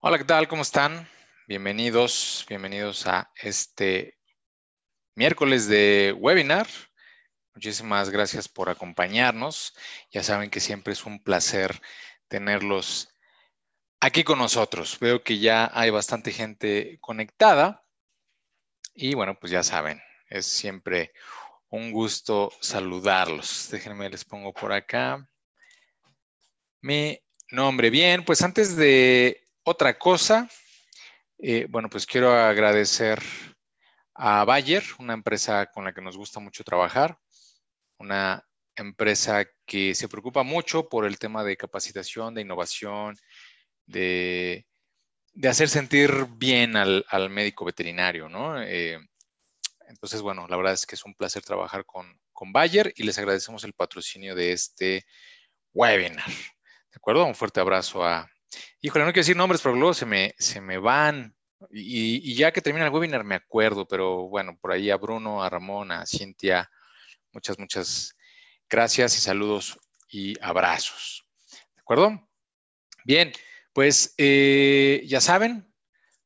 Hola, ¿qué tal? ¿Cómo están? Bienvenidos, bienvenidos a este miércoles de webinar. Muchísimas gracias por acompañarnos. Ya saben que siempre es un placer tenerlos aquí con nosotros. Veo que ya hay bastante gente conectada. Y bueno, pues ya saben, es siempre un gusto saludarlos. Déjenme, les pongo por acá mi nombre. Bien, pues antes de otra cosa, eh, bueno, pues quiero agradecer a Bayer, una empresa con la que nos gusta mucho trabajar, una empresa que se preocupa mucho por el tema de capacitación, de innovación, de, hacer sentir bien al, médico veterinario, ¿no? Eh, entonces, bueno, la verdad es que es un placer trabajar con, con Bayer y les agradecemos el patrocinio de este webinar. ¿De acuerdo? Un fuerte abrazo a, híjole, no quiero decir nombres, pero luego se me, se me van. Y, ya que termina el webinar me acuerdo, pero bueno, por ahí a Bruno, a Ramón, a Cintia, muchas, muchas gracias y saludos y abrazos. ¿De acuerdo? Bien, pues eh, ya saben,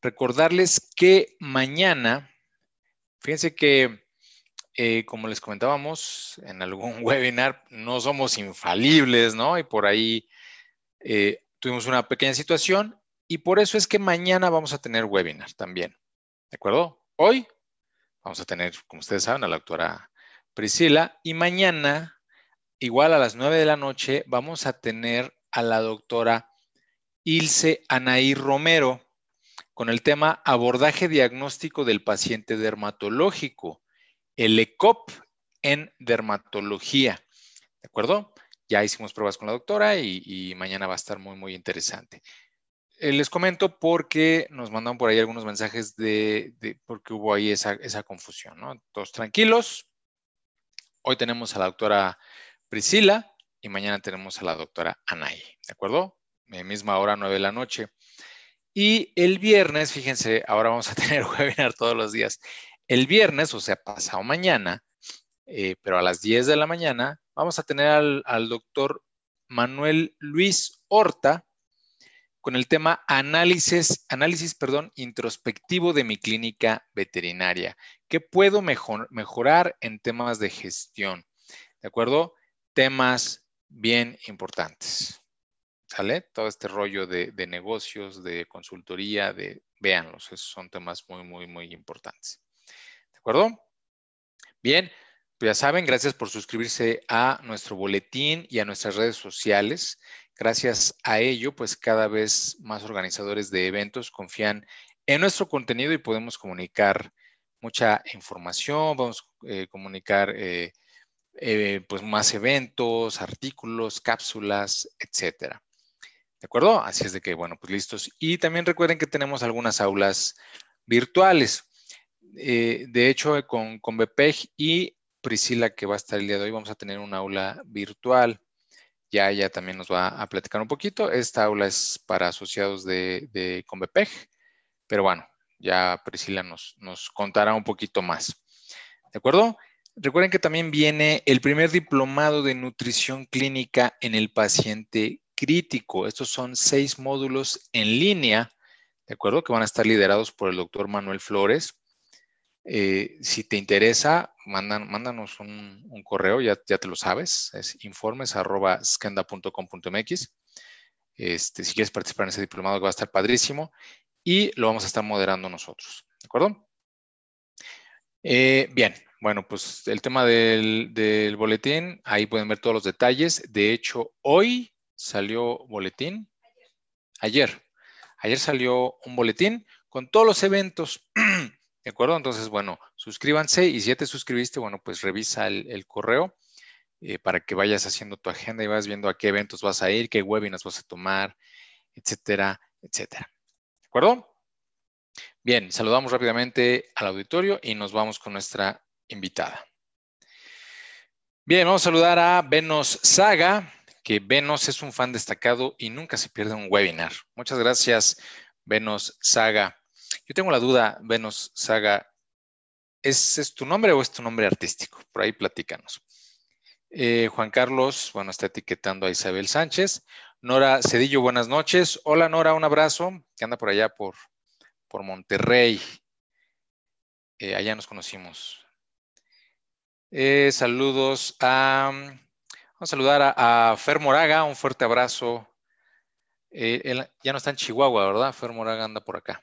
recordarles que mañana, fíjense que eh, como les comentábamos en algún webinar, no somos infalibles, ¿no? Y por ahí eh, tuvimos una pequeña situación y por eso es que mañana vamos a tener webinar también. ¿De acuerdo? Hoy vamos a tener, como ustedes saben, a la doctora Priscila y mañana, igual a las 9 de la noche, vamos a tener a la doctora Ilse Anaí Romero con el tema abordaje diagnóstico del paciente dermatológico, el ECOP en dermatología. ¿De acuerdo? Ya hicimos pruebas con la doctora y, mañana va a estar muy, muy interesante. Eh, les comento porque nos mandaron por ahí algunos mensajes de, de porque hubo ahí esa, confusión, ¿no? Todos tranquilos. Hoy tenemos a la doctora Priscila y mañana tenemos a la doctora Anay, ¿de acuerdo? Eh, misma hora, nueve de la noche. Y el viernes, fíjense, ahora vamos a tener webinar todos los días. El viernes, o sea, pasado mañana, eh, pero a las 10 de la mañana vamos a tener al, doctor Manuel Luis Horta con el tema análisis, análisis perdón, introspectivo de mi clínica veterinaria. ¿Qué puedo mejorar en temas de gestión? ¿De acuerdo? Temas bien importantes. ¿Sale? Todo este rollo de, negocios, de consultoría, de véanlos, esos son temas muy, muy, muy importantes. ¿De acuerdo? Bien, pues ya saben, gracias por suscribirse a nuestro boletín y a nuestras redes sociales. Gracias a ello, pues cada vez más organizadores de eventos confían en nuestro contenido y podemos comunicar mucha información, vamos a eh, comunicar eh, eh, pues más eventos, artículos, cápsulas, etcétera. ¿De acuerdo? Así es de que, bueno, pues listos. Y también recuerden que tenemos algunas aulas virtuales. de hecho, con, con BPEG y Priscila, que va a estar el día de hoy, vamos a tener un aula virtual. Ya ella también nos va a platicar un poquito. Esta aula es para asociados de, de pero bueno, ya Priscila nos, nos contará un poquito más. ¿De acuerdo? Recuerden que también viene el primer diplomado de nutrición clínica en el paciente crítico. Estos son seis módulos en línea, ¿de acuerdo? Que van a estar liderados por el doctor Manuel Flores. Eh, si te interesa, mándanos un, correo, ya, ya te lo sabes, es informes.scanda.com.mx. Este, si quieres participar en ese diplomado que va a estar padrísimo y lo vamos a estar moderando nosotros, ¿de acuerdo? Eh, bien, bueno, pues el tema del, del boletín, ahí pueden ver todos los detalles. De hecho, hoy salió boletín, ayer, ayer salió un boletín con todos los eventos ¿De acuerdo? Entonces, bueno, suscríbanse y si ya te suscribiste, bueno, pues revisa el, correo eh, para que vayas haciendo tu agenda y vas viendo a qué eventos vas a ir, qué webinars vas a tomar, etcétera, etcétera. ¿De acuerdo? Bien, saludamos rápidamente al auditorio y nos vamos con nuestra invitada. Bien, vamos a saludar a Venos Saga, que Venos es un fan destacado y nunca se pierde un webinar. Muchas gracias, Venos Saga. Yo tengo la duda, Venus Saga, ¿es, ¿es, tu nombre o es tu nombre artístico? Por ahí platícanos. Eh, Juan Carlos, bueno, está etiquetando a Isabel Sánchez. Nora Cedillo, buenas noches. Hola Nora, un abrazo, que anda por allá por, por Monterrey. Eh, allá nos conocimos. Eh, saludos a... Vamos a saludar a, Fer Moraga, un fuerte abrazo. ya no está en Chihuahua, ¿verdad? Fer Moraga anda por acá.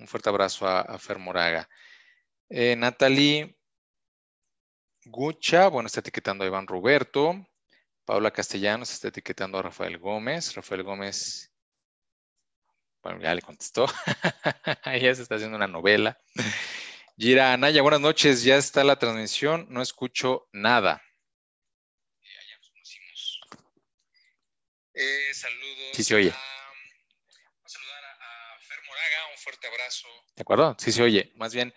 Un fuerte abrazo a, Fer Moraga. Eh, Natalie Gucha, bueno, está etiquetando a Iván Roberto. Paula Castellanos está etiquetando a Rafael Gómez. Rafael Gómez, bueno, ya le contestó. Ella se está haciendo una novela. Gira Anaya, buenas noches. Ya está la transmisión. No escucho nada. Eh, saludos. Sí, se oye. abrazo. ¿De acuerdo? Sí, sí, oye. Más bien,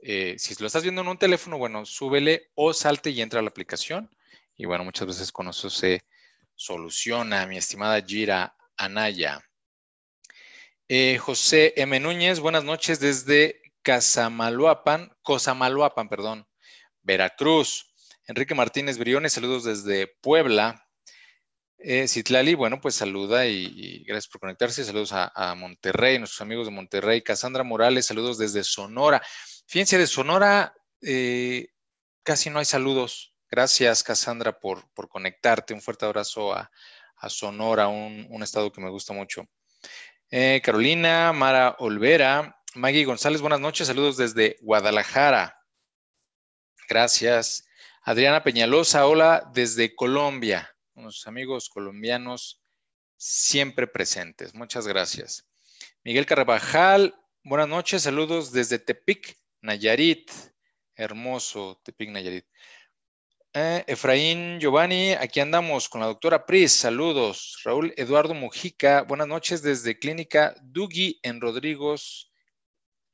eh, si lo estás viendo en un teléfono, bueno, súbele o salte y entra a la aplicación. Y bueno, muchas veces con eso se soluciona, mi estimada Gira Anaya. Eh, José M. Núñez, buenas noches desde Casamaluapan, Cosamaluapan, perdón, Veracruz. Enrique Martínez Briones, saludos desde Puebla. Eh, Citlali, bueno, pues saluda y, gracias por conectarse. Saludos a, Monterrey, nuestros amigos de Monterrey. Casandra Morales, saludos desde Sonora. Fíjense, de Sonora eh, casi no hay saludos. Gracias, Casandra, por, por conectarte. Un fuerte abrazo a, a Sonora, un, un, estado que me gusta mucho. Eh, Carolina, Mara Olvera, Maggie González, buenas noches. Saludos desde Guadalajara. Gracias. Adriana Peñalosa, hola desde Colombia con amigos colombianos siempre presentes. Muchas gracias. Miguel Carvajal, buenas noches, saludos desde Tepic, Nayarit. Hermoso, Tepic, Nayarit. Eh, Efraín Giovanni, aquí andamos con la doctora Pris, saludos. Raúl Eduardo Mujica, buenas noches desde Clínica Dugi en Rodríguez,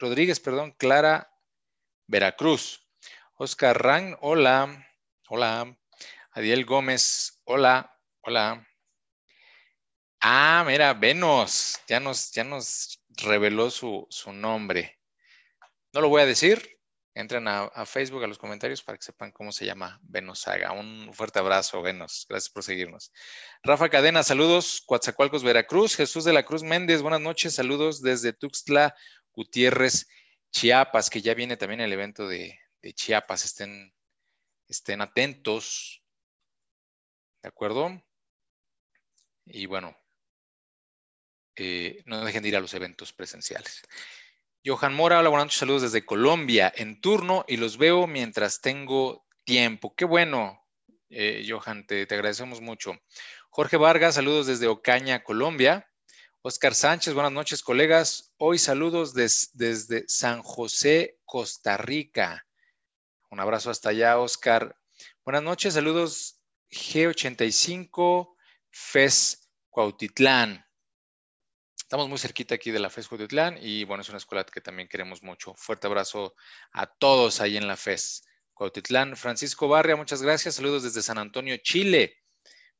Rodríguez, perdón, Clara, Veracruz. Oscar Rang, hola, hola. Adiel Gómez, hola, hola. Ah, mira, Venos, ya nos, ya nos reveló su, nombre. No lo voy a decir, entren a, Facebook, a los comentarios para que sepan cómo se llama Venus Saga. Un fuerte abrazo, Venos. Gracias por seguirnos. Rafa Cadena, saludos. Coatzacoalcos, Veracruz. Jesús de la Cruz Méndez, buenas noches. Saludos desde Tuxtla Gutiérrez, Chiapas, que ya viene también el evento de, Chiapas. Estén, estén atentos. ¿De acuerdo? Y bueno, eh, no dejen de ir a los eventos presenciales. Johan Mora, hola, buenas noches, saludos desde Colombia, en turno y los veo mientras tengo tiempo. Qué bueno, eh, Johan, te, agradecemos mucho. Jorge Vargas, saludos desde Ocaña, Colombia. Oscar Sánchez, buenas noches, colegas. Hoy saludos desde San José, Costa Rica. Un abrazo hasta allá, Oscar. Buenas noches, saludos G85 FES Cuautitlán. Estamos muy cerquita aquí de la FES Cuautitlán y bueno, es una escuela que también queremos mucho. Fuerte abrazo a todos ahí en la FES Cuautitlán. Francisco Barria, muchas gracias. Saludos desde San Antonio, Chile.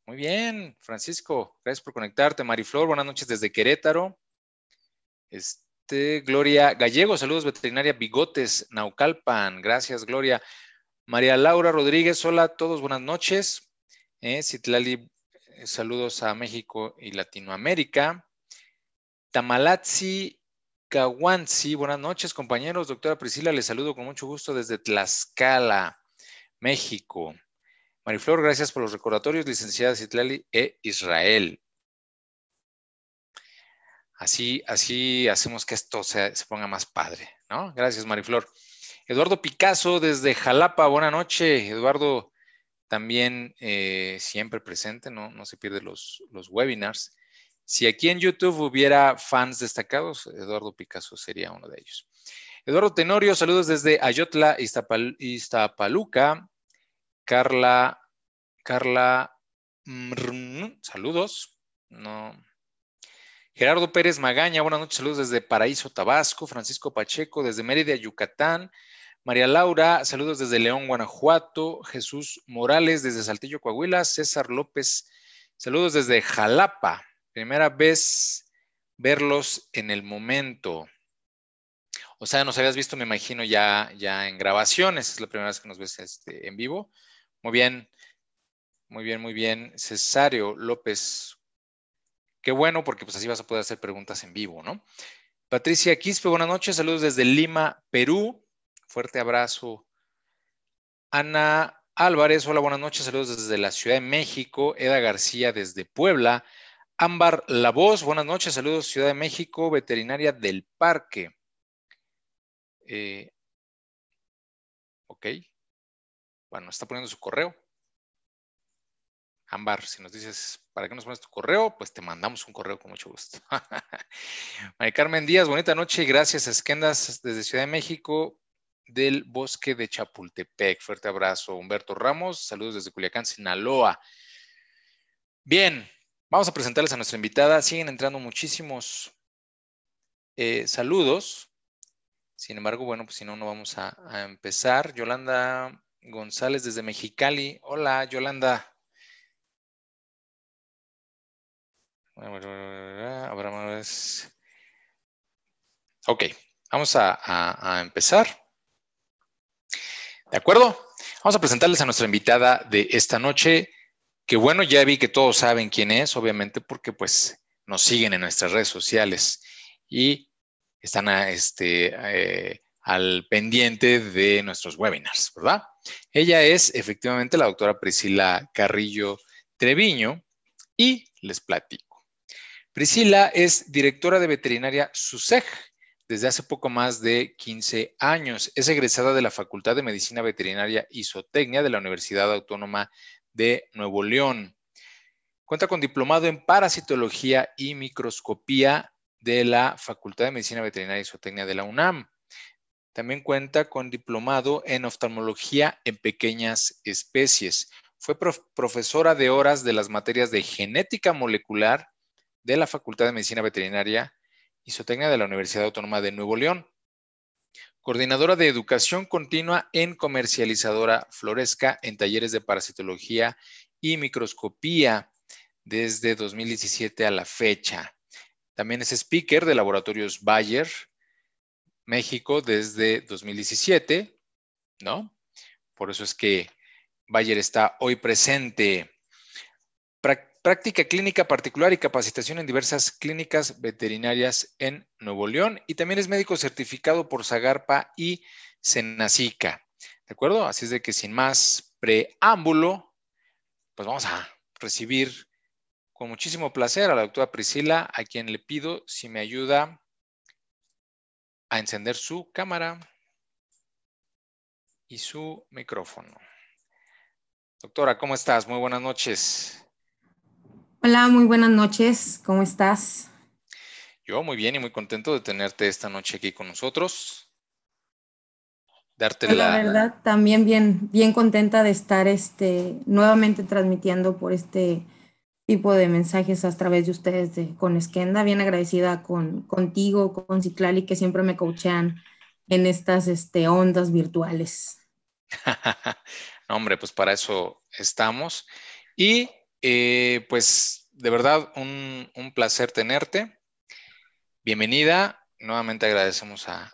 Muy bien, Francisco, gracias por conectarte. Mariflor, buenas noches desde Querétaro. Este, Gloria Gallego, saludos veterinaria Bigotes, Naucalpan. Gracias, Gloria. María Laura Rodríguez, hola a todos, buenas noches. ¿eh? Citlali, eh, saludos a México y Latinoamérica. Tamalatzi Kawansi, buenas noches compañeros. Doctora Priscila, les saludo con mucho gusto desde Tlaxcala, México. Mariflor, gracias por los recordatorios, licenciada Citlali e Israel. Así, así hacemos que esto se, ponga más padre, ¿no? Gracias, Mariflor. Eduardo Picasso desde Jalapa, buenas noches, Eduardo, también eh, siempre presente, no, no se pierden los, webinars. Si aquí en YouTube hubiera fans destacados, Eduardo Picasso sería uno de ellos. Eduardo Tenorio, saludos desde Ayotla, Iztapaluca. Carla, Carla, saludos. No. Gerardo Pérez Magaña, buenas noches, saludos desde Paraíso, Tabasco. Francisco Pacheco, desde Mérida, Yucatán. María Laura, saludos desde León, Guanajuato. Jesús Morales desde Saltillo, Coahuila. César López, saludos desde Jalapa. Primera vez verlos en el momento. O sea, nos habías visto, me imagino, ya, ya en grabaciones. Es la primera vez que nos ves este, en vivo. Muy bien, muy bien, muy bien. Cesario López, qué bueno, porque pues así vas a poder hacer preguntas en vivo, ¿no? Patricia Quispe, buenas noches. Saludos desde Lima, Perú. Fuerte abrazo. Ana Álvarez, hola, buenas noches, saludos desde la Ciudad de México. Eda García desde Puebla. Ámbar La Voz, buenas noches, saludos Ciudad de México, veterinaria del parque. Eh, ok. Bueno, está poniendo su correo. Ámbar, si nos dices para qué nos pones tu correo, pues te mandamos un correo con mucho gusto. María Carmen Díaz, bonita noche y gracias Esquendas desde Ciudad de México del bosque de Chapultepec. Fuerte abrazo, Humberto Ramos. Saludos desde Culiacán, Sinaloa. Bien, vamos a presentarles a nuestra invitada. Siguen entrando muchísimos eh, saludos. Sin embargo, bueno, pues si no, no vamos a, empezar. Yolanda González desde Mexicali. Hola, Yolanda. Ok, vamos a empezar. ¿De acuerdo? Vamos a presentarles a nuestra invitada de esta noche, que bueno, ya vi que todos saben quién es, obviamente porque pues nos siguen en nuestras redes sociales y están este, eh, al pendiente de nuestros webinars, ¿verdad? Ella es efectivamente la doctora Priscila Carrillo Treviño y les platico. Priscila es directora de veterinaria SUSEG desde hace poco más de 15 años. Es egresada de la Facultad de Medicina Veterinaria y Zootecnia de la Universidad Autónoma de Nuevo León. Cuenta con diplomado en parasitología y microscopía de la Facultad de Medicina Veterinaria y Zootecnia de la UNAM. También cuenta con diplomado en oftalmología en pequeñas especies. Fue profesora de horas de las materias de genética molecular de la Facultad de Medicina Veterinaria Isotecnia de la Universidad Autónoma de Nuevo León. Coordinadora de Educación Continua en Comercializadora Floresca en talleres de parasitología y microscopía desde 2017 a la fecha. También es speaker de Laboratorios Bayer, México, desde 2017, ¿no? Por eso es que Bayer está hoy presente práctica clínica particular y capacitación en diversas clínicas veterinarias en Nuevo León y también es médico certificado por Zagarpa y Senacica. ¿De acuerdo? Así es de que sin más preámbulo, pues vamos a recibir con muchísimo placer a la doctora Priscila, a quien le pido si me ayuda a encender su cámara y su micrófono. Doctora, ¿cómo estás? Muy buenas noches. Hola, muy buenas noches. ¿Cómo estás? Yo muy bien y muy contento de tenerte esta noche aquí con nosotros. Darte la... la verdad, también bien, bien contenta de estar este, nuevamente transmitiendo por este tipo de mensajes a través de ustedes de, con Esquenda. Bien agradecida con, contigo, con Ciclali, que siempre me coachean en estas este, ondas virtuales. hombre, pues para eso estamos. Y eh, pues de verdad, un, placer tenerte. Bienvenida. Nuevamente agradecemos a,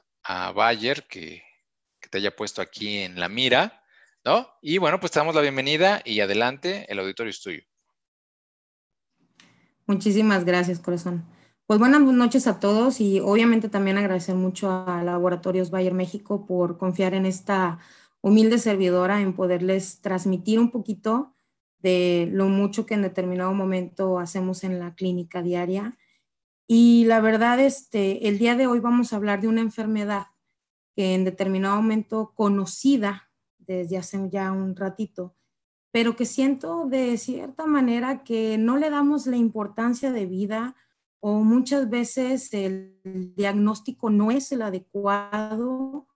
Bayer que, que, te haya puesto aquí en la mira, ¿no? Y bueno, pues te damos la bienvenida y adelante, el auditorio es tuyo. Muchísimas gracias, corazón. Pues buenas noches a todos y obviamente también agradecer mucho a Laboratorios Bayer México por confiar en esta humilde servidora en poderles transmitir un poquito de lo mucho que en determinado momento hacemos en la clínica diaria. Y la verdad, este, el día de hoy vamos a hablar de una enfermedad que en determinado momento conocida desde hace ya un ratito, pero que siento de cierta manera que no le damos la importancia de vida o muchas veces el diagnóstico no es el adecuado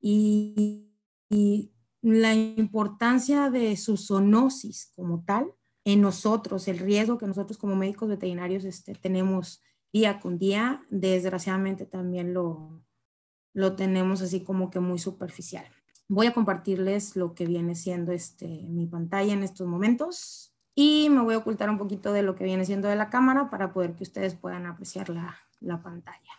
y, y la importancia de su zoonosis como tal en nosotros, el riesgo que nosotros como médicos veterinarios este, tenemos día con día, desgraciadamente también lo, tenemos así como que muy superficial. Voy a compartirles lo que viene siendo este, mi pantalla en estos momentos y me voy a ocultar un poquito de lo que viene siendo de la cámara para poder que ustedes puedan apreciar la pantalla.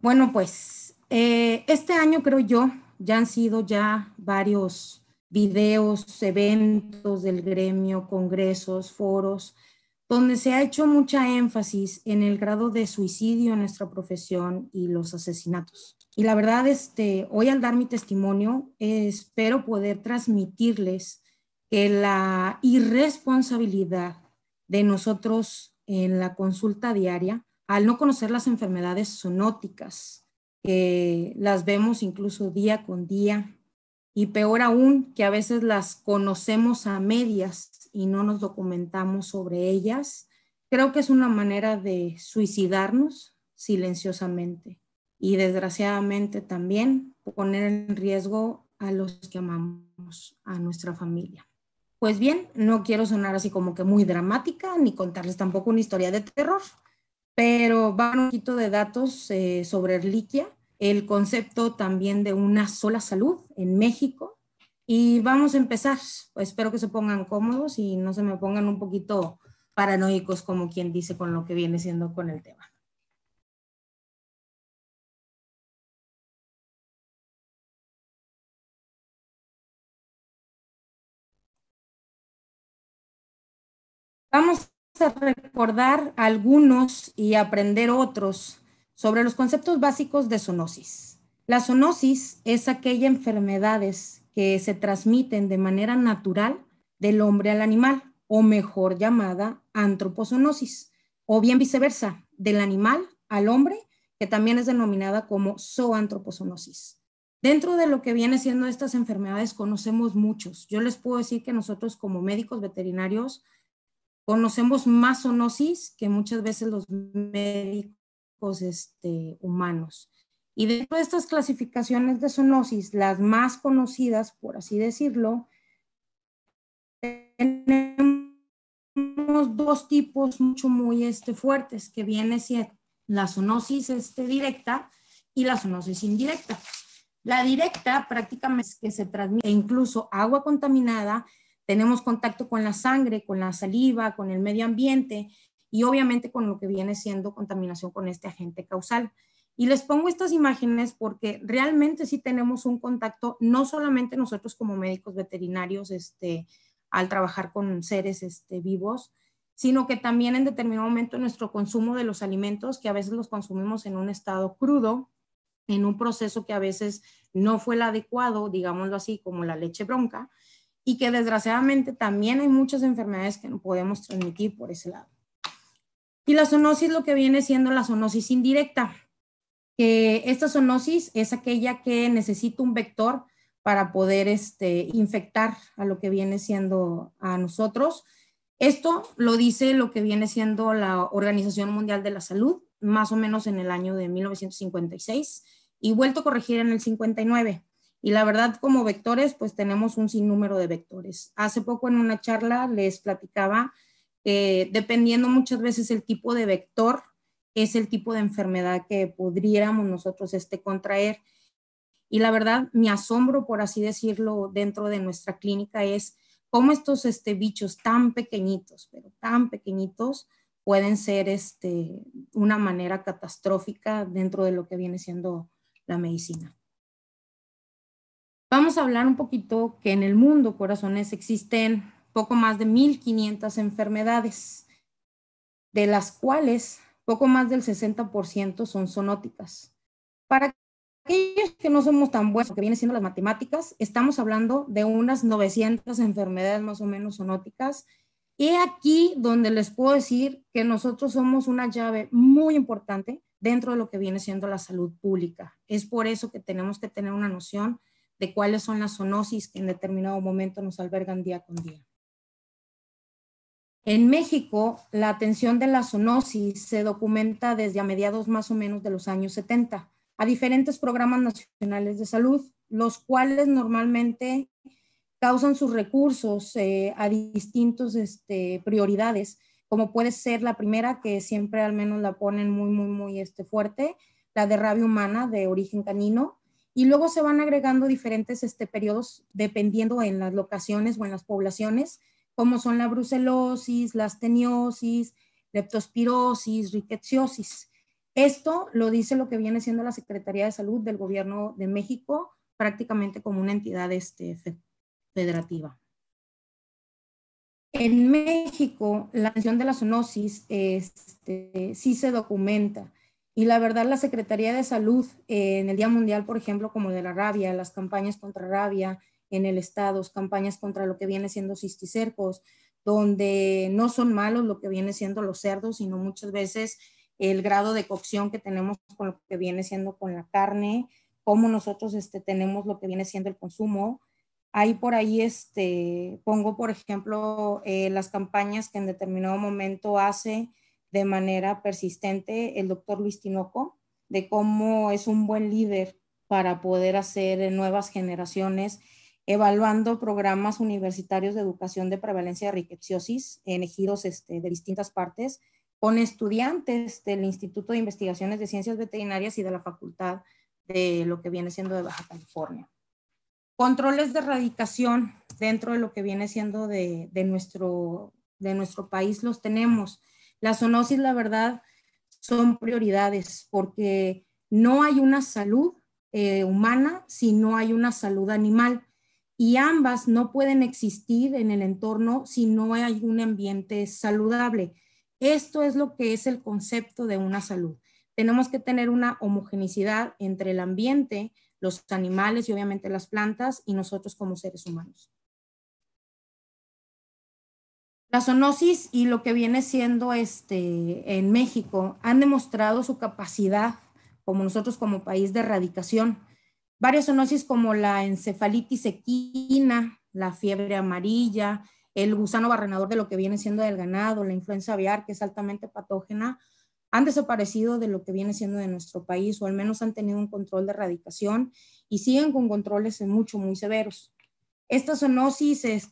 Bueno, pues eh, este año creo yo ya han sido ya varios videos, eventos del gremio, congresos, foros, donde se ha hecho mucha énfasis en el grado de suicidio en nuestra profesión y los asesinatos. Y la verdad, este, hoy al dar mi testimonio, espero poder transmitirles que la irresponsabilidad de nosotros en la consulta diaria al no conocer las enfermedades zoonóticas, que las vemos incluso día con día, y peor aún, que a veces las conocemos a medias y no nos documentamos sobre ellas, creo que es una manera de suicidarnos silenciosamente y desgraciadamente también poner en riesgo a los que amamos, a nuestra familia. Pues bien, no quiero sonar así como que muy dramática ni contarles tampoco una historia de terror, pero va un poquito de datos eh, sobre Erliquia, el concepto también de una sola salud en México. Y vamos a empezar. Espero que se pongan cómodos y no se me pongan un poquito paranoicos, como quien dice, con lo que viene siendo con el tema. Vamos a recordar algunos y aprender otros sobre los conceptos básicos de zoonosis. La zoonosis es aquella enfermedades que se transmiten de manera natural del hombre al animal, o mejor llamada antropozoonosis, o bien viceversa, del animal al hombre, que también es denominada como zoantropozoonosis. Dentro de lo que viene siendo estas enfermedades conocemos muchos. Yo les puedo decir que nosotros como médicos veterinarios conocemos más zoonosis que muchas veces los médicos este, humanos. Y de de estas clasificaciones de zoonosis, las más conocidas, por así decirlo, tenemos dos tipos mucho muy este, fuertes, que viene siendo la zoonosis este, directa y la zoonosis indirecta. La directa prácticamente es que se transmite incluso agua contaminada, tenemos contacto con la sangre, con la saliva, con el medio ambiente y obviamente con lo que viene siendo contaminación con este agente causal. Y les pongo estas imágenes porque realmente sí tenemos un contacto, no solamente nosotros como médicos veterinarios este, al trabajar con seres este, vivos, sino que también en determinado momento nuestro consumo de los alimentos, que a veces los consumimos en un estado crudo, en un proceso que a veces no fue el adecuado, digámoslo así, como la leche bronca, y que desgraciadamente también hay muchas enfermedades que no podemos transmitir por ese lado. Y la zoonosis lo que viene siendo la zoonosis indirecta. que esta zoonosis es aquella que necesita un vector para poder este, infectar a lo que viene siendo a nosotros. Esto lo dice lo que viene siendo la Organización Mundial de la Salud, más o menos en el año de 1956, y vuelto a corregir en el 59. Y la verdad, como vectores, pues tenemos un sinnúmero de vectores. Hace poco en una charla les platicaba que eh, dependiendo muchas veces el tipo de vector, es el tipo de enfermedad que podríamos nosotros este contraer. Y la verdad, mi asombro, por así decirlo, dentro de nuestra clínica es cómo estos este, bichos tan pequeñitos, pero tan pequeñitos, pueden ser este, una manera catastrófica dentro de lo que viene siendo la medicina. Vamos a hablar un poquito que en el mundo, corazones, existen poco más de 1.500 enfermedades, de las cuales poco más del 60% son sonóticas. Para aquellos que no somos tan buenos, que viene siendo las matemáticas, estamos hablando de unas 900 enfermedades más o menos sonóticas Y aquí donde les puedo decir que nosotros somos una llave muy importante dentro de lo que viene siendo la salud pública. Es por eso que tenemos que tener una noción de cuáles son las zoonosis que en determinado momento nos albergan día con día. En México, la atención de la zoonosis se documenta desde a mediados más o menos de los años 70 a diferentes programas nacionales de salud, los cuales normalmente causan sus recursos eh, a distintas este, prioridades, como puede ser la primera, que siempre al menos la ponen muy, muy, muy este, fuerte, la de rabia humana de origen canino, y luego se van agregando diferentes este, periodos dependiendo en las locaciones o en las poblaciones, como son la brucelosis, la asteniosis, leptospirosis, riqueciosis. Esto lo dice lo que viene siendo la Secretaría de Salud del Gobierno de México, prácticamente como una entidad este, federativa. En México, la atención de la zoonosis este, sí se documenta. Y la verdad, la Secretaría de Salud eh, en el Día Mundial, por ejemplo, como de la rabia, las campañas contra rabia en el Estado, campañas contra lo que viene siendo cisticercos, donde no son malos lo que viene siendo los cerdos, sino muchas veces el grado de cocción que tenemos con lo que viene siendo con la carne, cómo nosotros este, tenemos lo que viene siendo el consumo. Ahí por ahí este, pongo, por ejemplo, eh, las campañas que en determinado momento hace de manera persistente el doctor Luis Tinoco, de cómo es un buen líder para poder hacer eh, nuevas generaciones, evaluando programas universitarios de educación de prevalencia de rickettsiosis en este, de distintas partes, con estudiantes del Instituto de Investigaciones de Ciencias Veterinarias y de la Facultad de lo que viene siendo de Baja California. Controles de erradicación dentro de lo que viene siendo de nuestro, de nuestro país los tenemos. La zoonosis, la verdad, son prioridades porque no hay una salud eh, humana si no hay una salud animal y ambas no pueden existir en el entorno si no hay un ambiente saludable. Esto es lo que es el concepto de una salud. Tenemos que tener una homogeneidad entre el ambiente, los animales y obviamente las plantas y nosotros como seres humanos. La zoonosis y lo que viene siendo este, en México han demostrado su capacidad, como nosotros como país, de erradicación. Varias zoonosis como la encefalitis equina, la fiebre amarilla, el gusano barrenador de lo que viene siendo del ganado, la influenza aviar, que es altamente patógena, han desaparecido de lo que viene siendo de nuestro país, o al menos han tenido un control de erradicación y siguen con controles mucho, muy severos. Esta zoonosis es,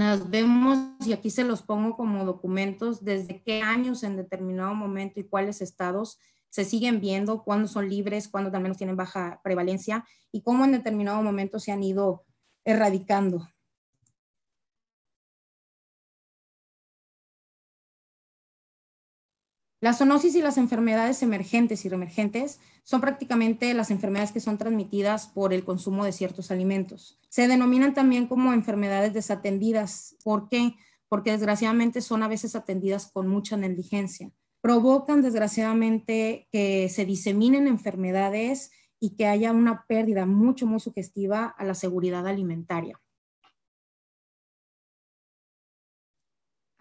nos vemos y aquí se los pongo como documentos desde qué años en determinado momento y cuáles estados se siguen viendo, cuándo son libres, cuándo también tienen baja prevalencia y cómo en determinado momento se han ido erradicando. La zoonosis y las enfermedades emergentes y reemergentes son prácticamente las enfermedades que son transmitidas por el consumo de ciertos alimentos. Se denominan también como enfermedades desatendidas. ¿Por qué? Porque desgraciadamente son a veces atendidas con mucha negligencia. Provocan desgraciadamente que se diseminen enfermedades y que haya una pérdida mucho, muy sugestiva a la seguridad alimentaria.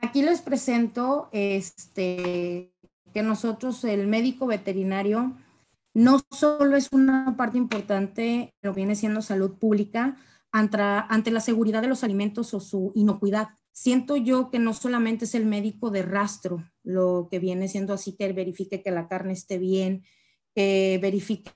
Aquí les presento este, que nosotros, el médico veterinario, no solo es una parte importante, pero viene siendo salud pública ante, la seguridad de los alimentos o su inocuidad. Siento yo que no solamente es el médico de rastro, lo que viene siendo así, que verifique que la carne esté bien, que verifique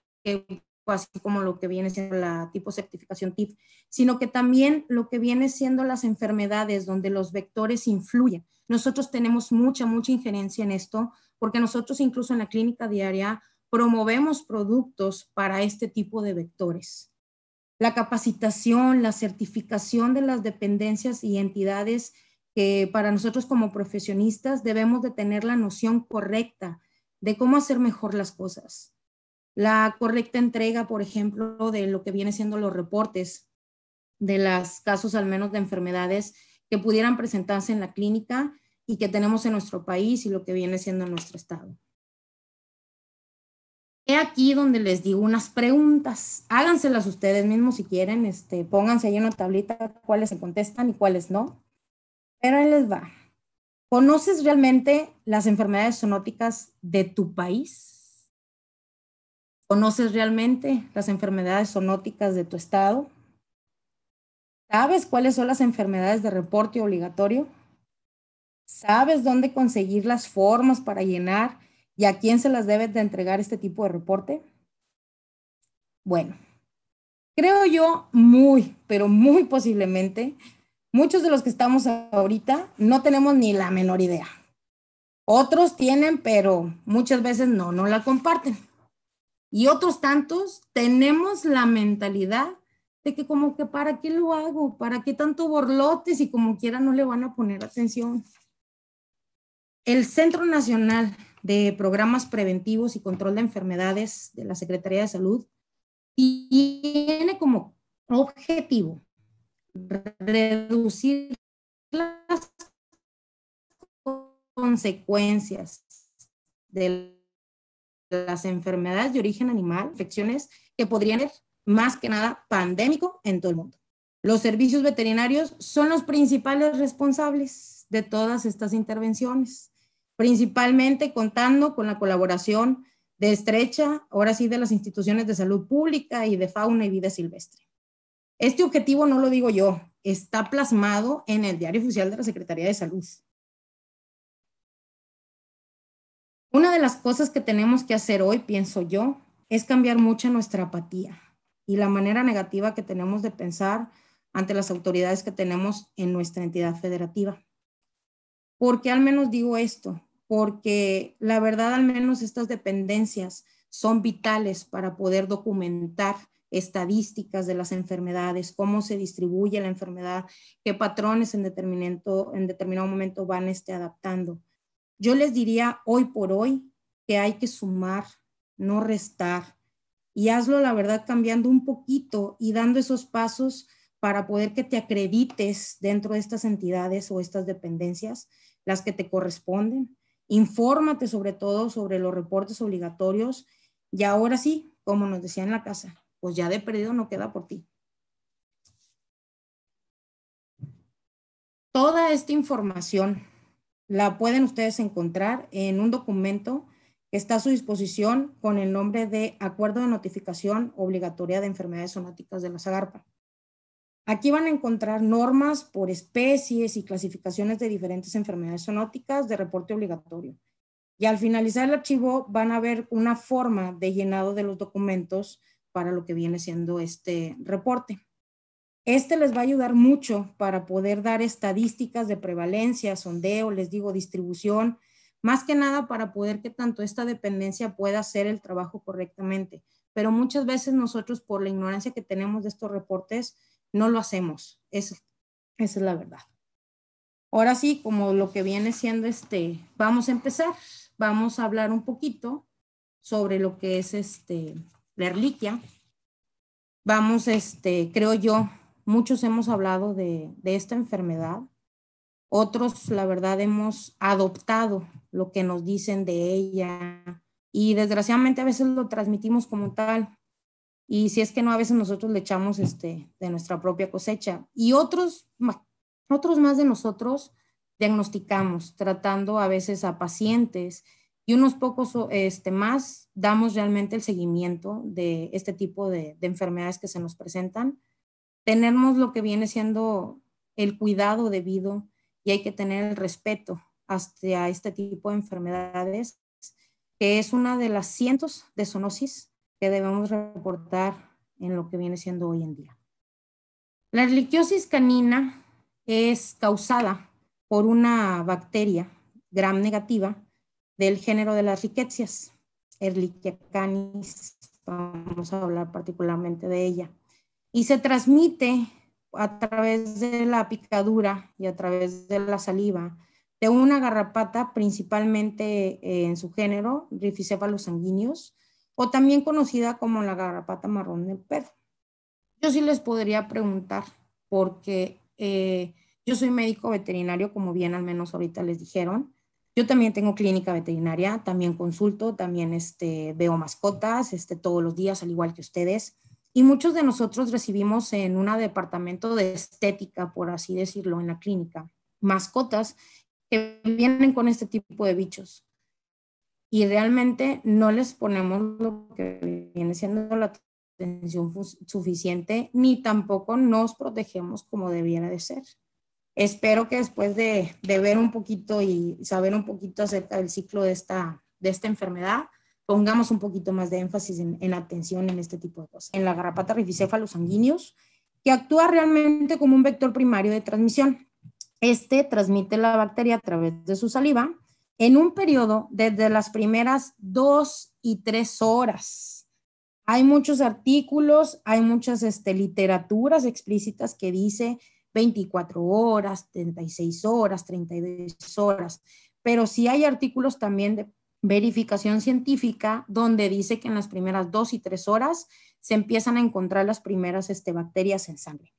así como lo que viene siendo la tipo certificación TIP, sino que también lo que viene siendo las enfermedades donde los vectores influyen. Nosotros tenemos mucha, mucha injerencia en esto porque nosotros incluso en la clínica diaria promovemos productos para este tipo de vectores. La capacitación, la certificación de las dependencias y entidades que para nosotros como profesionistas debemos de tener la noción correcta de cómo hacer mejor las cosas. La correcta entrega, por ejemplo, de lo que viene siendo los reportes de los casos al menos de enfermedades que pudieran presentarse en la clínica y que tenemos en nuestro país y lo que viene siendo nuestro estado. He aquí donde les digo unas preguntas. Háganselas ustedes mismos si quieren. Este, pónganse ahí una tablita cuáles se contestan y cuáles no. Pero ahí les va. ¿Conoces realmente las enfermedades zoonóticas de tu país? ¿Conoces realmente las enfermedades zoonóticas de tu estado? ¿Sabes cuáles son las enfermedades de reporte obligatorio? sabes dónde conseguir las formas para llenar y a quién se las debes de entregar este tipo de reporte? Bueno, creo yo muy, pero muy posiblemente, muchos de los que estamos ahorita no tenemos ni la menor idea. Otros tienen, pero muchas veces no, no la comparten. Y otros tantos tenemos la mentalidad de que como que para qué lo hago, para qué tanto borlotes y como quiera no le van a poner atención. El Centro Nacional de Programas Preventivos y Control de Enfermedades de la Secretaría de Salud tiene como objetivo reducir las consecuencias de las enfermedades de origen animal, infecciones que podrían ser más que nada pandémicos en todo el mundo. Los servicios veterinarios son los principales responsables de todas estas intervenciones principalmente contando con la colaboración de estrecha, ahora sí, de las instituciones de salud pública y de fauna y vida silvestre. Este objetivo no lo digo yo, está plasmado en el diario oficial de la Secretaría de Salud. Una de las cosas que tenemos que hacer hoy, pienso yo, es cambiar mucho nuestra apatía y la manera negativa que tenemos de pensar ante las autoridades que tenemos en nuestra entidad federativa porque al menos digo esto? Porque la verdad al menos estas dependencias son vitales para poder documentar estadísticas de las enfermedades, cómo se distribuye la enfermedad, qué patrones en determinado, en determinado momento van este, adaptando. Yo les diría hoy por hoy que hay que sumar, no restar, y hazlo la verdad cambiando un poquito y dando esos pasos para poder que te acredites dentro de estas entidades o estas dependencias las que te corresponden. Infórmate sobre todo sobre los reportes obligatorios y ahora sí, como nos decía en la casa, pues ya de perdido no queda por ti. Toda esta información la pueden ustedes encontrar en un documento que está a su disposición con el nombre de Acuerdo de Notificación Obligatoria de Enfermedades Somáticas de la Zagarpa. Aquí van a encontrar normas por especies y clasificaciones de diferentes enfermedades zoonóticas de reporte obligatorio. Y al finalizar el archivo van a ver una forma de llenado de los documentos para lo que viene siendo este reporte. Este les va a ayudar mucho para poder dar estadísticas de prevalencia, sondeo, les digo, distribución, más que nada para poder que tanto esta dependencia pueda hacer el trabajo correctamente. Pero muchas veces nosotros por la ignorancia que tenemos de estos reportes, no lo hacemos. esa es la verdad. Ahora sí, como lo que viene siendo este, vamos a empezar, vamos a hablar un poquito sobre lo que es este, la reliquia. Vamos, este, creo yo, muchos hemos hablado de esta enfermedad, otros, la verdad, hemos adoptado lo que nos dicen de ella y desgraciadamente a veces lo transmitimos como tal. Y si es que no, a veces nosotros le echamos este, de nuestra propia cosecha. Y otros, otros más de nosotros diagnosticamos, tratando a veces a pacientes y unos pocos este, más damos realmente el seguimiento de este tipo de, enfermedades que se nos presentan. Tenemos lo que viene siendo el cuidado debido y hay que tener el respeto hacia este tipo de enfermedades, que es una de las cientos de zoonosis debemos reportar en lo que viene siendo hoy en día. La erliquiosis canina es causada por una bacteria gram negativa del género de las riquecias, Ehrlichia canis, vamos a hablar particularmente de ella, y se transmite a través de la picadura y a través de la saliva de una garrapata, principalmente eh, en su género, rificefalos sanguíneos, o también conocida como la garrapata marrón del perro. Yo sí les podría preguntar, porque eh, yo soy médico veterinario, como bien al menos ahorita les dijeron. Yo también tengo clínica veterinaria, también consulto, también este, veo mascotas este, todos los días, al igual que ustedes. Y muchos de nosotros recibimos en un departamento de estética, por así decirlo, en la clínica, mascotas que vienen con este tipo de bichos y realmente no les ponemos lo que viene siendo la atención suficiente ni tampoco nos protegemos como debiera de ser. Espero que después de, ver un poquito y saber un poquito acerca del ciclo de esta, de esta enfermedad, pongamos un poquito más de énfasis en, en, atención en este tipo de cosas. En la garrapata rificéfalo sanguíneos, que actúa realmente como un vector primario de transmisión. Este transmite la bacteria a través de su saliva en un periodo desde las primeras dos y tres horas. Hay muchos artículos, hay muchas este, literaturas explícitas que dice 24 horas, 36 horas, 32 horas, pero sí hay artículos también de verificación científica donde dice que en las primeras dos y tres horas se empiezan a encontrar las primeras este, bacterias en sangre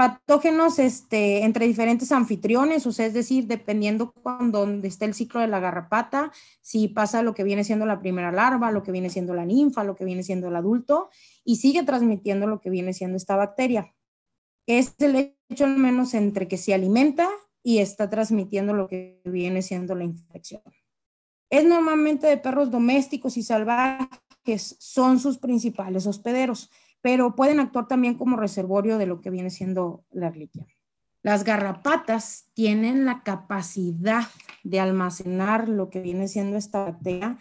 patógenos este, entre diferentes anfitriones, o sea, es decir, dependiendo con dónde esté el ciclo de la garrapata, si pasa lo que viene siendo la primera larva, lo que viene siendo la ninfa, lo que viene siendo el adulto, y sigue transmitiendo lo que viene siendo esta bacteria. Es el hecho al menos entre que se alimenta y está transmitiendo lo que viene siendo la infección. Es normalmente de perros domésticos y salvajes, son sus principales hospederos pero pueden actuar también como reservorio de lo que viene siendo la reliquia. Las garrapatas tienen la capacidad de almacenar lo que viene siendo esta bacteria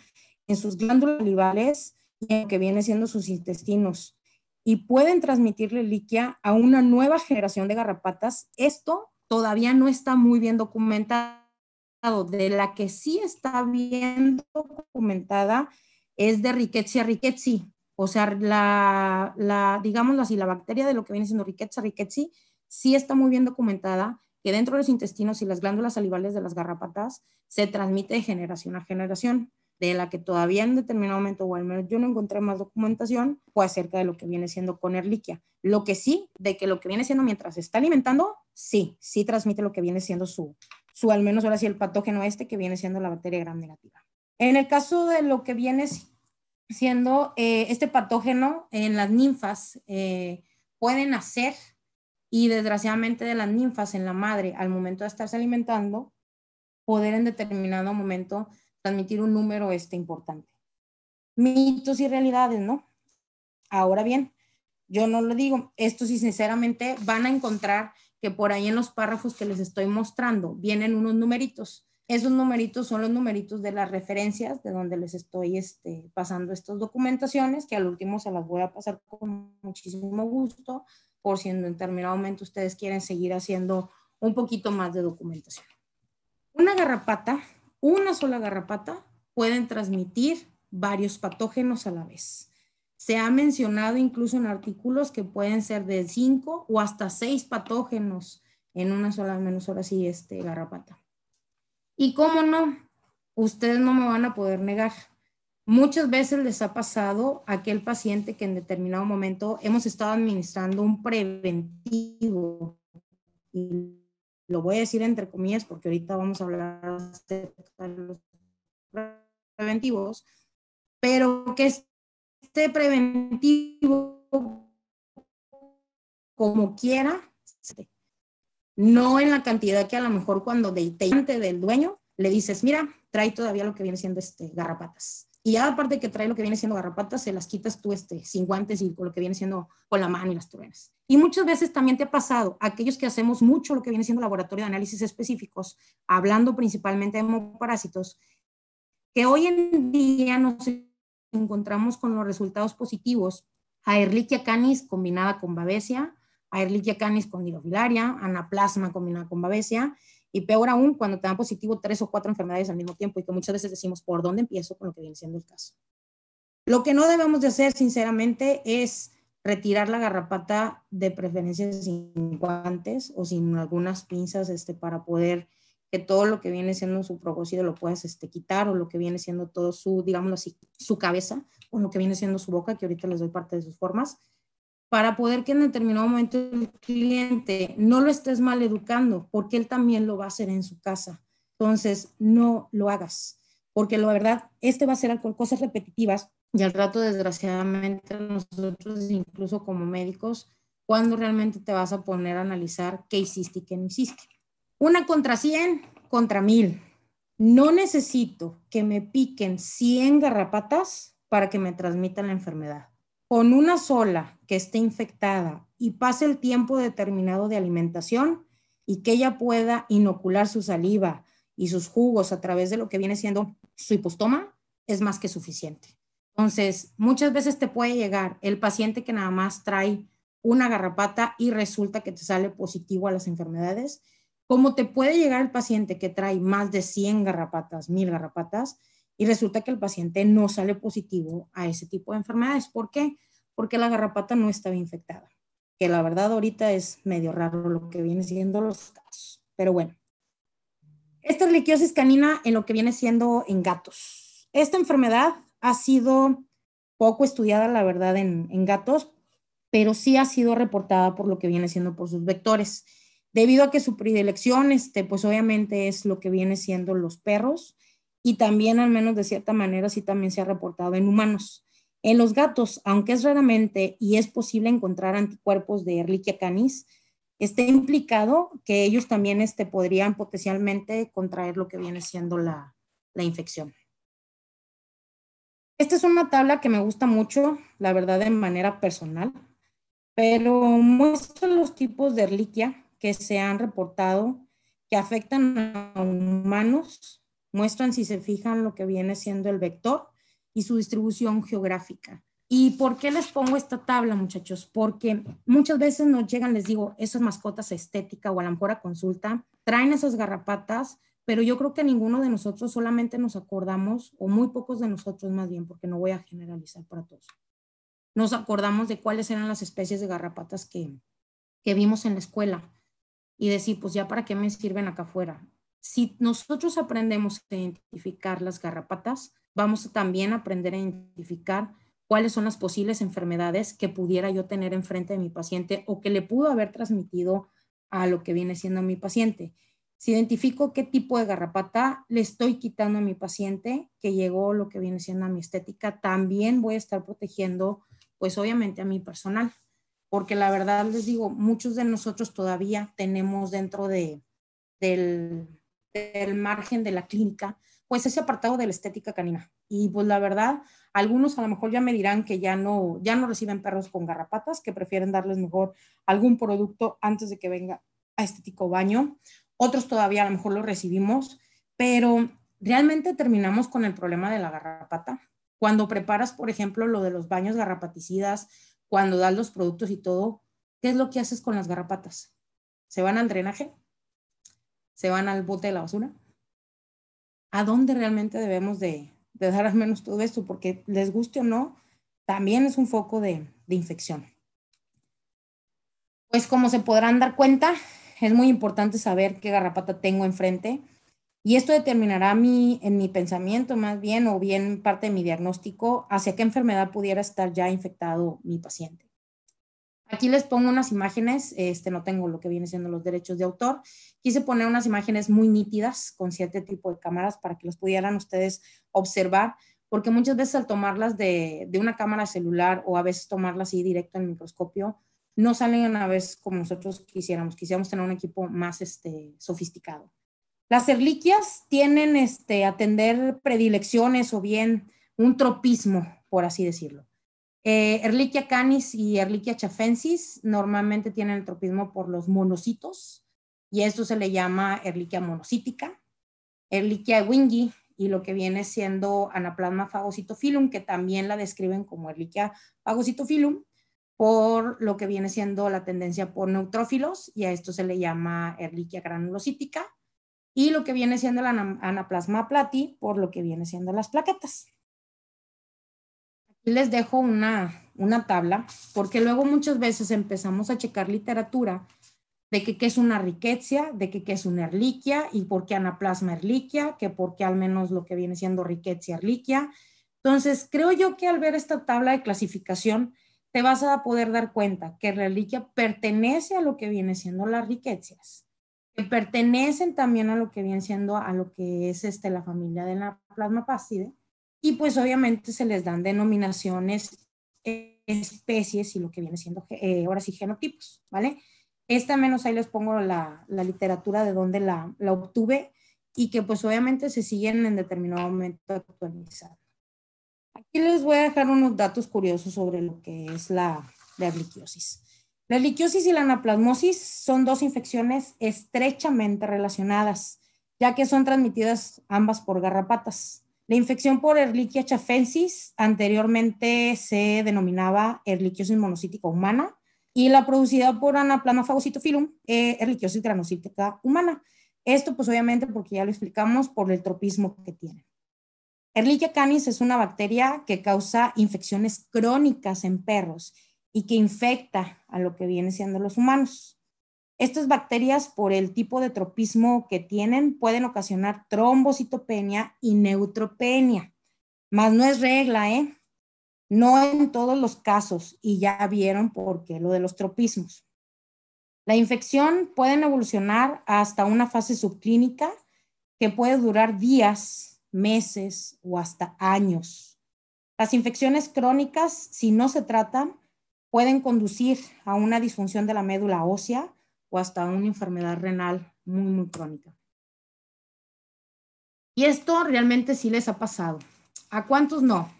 en sus glándulas salivales y en lo que viene siendo sus intestinos y pueden transmitir reliquia a una nueva generación de garrapatas. Esto todavía no está muy bien documentado. De la que sí está bien documentada es de Rickettsia rickettsii, o sea, la, la, digámoslo así, la bacteria de lo que viene siendo Rickettsia rickettsii sí está muy bien documentada, que dentro de los intestinos y las glándulas salivales de las garrapatas se transmite de generación a generación, de la que todavía en determinado momento, o al menos yo no encontré más documentación, pues acerca de lo que viene siendo con Erliquia. Lo que sí, de que lo que viene siendo mientras se está alimentando, sí, sí transmite lo que viene siendo su, su al menos ahora sí, el patógeno este que viene siendo la bacteria gram negativa. En el caso de lo que viene siendo eh, este patógeno en las ninfas, eh, pueden hacer, y desgraciadamente de las ninfas en la madre, al momento de estarse alimentando, poder en determinado momento transmitir un número este importante. Mitos y realidades, ¿no? Ahora bien, yo no lo digo, esto sí sinceramente van a encontrar que por ahí en los párrafos que les estoy mostrando vienen unos numeritos esos numeritos son los numeritos de las referencias de donde les estoy este, pasando estas documentaciones, que al último se las voy a pasar con muchísimo gusto, por si en determinado momento ustedes quieren seguir haciendo un poquito más de documentación. Una garrapata, una sola garrapata, pueden transmitir varios patógenos a la vez. Se ha mencionado incluso en artículos que pueden ser de cinco o hasta seis patógenos en una sola, al menos ahora sí, este, garrapata. Y cómo no, ustedes no me van a poder negar. Muchas veces les ha pasado a aquel paciente que en determinado momento hemos estado administrando un preventivo. Y lo voy a decir entre comillas porque ahorita vamos a hablar de los preventivos, pero que este preventivo, como quiera, no en la cantidad que a lo mejor cuando detente del dueño le dices, mira, trae todavía lo que viene siendo este, garrapatas. Y ya aparte que trae lo que viene siendo garrapatas, se las quitas tú este, sin guantes y con lo que viene siendo con la mano y las truenas. Y muchas veces también te ha pasado, aquellos que hacemos mucho lo que viene siendo laboratorio de análisis específicos, hablando principalmente de hemoparásitos, que hoy en día nos encontramos con los resultados positivos a erlichia canis combinada con Babesia, erlichia canis con hidrofilaria, anaplasma combinada con babesia, y peor aún cuando te dan positivo tres o cuatro enfermedades al mismo tiempo y que muchas veces decimos, ¿por dónde empiezo con lo que viene siendo el caso? Lo que no debemos de hacer, sinceramente, es retirar la garrapata de preferencia sin guantes o sin algunas pinzas este, para poder que todo lo que viene siendo su progósido lo puedas este, quitar o lo que viene siendo todo su, digámoslo así, su cabeza o lo que viene siendo su boca, que ahorita les doy parte de sus formas, para poder que en determinado momento el cliente no lo estés mal educando, porque él también lo va a hacer en su casa. Entonces, no lo hagas, porque la verdad, este va a ser de cosas repetitivas y al rato, desgraciadamente, nosotros incluso como médicos, ¿cuándo realmente te vas a poner a analizar qué hiciste y qué no hiciste. Una contra 100, contra mil. No necesito que me piquen 100 garrapatas para que me transmitan la enfermedad con una sola que esté infectada y pase el tiempo determinado de alimentación y que ella pueda inocular su saliva y sus jugos a través de lo que viene siendo su hipostoma, es más que suficiente. Entonces, muchas veces te puede llegar el paciente que nada más trae una garrapata y resulta que te sale positivo a las enfermedades, como te puede llegar el paciente que trae más de 100 garrapatas, 1000 garrapatas, y resulta que el paciente no sale positivo a ese tipo de enfermedades. ¿Por qué? Porque la garrapata no estaba infectada, que la verdad ahorita es medio raro lo que viene siendo los casos. Pero bueno, esta liquiosis canina en lo que viene siendo en gatos. Esta enfermedad ha sido poco estudiada, la verdad, en, en gatos, pero sí ha sido reportada por lo que viene siendo por sus vectores. Debido a que su predilección, este, pues obviamente es lo que viene siendo los perros, y también al menos de cierta manera sí también se ha reportado en humanos. En los gatos, aunque es raramente y es posible encontrar anticuerpos de Ehrlichia canis, está implicado que ellos también este, podrían potencialmente contraer lo que viene siendo la, la infección. Esta es una tabla que me gusta mucho, la verdad, de manera personal, pero muestra los tipos de reliquia que se han reportado que afectan a humanos, Muestran, si se fijan, lo que viene siendo el vector y su distribución geográfica. ¿Y por qué les pongo esta tabla, muchachos? Porque muchas veces nos llegan, les digo, esas mascotas estéticas o a la mejor consulta, traen esas garrapatas, pero yo creo que ninguno de nosotros solamente nos acordamos, o muy pocos de nosotros más bien, porque no voy a generalizar para todos, nos acordamos de cuáles eran las especies de garrapatas que, que vimos en la escuela y decir, pues ya para qué me sirven acá afuera. Si nosotros aprendemos a identificar las garrapatas, vamos también a aprender a identificar cuáles son las posibles enfermedades que pudiera yo tener enfrente de mi paciente o que le pudo haber transmitido a lo que viene siendo mi paciente. Si identifico qué tipo de garrapata le estoy quitando a mi paciente que llegó lo que viene siendo a mi estética, también voy a estar protegiendo, pues obviamente a mi personal, porque la verdad les digo, muchos de nosotros todavía tenemos dentro de, del, del margen de la clínica, pues ese apartado de la estética canina. Y pues la verdad, algunos a lo mejor ya me dirán que ya no, ya no reciben perros con garrapatas, que prefieren darles mejor algún producto antes de que venga a estético baño. Otros todavía a lo mejor lo recibimos, pero realmente terminamos con el problema de la garrapata. Cuando preparas, por ejemplo, lo de los baños garrapaticidas, cuando das los productos y todo, ¿qué es lo que haces con las garrapatas? ¿Se van al drenaje? se van al bote de la basura. ¿A dónde realmente debemos de, dejar al menos todo esto? Porque les guste o no, también es un foco de, de infección. Pues como se podrán dar cuenta, es muy importante saber qué garrapata tengo enfrente y esto determinará mi, en mi pensamiento más bien o bien parte de mi diagnóstico hacia qué enfermedad pudiera estar ya infectado mi paciente. Aquí les pongo unas imágenes, este, no tengo lo que viene siendo los derechos de autor. Quise poner unas imágenes muy nítidas con cierto tipo de cámaras para que los pudieran ustedes observar, porque muchas veces al tomarlas de, una cámara celular o a veces tomarlas así directo en microscopio, no salen a la vez como nosotros quisiéramos. Quisiéramos tener un equipo más este, sofisticado. Las erliquias tienen este, atender predilecciones o bien un tropismo, por así decirlo. Eh, Erlichia canis y Erlichia chafensis normalmente tienen el tropismo por los monocitos y esto se le llama Erlichia monocítica. Erlichia wingi y lo que viene siendo Anaplasma fagocitofilum, que también la describen como Erlichia phagocytophilum por lo que viene siendo la tendencia por neutrófilos, y a esto se le llama Erlichia granulocítica, y lo que viene siendo la Anaplasma plati, por lo que viene siendo las plaquetas les dejo una, una tabla, porque luego muchas veces empezamos a checar literatura de que qué es una riqueza, de que qué es una erliquia y por qué anaplasma erliquia, que por qué al menos lo que viene siendo riqueza erliquia. Entonces, creo yo que al ver esta tabla de clasificación, te vas a poder dar cuenta que reliquia pertenece a lo que viene siendo las riquezas, que pertenecen también a lo que viene siendo a lo que es este, la familia de la páside, y pues obviamente se les dan denominaciones, eh, especies y lo que viene siendo eh, ahora sí genotipos, ¿vale? Esta menos ahí les pongo la, la literatura de donde la, la, obtuve y que pues obviamente se siguen en determinado momento actualizado. Aquí les voy a dejar unos datos curiosos sobre lo que es la, la La erliquiosis y la anaplasmosis son dos infecciones estrechamente relacionadas, ya que son transmitidas ambas por garrapatas. La infección por Erlichia chafensis anteriormente se denominaba Erlichiosis monocítica humana y la producida por Anaplana phagocytophilum eh, granocítica humana. Esto pues obviamente porque ya lo explicamos por el tropismo que tiene. Erlichia canis es una bacteria que causa infecciones crónicas en perros y que infecta a lo que viene siendo los humanos. Estas bacterias, por el tipo de tropismo que tienen, pueden ocasionar trombocitopenia y neutropenia. Mas no es regla, ¿eh? No en todos los casos, y ya vieron por qué lo de los tropismos. La infección puede evolucionar hasta una fase subclínica que puede durar días, meses o hasta años. Las infecciones crónicas, si no se tratan, pueden conducir a una disfunción de la médula ósea, o hasta una enfermedad renal muy, muy crónica. Y esto realmente sí les ha pasado. ¿A cuántos no?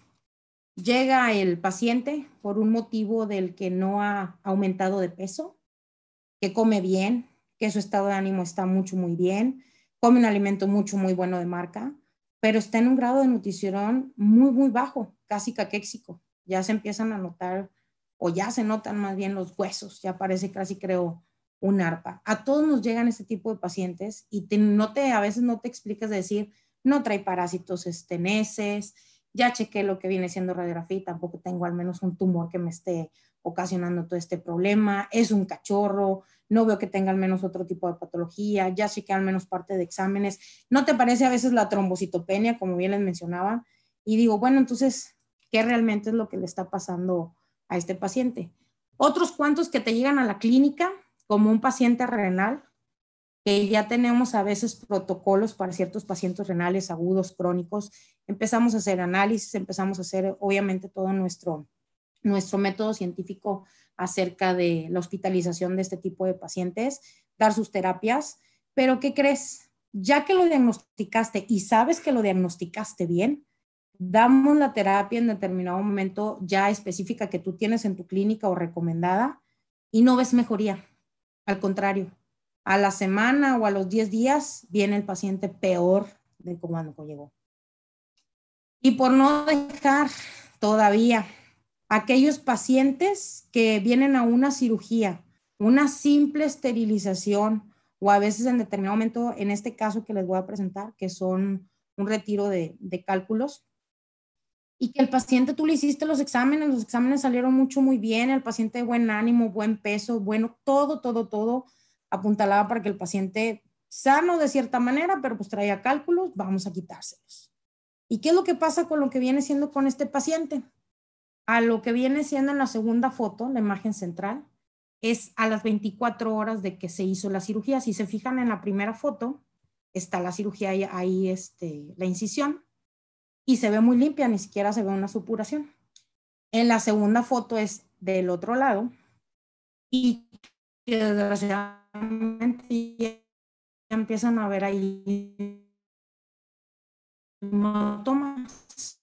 Llega el paciente por un motivo del que no ha aumentado de peso, que come bien, que su estado de ánimo está mucho, muy bien, come un alimento mucho, muy bueno de marca, pero está en un grado de nutrición muy, muy bajo, casi caquéxico. Ya se empiezan a notar, o ya se notan más bien los huesos, ya parece casi creo un ARPA. A todos nos llegan este tipo de pacientes y no te, a veces no te explicas de decir, no trae parásitos esteneses, ya chequé lo que viene siendo radiografía y tampoco tengo al menos un tumor que me esté ocasionando todo este problema, es un cachorro, no veo que tenga al menos otro tipo de patología, ya chequé al menos parte de exámenes, ¿no te parece a veces la trombocitopenia, como bien les mencionaba? Y digo, bueno, entonces, ¿qué realmente es lo que le está pasando a este paciente? Otros cuantos que te llegan a la clínica como un paciente renal, que ya tenemos a veces protocolos para ciertos pacientes renales agudos, crónicos, empezamos a hacer análisis, empezamos a hacer obviamente todo nuestro, nuestro método científico acerca de la hospitalización de este tipo de pacientes, dar sus terapias, pero ¿qué crees? Ya que lo diagnosticaste y sabes que lo diagnosticaste bien, damos la terapia en determinado momento ya específica que tú tienes en tu clínica o recomendada y no ves mejoría. Al contrario, a la semana o a los 10 días viene el paciente peor de que llegó. Y por no dejar todavía aquellos pacientes que vienen a una cirugía, una simple esterilización o a veces en determinado momento, en este caso que les voy a presentar, que son un retiro de cálculos, y que el paciente, tú le hiciste los exámenes, los exámenes salieron mucho, muy bien, el paciente de buen ánimo, buen peso, bueno, todo, todo, todo apuntalaba para que el paciente sano de cierta manera, pero pues traía cálculos, vamos a quitárselos. ¿Y qué es lo que pasa con lo que viene siendo con este paciente? A lo que viene siendo en la segunda foto, la imagen central, es a las 24 horas de que se hizo la cirugía. Si se fijan en la primera foto, está la cirugía ahí, ahí este, la incisión y se ve muy limpia, ni siquiera se ve una supuración. En la segunda foto es del otro lado y desgraciadamente ya empiezan a ver ahí hematomas.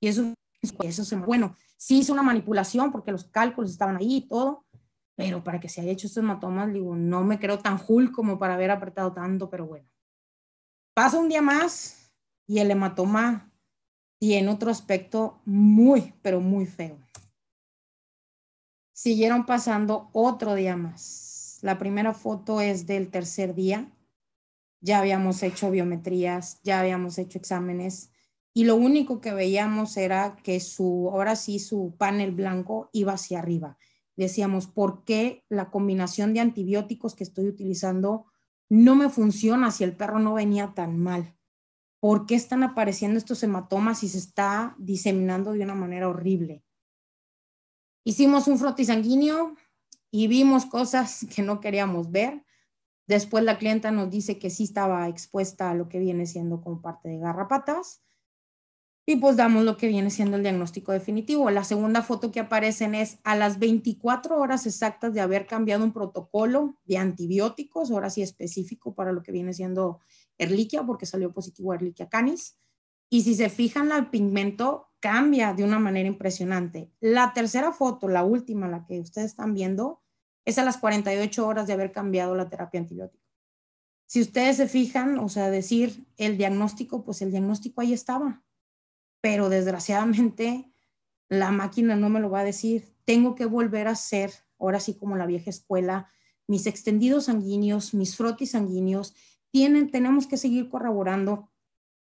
Y eso, eso se, bueno, sí hizo una manipulación porque los cálculos estaban ahí y todo, pero para que se haya hecho estos hematomas, digo, no me creo tan cool como para haber apretado tanto, pero bueno. Pasa un día más, y el hematoma en otro aspecto muy, pero muy feo. Siguieron pasando otro día más. La primera foto es del tercer día. Ya habíamos hecho biometrías, ya habíamos hecho exámenes y lo único que veíamos era que su, ahora sí, su panel blanco iba hacia arriba. Decíamos, ¿por qué la combinación de antibióticos que estoy utilizando no me funciona si el perro no venía tan mal? por qué están apareciendo estos hematomas y se está diseminando de una manera horrible. Hicimos un frotisanguíneo y vimos cosas que no queríamos ver. Después la clienta nos dice que sí estaba expuesta a lo que viene siendo como parte de garrapatas y pues damos lo que viene siendo el diagnóstico definitivo. La segunda foto que aparecen es a las 24 horas exactas de haber cambiado un protocolo de antibióticos, ahora sí específico para lo que viene siendo Erliquia, porque salió positivo Erliquia canis. Y si se fijan, el pigmento cambia de una manera impresionante. La tercera foto, la última, la que ustedes están viendo, es a las 48 horas de haber cambiado la terapia antibiótica. Si ustedes se fijan, o sea, decir el diagnóstico, pues el diagnóstico ahí estaba, pero desgraciadamente la máquina no me lo va a decir. Tengo que volver a hacer, ahora sí como la vieja escuela, mis extendidos sanguíneos, mis frotis sanguíneos. Tienen, tenemos que seguir corroborando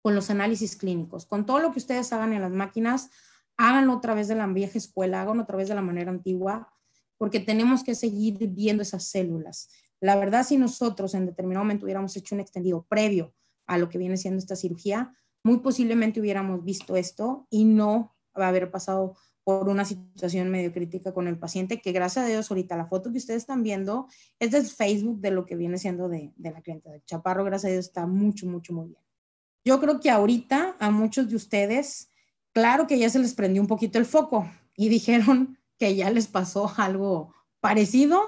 con los análisis clínicos. Con todo lo que ustedes hagan en las máquinas, háganlo otra vez de la vieja escuela, háganlo otra vez de la manera antigua, porque tenemos que seguir viendo esas células. La verdad, si nosotros en determinado momento hubiéramos hecho un extendido previo a lo que viene siendo esta cirugía, muy posiblemente hubiéramos visto esto y no va a haber pasado por una situación medio crítica con el paciente, que gracias a Dios ahorita la foto que ustedes están viendo es de Facebook de lo que viene siendo de, de la clienta del Chaparro, gracias a Dios está mucho, mucho, muy bien. Yo creo que ahorita a muchos de ustedes, claro que ya se les prendió un poquito el foco y dijeron que ya les pasó algo parecido,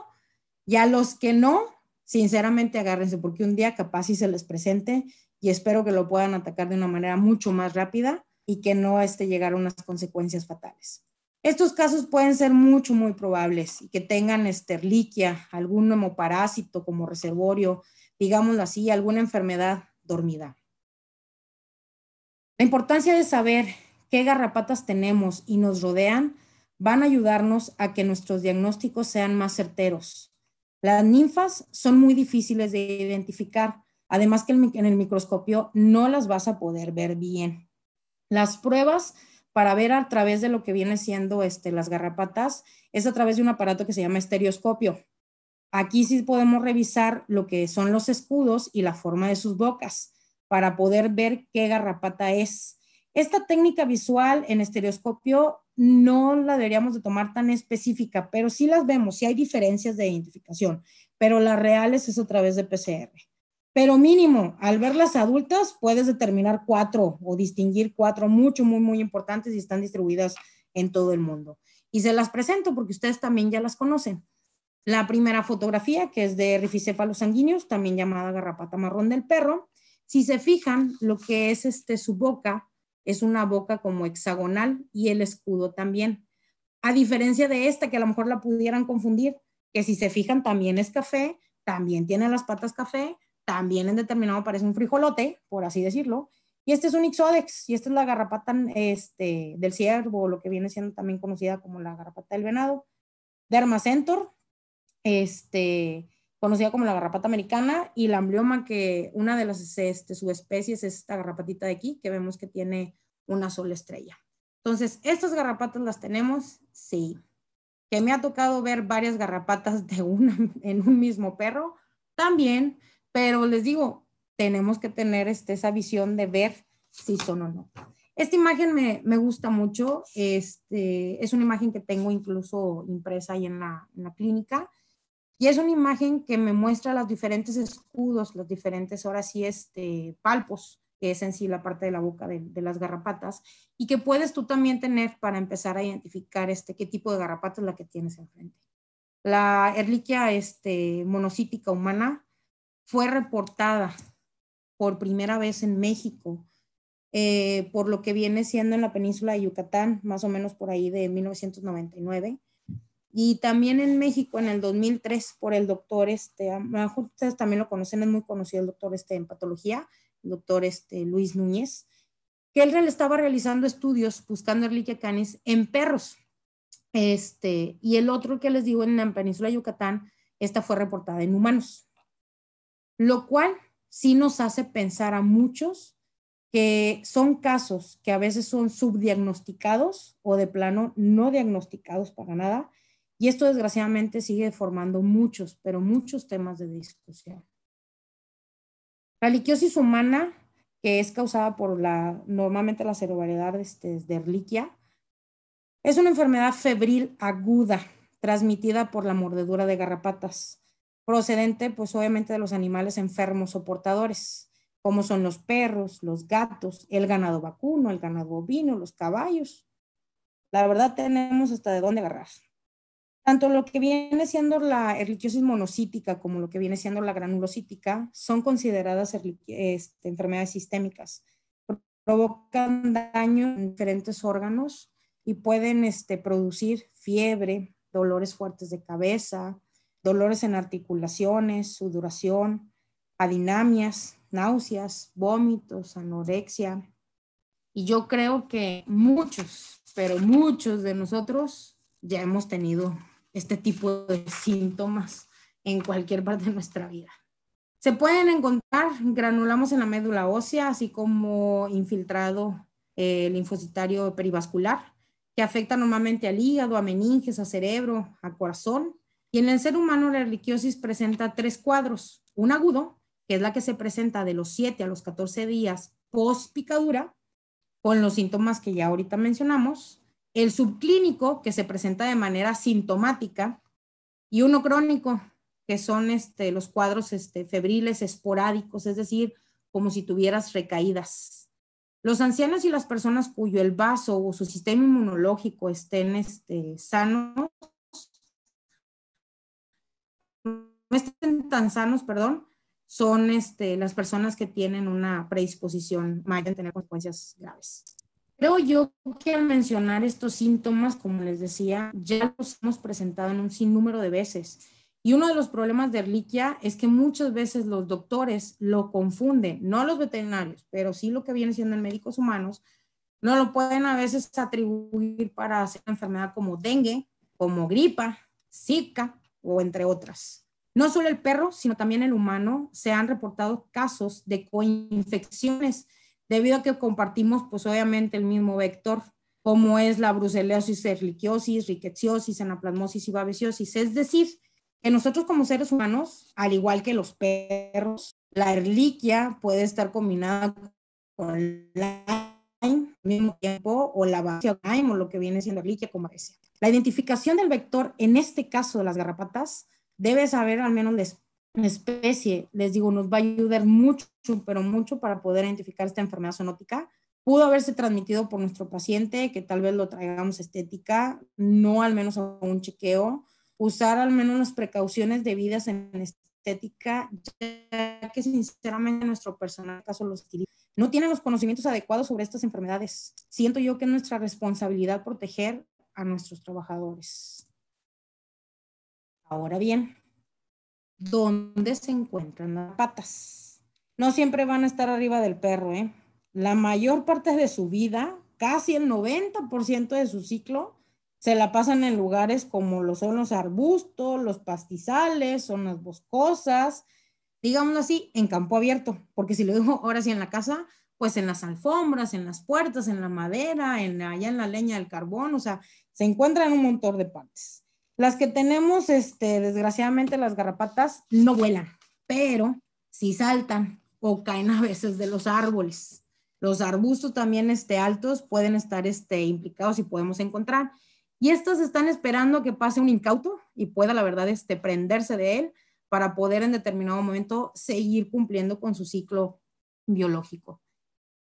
y a los que no, sinceramente agárrense, porque un día capaz si se les presente y espero que lo puedan atacar de una manera mucho más rápida y que no este, llegar a unas consecuencias fatales. Estos casos pueden ser mucho, muy probables y que tengan esterliquia, algún hemoparásito como reservorio, digámoslo así, alguna enfermedad dormida. La importancia de saber qué garrapatas tenemos y nos rodean van a ayudarnos a que nuestros diagnósticos sean más certeros. Las ninfas son muy difíciles de identificar, Además que en el microscopio no las vas a poder ver bien. Las pruebas para ver a través de lo que viene siendo este, las garrapatas es a través de un aparato que se llama estereoscopio. Aquí sí podemos revisar lo que son los escudos y la forma de sus bocas para poder ver qué garrapata es. Esta técnica visual en estereoscopio no la deberíamos de tomar tan específica, pero sí las vemos, sí hay diferencias de identificación, pero las reales es a través de PCR pero mínimo, al ver las adultas puedes determinar cuatro o distinguir cuatro mucho, muy, muy importantes y están distribuidas en todo el mundo. Y se las presento porque ustedes también ya las conocen. La primera fotografía, que es de rificéfalos sanguíneos, también llamada garrapata marrón del perro. Si se fijan, lo que es este, su boca es una boca como hexagonal y el escudo también. A diferencia de esta, que a lo mejor la pudieran confundir, que si se fijan también es café, también tiene las patas café, también en determinado parece un frijolote, por así decirlo, y este es un ixodex, y esta es la garrapata este, del ciervo, lo que viene siendo también conocida como la garrapata del venado, Dermacentor, este, conocida como la garrapata americana, y la amblioma, que una de las este, subespecies es esta garrapatita de aquí, que vemos que tiene una sola estrella. Entonces, estas garrapatas las tenemos, sí. Que me ha tocado ver varias garrapatas de una, en un mismo perro, también. Pero les digo, tenemos que tener este, esa visión de ver si son o no. Esta imagen me, gusta mucho, este, es una imagen que tengo incluso impresa ahí en la, clínica. Y es una imagen que me muestra los diferentes escudos, los diferentes, ahora sí, este, palpos, que es en sí la parte de la boca de, las garrapatas, y que puedes tú también tener para empezar a identificar este, qué tipo de garrapata es la que tienes enfrente. La Erliquia este, monocítica humana fue reportada por primera vez en México, eh, por lo que viene siendo en la península de Yucatán, más o menos por ahí de 1999. Y también en México en el 2003 por el doctor, este, ustedes también lo conocen, es muy conocido el doctor este, en patología, el doctor este, Luis Núñez, que él estaba realizando estudios buscando el canis en perros. Este, y el otro que les digo en la península de Yucatán, esta fue reportada en humanos lo cual sí nos hace pensar a muchos que son casos que a veces son subdiagnosticados o de plano no diagnosticados para nada. Y esto desgraciadamente sigue formando muchos, pero muchos temas de discusión. La liquiosis humana, que es causada por la, normalmente la cerebralidad este, de Erliquia, es una enfermedad febril aguda transmitida por la mordedura de garrapatas procedente pues obviamente de los animales enfermos o portadores, como son los perros, los gatos, el ganado vacuno, el ganado bovino, los caballos. La verdad tenemos hasta de dónde agarrar. Tanto lo que viene siendo la erliquiosis monocítica como lo que viene siendo la granulocítica son consideradas este, enfermedades sistémicas. Provocan daño en diferentes órganos y pueden este, producir fiebre, dolores fuertes de cabeza, dolores en articulaciones, sudoración, adinamias, náuseas, vómitos, anorexia. Y yo creo que muchos, pero muchos de nosotros ya hemos tenido este tipo de síntomas en cualquier parte de nuestra vida. Se pueden encontrar granulamos en la médula ósea, así como infiltrado eh, linfocitario perivascular, que afecta normalmente al hígado, a meninges, a cerebro, a corazón y en el ser humano la erliquiosis presenta tres cuadros. Un agudo, que es la que se presenta de los 7 a los 14 días post picadura, con los síntomas que ya ahorita mencionamos. El subclínico, que se presenta de manera sintomática. Y uno crónico, que son este, los cuadros este, febriles esporádicos, es decir, como si tuvieras recaídas. Los ancianos y las personas cuyo el vaso o su sistema inmunológico estén este, sanos no estén tan sanos, perdón, son este, las personas que tienen una predisposición mayor a tener consecuencias graves. Creo yo que al mencionar estos síntomas, como les decía, ya los hemos presentado en un sinnúmero de veces. Y uno de los problemas de erliquia es que muchas veces los doctores lo confunden, no los veterinarios, pero sí lo que viene siendo en médicos humanos, no lo pueden a veces atribuir para hacer enfermedad como dengue, como gripa, zika o entre otras. No solo el perro, sino también el humano, se han reportado casos de coinfecciones debido a que compartimos, pues obviamente, el mismo vector, como es la bruceliosis, erliquiosis, riquetsiosis, anaplasmosis y babesiosis. Es decir, que nosotros como seres humanos, al igual que los perros, la erliquia puede estar combinada con la al mismo tiempo o la vacía o lo que viene siendo erliquia como decía. La identificación del vector, en este caso de las garrapatas, debe saber al menos la especie, les digo, nos va a ayudar mucho, pero mucho para poder identificar esta enfermedad zoonótica. Pudo haberse transmitido por nuestro paciente, que tal vez lo traigamos estética, no al menos a un chequeo, usar al menos las precauciones debidas en estética, ya que sinceramente nuestro personal, caso los no tienen los conocimientos adecuados sobre estas enfermedades. Siento yo que es nuestra responsabilidad proteger a nuestros trabajadores. Ahora bien, ¿dónde se encuentran las patas? No siempre van a estar arriba del perro, ¿eh? La mayor parte de su vida, casi el 90% de su ciclo, se la pasan en lugares como lo son los arbustos, los pastizales, zonas boscosas, digámoslo así, en campo abierto, porque si lo digo ahora sí en la casa, pues en las alfombras, en las puertas, en la madera, en allá en la leña del carbón, o sea, se encuentran un montón de partes. Las que tenemos, este, desgraciadamente, las garrapatas no vuelan, pero si saltan o caen a veces de los árboles. Los arbustos también este, altos pueden estar este, implicados y podemos encontrar. Y estas están esperando que pase un incauto y pueda, la verdad, este, prenderse de él para poder en determinado momento seguir cumpliendo con su ciclo biológico.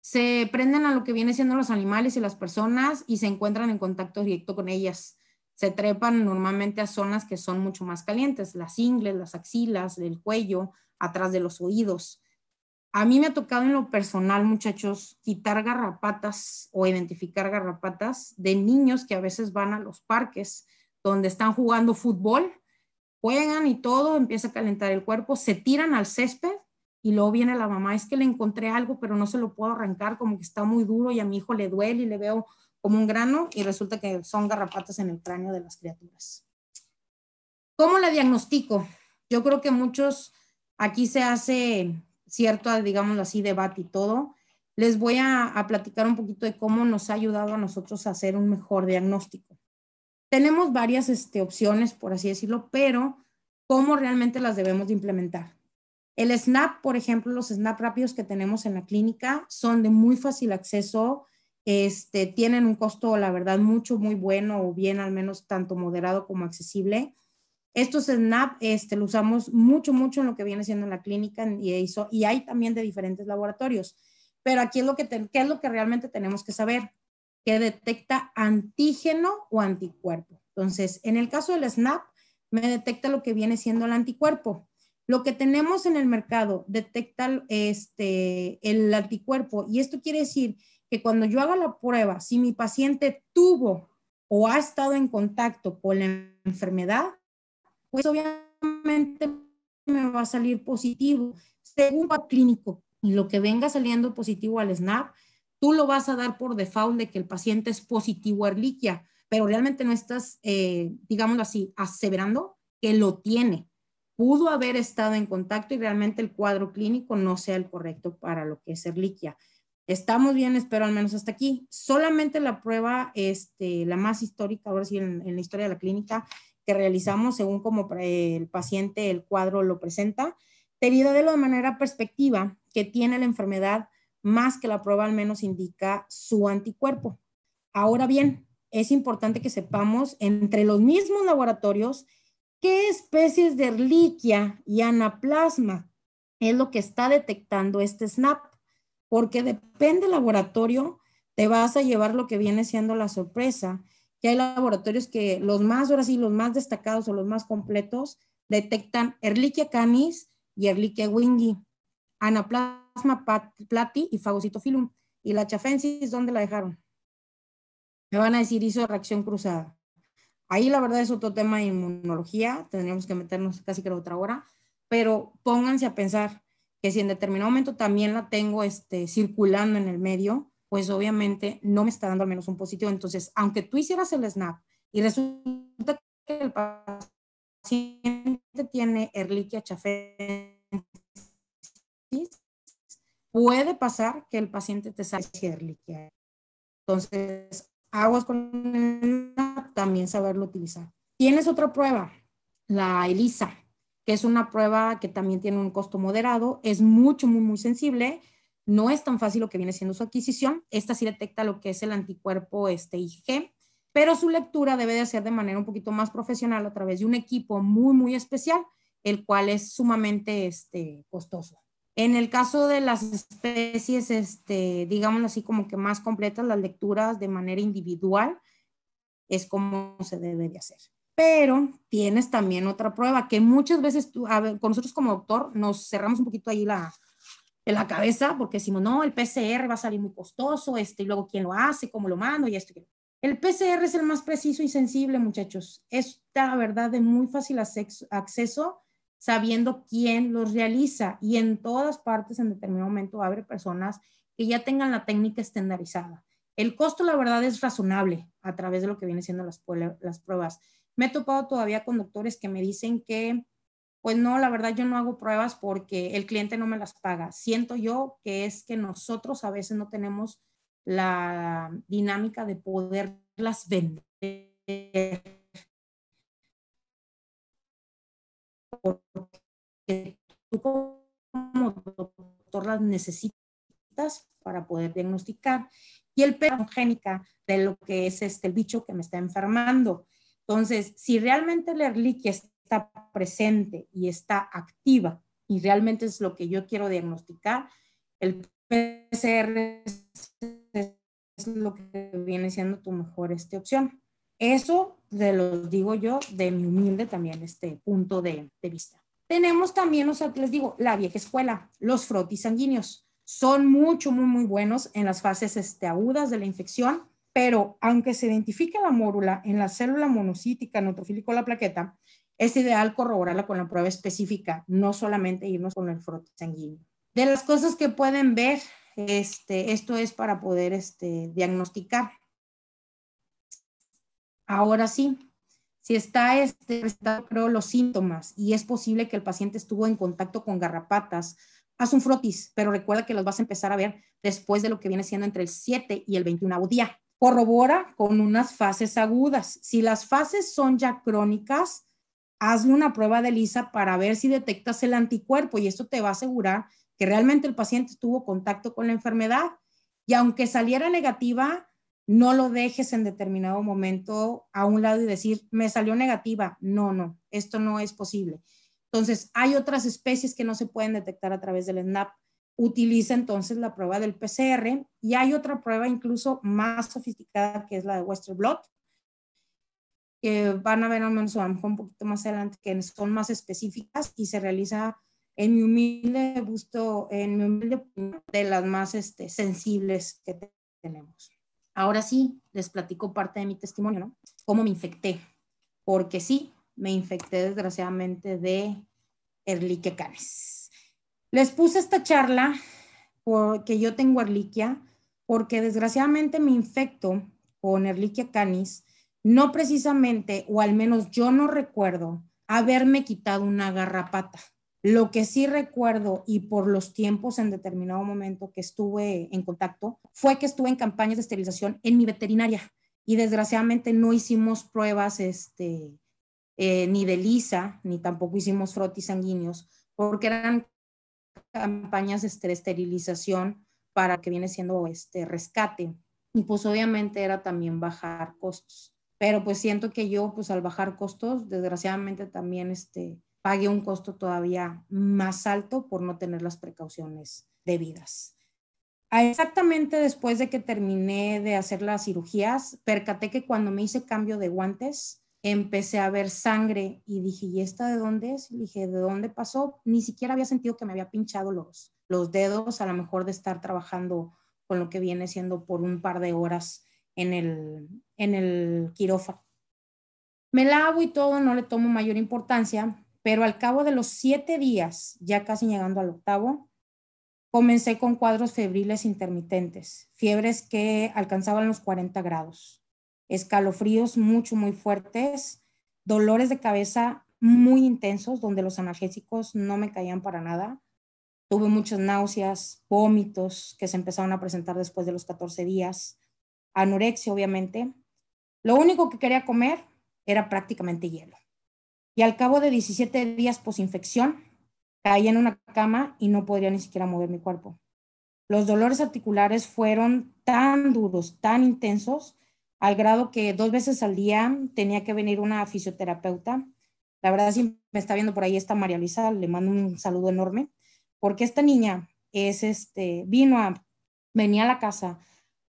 Se prenden a lo que vienen siendo los animales y las personas y se encuentran en contacto directo con ellas se trepan normalmente a zonas que son mucho más calientes, las ingles, las axilas, el cuello, atrás de los oídos. A mí me ha tocado en lo personal, muchachos, quitar garrapatas o identificar garrapatas de niños que a veces van a los parques donde están jugando fútbol, juegan y todo, empieza a calentar el cuerpo, se tiran al césped y luego viene la mamá, es que le encontré algo, pero no se lo puedo arrancar, como que está muy duro y a mi hijo le duele y le veo como un grano y resulta que son garrapatas en el cráneo de las criaturas. ¿Cómo la diagnostico? Yo creo que muchos, aquí se hace cierto, digámoslo así, debate y todo. Les voy a, platicar un poquito de cómo nos ha ayudado a nosotros a hacer un mejor diagnóstico. Tenemos varias este, opciones, por así decirlo, pero ¿cómo realmente las debemos de implementar? El SNAP, por ejemplo, los SNAP rápidos que tenemos en la clínica son de muy fácil acceso, este, tienen un costo, la verdad, mucho, muy bueno o bien al menos tanto moderado como accesible. Estos SNAP este, lo usamos mucho, mucho en lo que viene siendo la clínica y, hay también de diferentes laboratorios. Pero aquí es lo que, es lo que realmente tenemos que saber, que detecta antígeno o anticuerpo. Entonces, en el caso del SNAP, me detecta lo que viene siendo el anticuerpo. Lo que tenemos en el mercado detecta este, el anticuerpo y esto quiere decir que cuando yo haga la prueba, si mi paciente tuvo o ha estado en contacto con la enfermedad, pues obviamente me va a salir positivo. Según va clínico, lo que venga saliendo positivo al SNAP, tú lo vas a dar por default de que el paciente es positivo a Erliquia, pero realmente no estás, eh, digámoslo así, aseverando que lo tiene. Pudo haber estado en contacto y realmente el cuadro clínico no sea el correcto para lo que es Erliquia. Estamos bien, espero al menos hasta aquí. Solamente la prueba, este, la más histórica, ahora sí, en, la historia de la clínica, que realizamos según como el paciente, el cuadro lo presenta, Tenido de la manera perspectiva que tiene la enfermedad, más que la prueba al menos indica su anticuerpo. Ahora bien, es importante que sepamos entre los mismos laboratorios qué especies de reliquia y anaplasma es lo que está detectando este SNAP porque depende del laboratorio, te vas a llevar lo que viene siendo la sorpresa, que hay laboratorios que los más, ahora sí, los más destacados o los más completos detectan erliquia canis y erliquia wingi, Anaplasma plati y fagocitofilum. Y la chafensis, ¿dónde la dejaron? Me van a decir, hizo reacción cruzada. Ahí la verdad es otro tema de inmunología, tendríamos que meternos casi que a otra hora, pero pónganse a pensar, que si en determinado momento también la tengo este, circulando en el medio, pues obviamente no me está dando al menos un positivo. Entonces, aunque tú hicieras el snap y resulta que el paciente tiene Ehrlichia chafensis, puede pasar que el paciente te salga Ehrlichia. Entonces, aguas con el snap, también saberlo utilizar. Tienes otra prueba, la ELISA que es una prueba que también tiene un costo moderado, es mucho, muy, muy sensible, no es tan fácil lo que viene siendo su adquisición, esta sí detecta lo que es el anticuerpo este IG, pero su lectura debe de hacer de manera un poquito más profesional a través de un equipo muy, muy especial, el cual es sumamente este, costoso. En el caso de las especies, este, digamos así, como que más completas, las lecturas de manera individual es como se debe de hacer pero tienes también otra prueba que muchas veces tú, a ver, con nosotros como doctor nos cerramos un poquito ahí la, en la cabeza porque decimos, no, el PCR va a salir muy costoso, este, y luego quién lo hace, cómo lo mando y esto. El PCR es el más preciso y sensible, muchachos. Es la verdad de muy fácil acceso sabiendo quién los realiza y en todas partes en determinado momento abre personas que ya tengan la técnica estandarizada. El costo, la verdad, es razonable a través de lo que viene siendo las, las pruebas. Me he topado todavía con doctores que me dicen que, pues no, la verdad yo no hago pruebas porque el cliente no me las paga. Siento yo que es que nosotros a veces no tenemos la dinámica de poderlas vender. Porque tú como doctor las necesitas para poder diagnosticar. Y el patogénica de lo que es este, bicho que me está enfermando. Entonces, si realmente la reliquia está presente y está activa, y realmente es lo que yo quiero diagnosticar, el PCR es lo que viene siendo tu mejor este, opción. Eso te lo digo yo de mi humilde también este punto de, vista. Tenemos también, o sea, les digo, la vieja escuela, los frotis sanguíneos. Son mucho, muy, muy buenos en las fases este, agudas de la infección pero aunque se identifique la mórula en la célula monocítica neutrofílico la plaqueta, es ideal corroborarla con la prueba específica, no solamente irnos con el frotis sanguíneo. De las cosas que pueden ver, este, esto es para poder este, diagnosticar. Ahora sí, si está este, creo, los síntomas y es posible que el paciente estuvo en contacto con garrapatas, haz un frotis, pero recuerda que los vas a empezar a ver después de lo que viene siendo entre el 7 y el 21 día corrobora con unas fases agudas. Si las fases son ya crónicas, hazle una prueba de lisa para ver si detectas el anticuerpo y esto te va a asegurar que realmente el paciente tuvo contacto con la enfermedad. Y aunque saliera negativa, no lo dejes en determinado momento a un lado y decir, me salió negativa. No, no, esto no es posible. Entonces, hay otras especies que no se pueden detectar a través del SNAP utiliza entonces la prueba del PCR y hay otra prueba incluso más sofisticada que es la de Western Blot, que van a ver a un poquito más adelante que son más específicas y se realiza en mi humilde gusto, en mi humilde de las más este, sensibles que tenemos. Ahora sí, les platico parte de mi testimonio, ¿no? Cómo me infecté, porque sí, me infecté desgraciadamente de Erlique Canes les puse esta charla porque yo tengo Erliquia, porque desgraciadamente me infecto con Erliquia canis, no precisamente, o al menos yo no recuerdo haberme quitado una garrapata. Lo que sí recuerdo y por los tiempos en determinado momento que estuve en contacto fue que estuve en campañas de esterilización en mi veterinaria y desgraciadamente no hicimos pruebas este, eh, ni de lisa, ni tampoco hicimos frotis sanguíneos, porque eran campañas de esterilización para que viene siendo este rescate. Y pues obviamente era también bajar costos. Pero pues siento que yo, pues al bajar costos, desgraciadamente también este, pagué un costo todavía más alto por no tener las precauciones debidas. Ah, exactamente después de que terminé de hacer las cirugías, percaté que cuando me hice cambio de guantes, empecé a ver sangre y dije, ¿y esta de dónde es? Y dije, ¿de dónde pasó? Ni siquiera había sentido que me había pinchado los, dedos, a lo mejor de estar trabajando con lo que viene siendo por un par de horas en el, en el quirófano. Me lavo y todo, no le tomo mayor importancia, pero al cabo de los siete días, ya casi llegando al octavo, comencé con cuadros febriles intermitentes, fiebres que alcanzaban los 40 grados escalofríos mucho, muy fuertes, dolores de cabeza muy intensos, donde los analgésicos no me caían para nada. Tuve muchas náuseas, vómitos que se empezaron a presentar después de los 14 días, anorexia, obviamente. Lo único que quería comer era prácticamente hielo. Y al cabo de 17 días posinfección, caí en una cama y no podría ni siquiera mover mi cuerpo. Los dolores articulares fueron tan duros, tan intensos, al grado que dos veces al día tenía que venir una fisioterapeuta. La verdad, si me está viendo por ahí está María Luisa, le mando un saludo enorme, porque esta niña es este, vino a, venía a la casa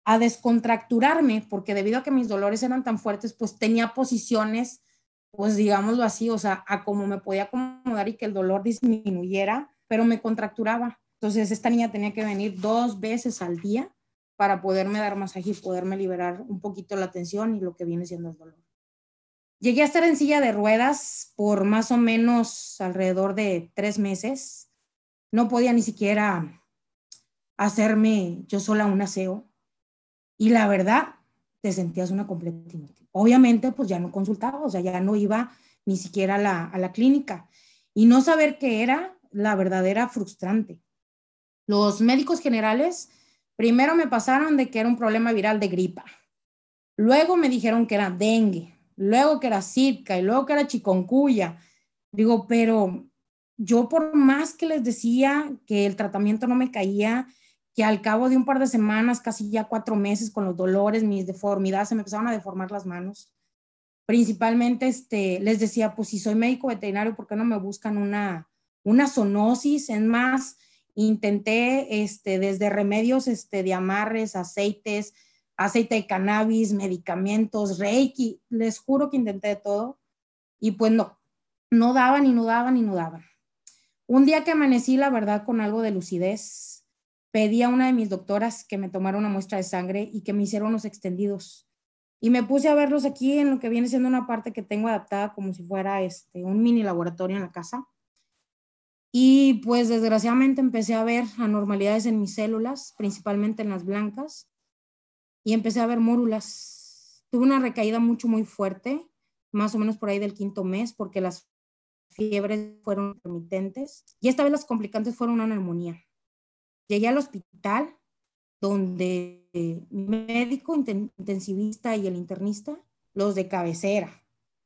a descontracturarme, porque debido a que mis dolores eran tan fuertes, pues tenía posiciones, pues digámoslo así, o sea, a cómo me podía acomodar y que el dolor disminuyera, pero me contracturaba. Entonces, esta niña tenía que venir dos veces al día para poderme dar masaje y poderme liberar un poquito la tensión y lo que viene siendo el dolor. Llegué a estar en silla de ruedas por más o menos alrededor de tres meses. No podía ni siquiera hacerme yo sola un aseo. Y la verdad, te sentías una completa inútil. Obviamente, pues ya no consultaba, o sea, ya no iba ni siquiera a la, a la clínica. Y no saber qué era, la verdadera frustrante. Los médicos generales Primero me pasaron de que era un problema viral de gripa. Luego me dijeron que era dengue, luego que era zika y luego que era chiconcuya, Digo, pero yo por más que les decía que el tratamiento no me caía, que al cabo de un par de semanas, casi ya cuatro meses, con los dolores, mis deformidades, se me empezaron a deformar las manos. Principalmente este, les decía, pues si soy médico veterinario, ¿por qué no me buscan una, una zoonosis? Es más, Intenté este, desde remedios este, de amarres, aceites, aceite de cannabis, medicamentos, reiki, les juro que intenté de todo y pues no, no daban y no daban y no daban. Un día que amanecí, la verdad, con algo de lucidez, pedí a una de mis doctoras que me tomara una muestra de sangre y que me hicieron unos extendidos. Y me puse a verlos aquí en lo que viene siendo una parte que tengo adaptada como si fuera este, un mini laboratorio en la casa. Y pues desgraciadamente empecé a ver anormalidades en mis células, principalmente en las blancas, y empecé a ver mórulas. Tuve una recaída mucho, muy fuerte, más o menos por ahí del quinto mes, porque las fiebres fueron permitentes, Y esta vez las complicantes fueron una neumonía. Llegué al hospital donde mi médico intensivista y el internista, los de cabecera,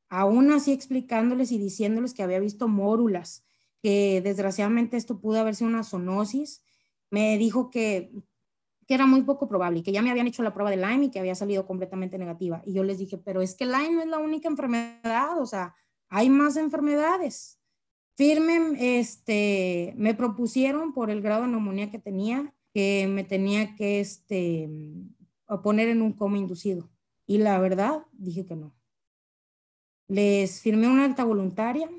aún así explicándoles y diciéndoles que había visto mórulas, que desgraciadamente esto pudo haber sido una zoonosis. Me dijo que, era muy poco probable y que ya me habían hecho la prueba de Lyme y que había salido completamente negativa. Y yo les dije, pero es que Lyme no es la única enfermedad, o sea, hay más enfermedades. Firme, este, me propusieron por el grado de neumonía que tenía que me tenía que este, poner en un coma inducido. Y la verdad, dije que no. Les firmé una alta voluntaria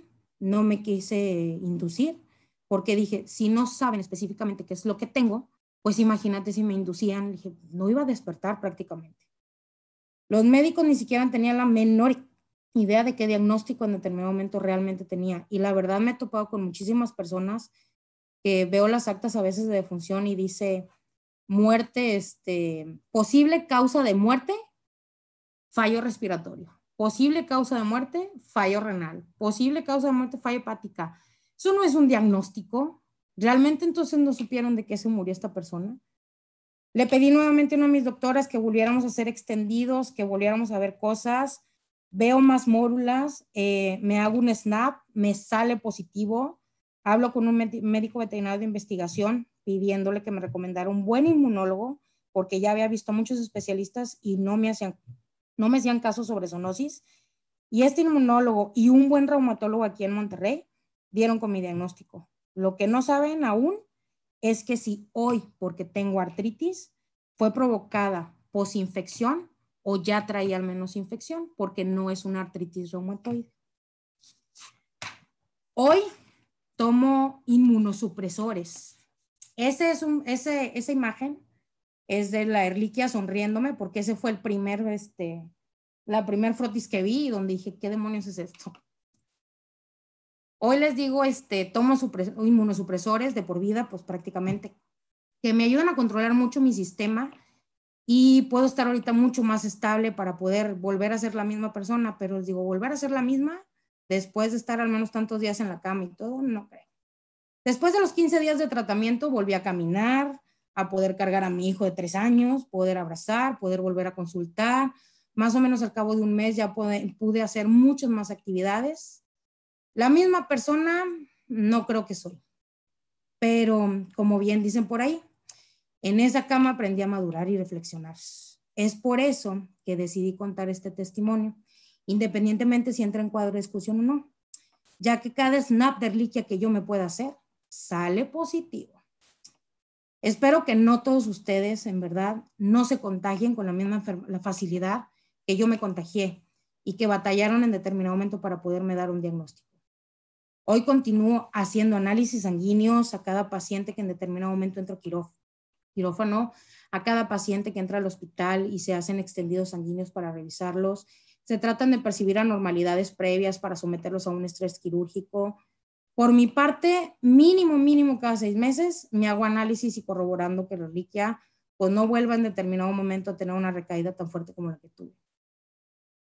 no me quise inducir, porque dije, si no saben específicamente qué es lo que tengo, pues imagínate si me inducían, dije, no iba a despertar prácticamente. Los médicos ni siquiera tenían la menor idea de qué diagnóstico en determinado momento realmente tenía. Y la verdad me he topado con muchísimas personas que veo las actas a veces de defunción y dice muerte, este, posible causa de muerte, fallo respiratorio. Posible causa de muerte, fallo renal. Posible causa de muerte, fallo hepática. Eso no es un diagnóstico. Realmente entonces no supieron de qué se murió esta persona. Le pedí nuevamente a una de mis doctoras que volviéramos a ser extendidos, que volviéramos a ver cosas. Veo más mórulas, eh, me hago un snap, me sale positivo. Hablo con un médico veterinario de investigación pidiéndole que me recomendara un buen inmunólogo porque ya había visto muchos especialistas y no me hacían no me hacían caso sobre zoonosis. Y este inmunólogo y un buen reumatólogo aquí en Monterrey dieron con mi diagnóstico. Lo que no saben aún es que si hoy, porque tengo artritis, fue provocada posinfección o ya traía al menos infección, porque no es una artritis reumatoide. Hoy tomo inmunosupresores. Ese es un, esa imagen es de la Erliquia sonriéndome, porque ese fue el primer, este, la primer frotis que vi, donde dije, ¿qué demonios es esto? Hoy les digo, este, tomo inmunosupresores de por vida, pues prácticamente, que me ayudan a controlar mucho mi sistema y puedo estar ahorita mucho más estable para poder volver a ser la misma persona, pero les digo, volver a ser la misma después de estar al menos tantos días en la cama y todo, no creo. Después de los 15 días de tratamiento volví a caminar, a poder cargar a mi hijo de tres años, poder abrazar, poder volver a consultar. Más o menos al cabo de un mes ya pude, hacer muchas más actividades. La misma persona no creo que soy, pero como bien dicen por ahí, en esa cama aprendí a madurar y reflexionar. Es por eso que decidí contar este testimonio, independientemente si entra en cuadro de discusión o no, ya que cada snap de reliquia que yo me pueda hacer sale positivo. Espero que no todos ustedes, en verdad, no se contagien con la misma facilidad que yo me contagié y que batallaron en determinado momento para poderme dar un diagnóstico. Hoy continúo haciendo análisis sanguíneos a cada paciente que en determinado momento entra quirófano, a cada paciente que entra al hospital y se hacen extendidos sanguíneos para revisarlos. Se tratan de percibir anormalidades previas para someterlos a un estrés quirúrgico, por mi parte, mínimo, mínimo cada seis meses me hago análisis y corroborando que la reliquia pues no vuelva en determinado momento a tener una recaída tan fuerte como la que tuve.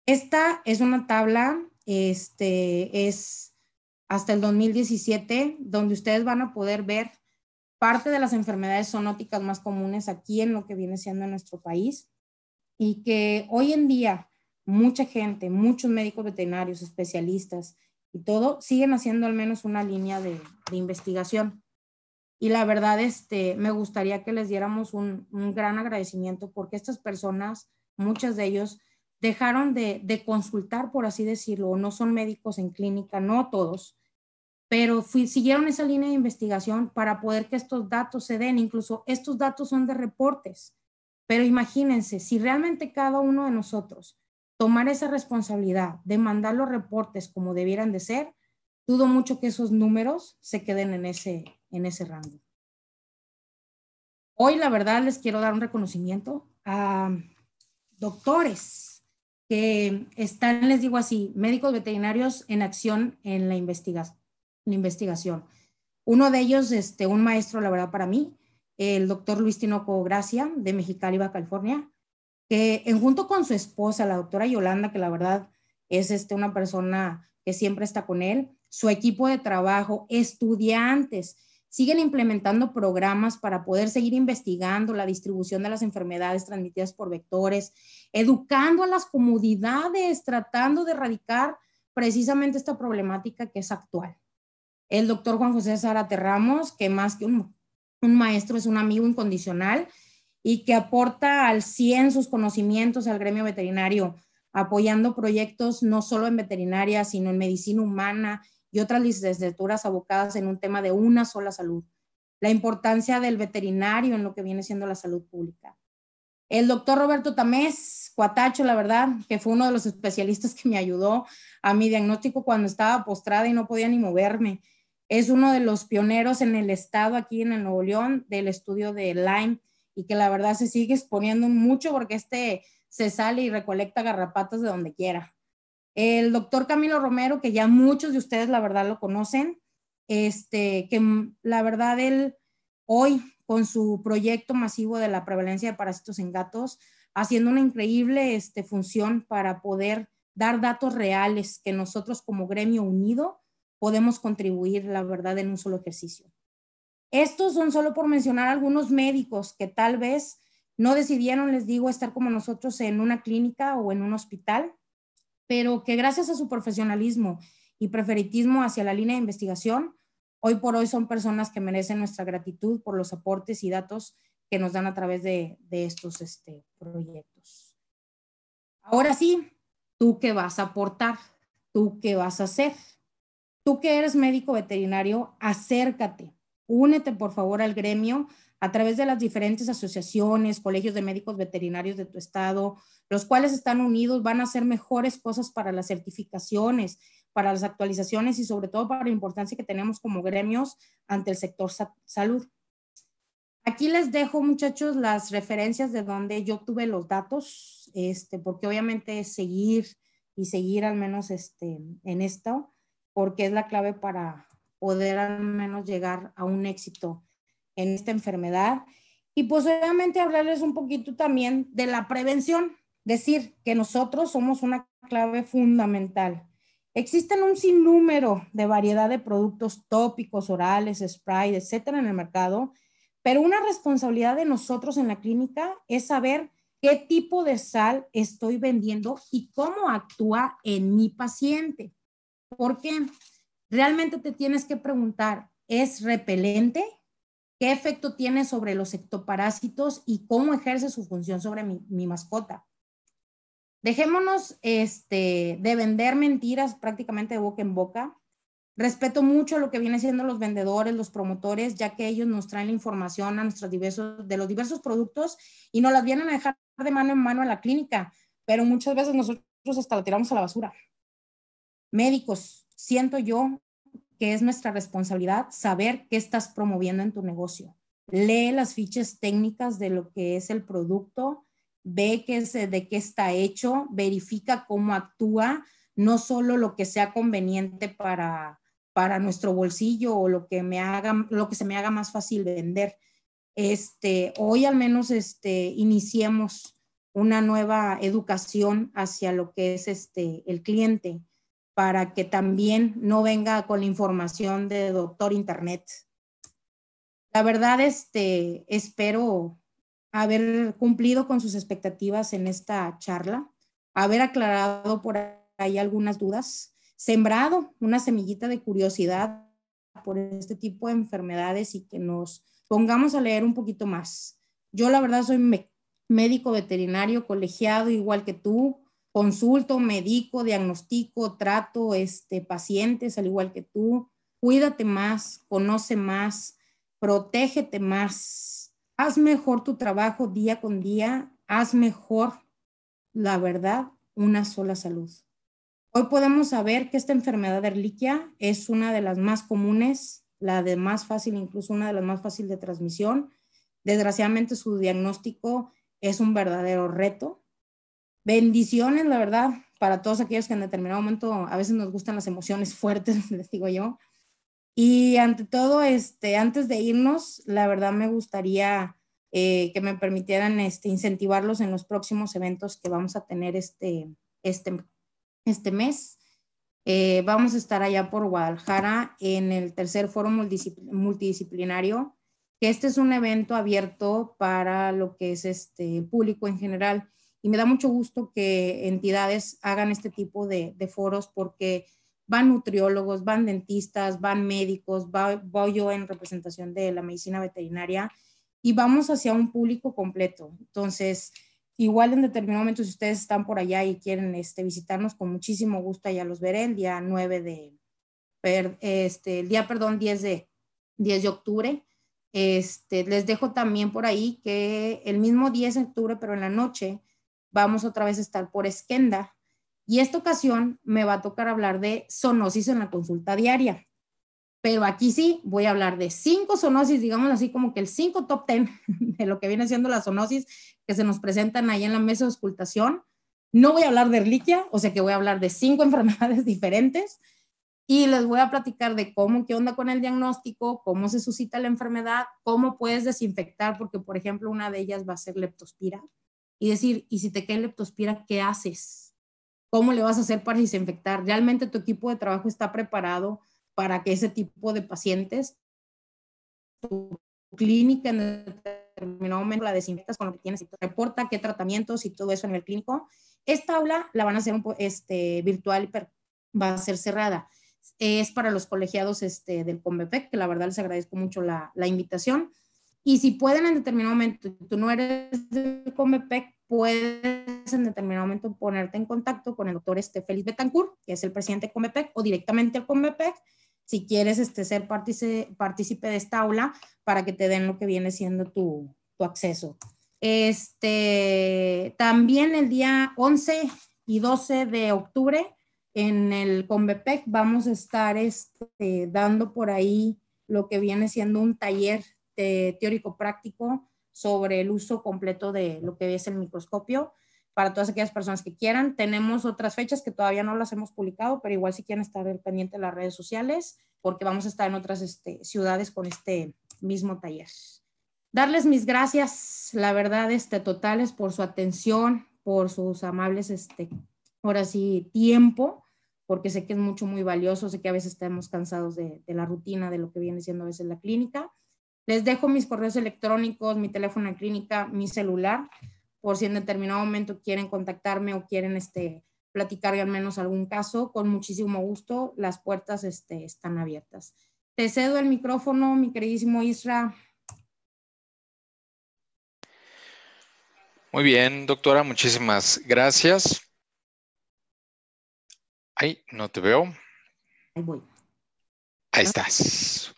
Esta es una tabla, este es hasta el 2017, donde ustedes van a poder ver parte de las enfermedades zoonóticas más comunes aquí en lo que viene siendo nuestro país y que hoy en día mucha gente, muchos médicos veterinarios, especialistas y todo, siguen haciendo al menos una línea de, investigación. Y la verdad, este, me gustaría que les diéramos un, gran agradecimiento porque estas personas, muchas de ellos, dejaron de, consultar, por así decirlo, no son médicos en clínica, no todos, pero siguieron esa línea de investigación para poder que estos datos se den. Incluso estos datos son de reportes, pero imagínense, si realmente cada uno de nosotros tomar esa responsabilidad de mandar los reportes como debieran de ser, dudo mucho que esos números se queden en ese, en ese rango. Hoy, la verdad, les quiero dar un reconocimiento a doctores que están, les digo así, médicos veterinarios en acción en la, investiga la investigación. Uno de ellos, este, un maestro, la verdad, para mí, el doctor Luis Tinoco Gracia, de Mexicali, Baja California que en junto con su esposa, la doctora Yolanda, que la verdad es este, una persona que siempre está con él, su equipo de trabajo, estudiantes, siguen implementando programas para poder seguir investigando la distribución de las enfermedades transmitidas por vectores, educando a las comunidades, tratando de erradicar precisamente esta problemática que es actual. El doctor Juan José Zárate Ramos, que más que un, un maestro es un amigo incondicional, y que aporta al 100 sus conocimientos al gremio veterinario, apoyando proyectos no solo en veterinaria, sino en medicina humana y otras licenciaturas abocadas en un tema de una sola salud. La importancia del veterinario en lo que viene siendo la salud pública. El doctor Roberto Tamés, cuatacho, la verdad, que fue uno de los especialistas que me ayudó a mi diagnóstico cuando estaba postrada y no podía ni moverme. Es uno de los pioneros en el estado aquí en el Nuevo León del estudio de Lyme y que la verdad se sigue exponiendo mucho porque este se sale y recolecta garrapatas de donde quiera. El doctor Camilo Romero, que ya muchos de ustedes la verdad lo conocen, este, que la verdad él hoy con su proyecto masivo de la prevalencia de parásitos en gatos, haciendo una increíble este, función para poder dar datos reales que nosotros como gremio unido podemos contribuir, la verdad, en un solo ejercicio. Estos son solo por mencionar algunos médicos que tal vez no decidieron, les digo, estar como nosotros en una clínica o en un hospital, pero que gracias a su profesionalismo y preferitismo hacia la línea de investigación, hoy por hoy son personas que merecen nuestra gratitud por los aportes y datos que nos dan a través de, estos este, proyectos. Ahora sí, tú qué vas a aportar, tú qué vas a hacer. Tú que eres médico veterinario, acércate, únete por favor al gremio a través de las diferentes asociaciones, colegios de médicos veterinarios de tu estado, los cuales están unidos, van a hacer mejores cosas para las certificaciones, para las actualizaciones y sobre todo para la importancia que tenemos como gremios ante el sector salud. Aquí les dejo, muchachos, las referencias de donde yo tuve los datos, este, porque obviamente seguir y seguir al menos este, en esto, porque es la clave para, poder al menos llegar a un éxito en esta enfermedad. Y pues obviamente hablarles un poquito también de la prevención, decir que nosotros somos una clave fundamental. Existen un sinnúmero de variedad de productos tópicos, orales, spray, etcétera, en el mercado, pero una responsabilidad de nosotros en la clínica es saber qué tipo de sal estoy vendiendo y cómo actúa en mi paciente. ¿Por qué? realmente te tienes que preguntar, ¿es repelente? ¿Qué efecto tiene sobre los ectoparásitos y cómo ejerce su función sobre mi, mascota? Dejémonos este, de vender mentiras prácticamente de boca en boca. Respeto mucho lo que vienen siendo los vendedores, los promotores, ya que ellos nos traen la información de los diversos productos y nos las vienen a dejar de mano en mano en la clínica, pero muchas veces nosotros hasta la tiramos a la basura. Médicos, siento yo que es nuestra responsabilidad saber qué estás promoviendo en tu negocio. Lee las fichas técnicas de lo que es el producto, ve qué es, de qué está hecho, verifica cómo actúa, no solo lo que sea conveniente para, para nuestro bolsillo o lo que, me haga, lo que se me haga más fácil vender. Este, hoy al menos este, iniciemos una nueva educación hacia lo que es este, el cliente para que también no venga con la información de doctor internet. La verdad, este, espero haber cumplido con sus expectativas en esta charla, haber aclarado por ahí algunas dudas, sembrado una semillita de curiosidad por este tipo de enfermedades y que nos pongamos a leer un poquito más. Yo la verdad soy médico veterinario colegiado igual que tú, consulto, médico, diagnostico, trato este, pacientes al igual que tú. Cuídate más, conoce más, protégete más, haz mejor tu trabajo día con día, haz mejor, la verdad, una sola salud. Hoy podemos saber que esta enfermedad de reliquia es una de las más comunes, la de más fácil, incluso una de las más fácil de transmisión. Desgraciadamente su diagnóstico es un verdadero reto bendiciones, la verdad, para todos aquellos que en determinado momento a veces nos gustan las emociones fuertes, les digo yo. Y ante todo, este, antes de irnos, la verdad me gustaría eh, que me permitieran este, incentivarlos en los próximos eventos que vamos a tener este, este, este mes. Eh, vamos a estar allá por Guadalajara en el tercer foro multidisciplinario, que este es un evento abierto para lo que es este público en general y me da mucho gusto que entidades hagan este tipo de, foros porque van nutriólogos, van dentistas, van médicos, va, voy yo en representación de la medicina veterinaria y vamos hacia un público completo. Entonces, igual en determinado momento, si ustedes están por allá y quieren este, visitarnos, con muchísimo gusto allá los veré el día 9 de, este, el día, perdón, 10 de, 10 de octubre. Este, les dejo también por ahí que el mismo 10 de octubre, pero en la noche, vamos otra vez a estar por esquenda. Y esta ocasión me va a tocar hablar de zoonosis en la consulta diaria. Pero aquí sí voy a hablar de cinco zoonosis, digamos así como que el cinco top ten de lo que viene siendo la zoonosis que se nos presentan ahí en la mesa de auscultación. No voy a hablar de reliquia, o sea que voy a hablar de cinco enfermedades diferentes y les voy a platicar de cómo, qué onda con el diagnóstico, cómo se suscita la enfermedad, cómo puedes desinfectar, porque por ejemplo una de ellas va a ser leptospira y decir, ¿y si te cae leptospira, qué haces? ¿Cómo le vas a hacer para desinfectar? ¿Realmente tu equipo de trabajo está preparado para que ese tipo de pacientes, tu clínica en determinado momento la desinfectas con lo que tienes, reporta qué tratamientos y todo eso en el clínico? Esta aula la van a hacer este, virtual, pero va a ser cerrada es para los colegiados este, del combepec que la verdad les agradezco mucho la, la invitación. Y si pueden en determinado momento, tú no eres del COMEPEC, puedes en determinado momento ponerte en contacto con el doctor este Félix que es el presidente de COMEPEC, o directamente al COMEPEC, si quieres este, ser partícipe, de esta aula para que te den lo que viene siendo tu, acceso. Este, también el día 11 y 12 de octubre en el COMBEPEC vamos a estar este, dando por ahí lo que viene siendo un taller este, teórico-práctico sobre el uso completo de lo que es el microscopio para todas aquellas personas que quieran. Tenemos otras fechas que todavía no las hemos publicado, pero igual si quieren estar pendiente de las redes sociales, porque vamos a estar en otras este, ciudades con este mismo taller. Darles mis gracias, la verdad, este, totales por su atención, por sus amables, este, ahora sí, tiempo, porque sé que es mucho, muy valioso, sé que a veces estamos cansados de la rutina, de lo que viene siendo a veces la clínica les dejo mis correos electrónicos, mi teléfono clínica, mi celular, por si en determinado momento quieren contactarme o quieren este, platicar al menos algún caso, con muchísimo gusto, las puertas este, están abiertas. Te cedo el micrófono, mi queridísimo Isra. Muy bien, doctora, muchísimas gracias. Ay, no te veo. Ahí voy. Ahí estás.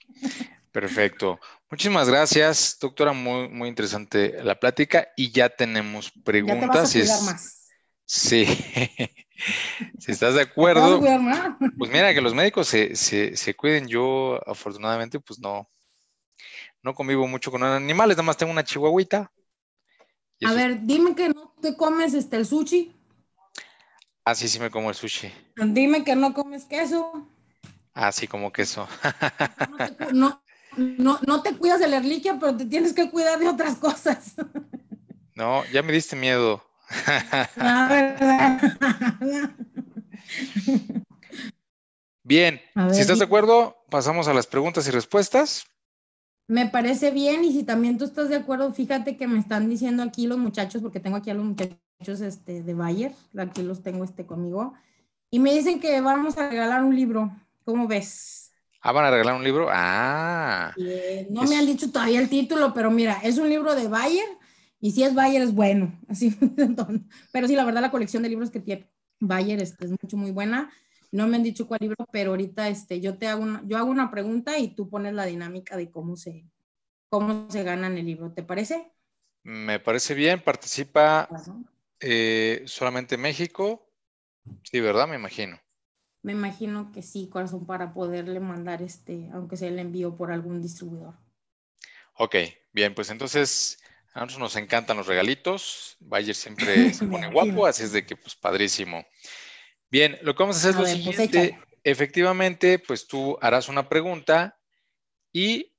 Perfecto. Muchísimas gracias, doctora. Muy, muy interesante la plática y ya tenemos preguntas. Ya te vas a cuidar más. Sí. si estás de acuerdo. pues mira, que los médicos se, se, se, cuiden. Yo, afortunadamente, pues no, no convivo mucho con animales, nada más tengo una chihuahuita. A ver, dime que no te comes este, el sushi. Ah, sí, sí me como el sushi. Dime que no comes queso. Ah, sí, como queso. no, no, no te cuidas de la reliquia, pero te tienes que cuidar de otras cosas. No, ya me diste miedo. verdad. Bien, si estás de acuerdo, pasamos a las preguntas y respuestas. Me parece bien y si también tú estás de acuerdo, fíjate que me están diciendo aquí los muchachos, porque tengo aquí a los muchachos este, de Bayer, aquí los tengo este conmigo, y me dicen que vamos a regalar un libro, ¿cómo ves? Ah, van a regalar un libro. Ah. Eh, no me han dicho todavía el título, pero mira, es un libro de Bayer y si es Bayer es bueno. Así, pero sí, la verdad, la colección de libros que tiene Bayer este, es mucho, muy buena. No me han dicho cuál libro, pero ahorita este, yo te hago una, yo hago una pregunta y tú pones la dinámica de cómo se, cómo se ganan el libro. ¿Te parece? Me parece bien. Participa eh, solamente México. Sí, ¿verdad? Me imagino me imagino que sí, corazón, para poderle mandar este, aunque sea el envío por algún distribuidor. Ok, bien, pues entonces a nosotros nos encantan los regalitos. Bayer siempre se pone guapo, así es de que, pues, padrísimo. Bien, lo que vamos a hacer es lo pues, siguiente. Efectivamente, pues tú harás una pregunta y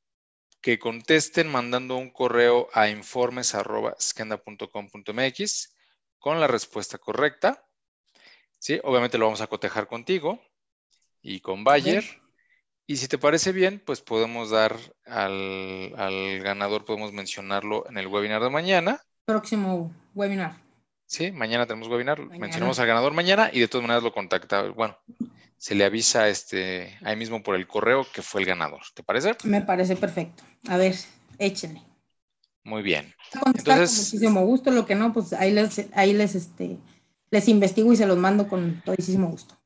que contesten mandando un correo a informes.scanda.com.mx con la respuesta correcta. ¿sí? Obviamente lo vamos a cotejar contigo y con Bayer. Y si te parece bien, pues podemos dar al, ganador, podemos mencionarlo en el webinar de mañana. Próximo webinar. Sí, mañana tenemos webinar, mencionamos al ganador mañana y de todas maneras lo contacta. Bueno, se le avisa este, ahí mismo por el correo que fue el ganador. ¿Te parece? Me parece perfecto. A ver, échenle. Muy bien. Entonces, muchísimo gusto, lo que no, pues ahí les, ahí les este, les investigo y se los mando con todísimo gusto.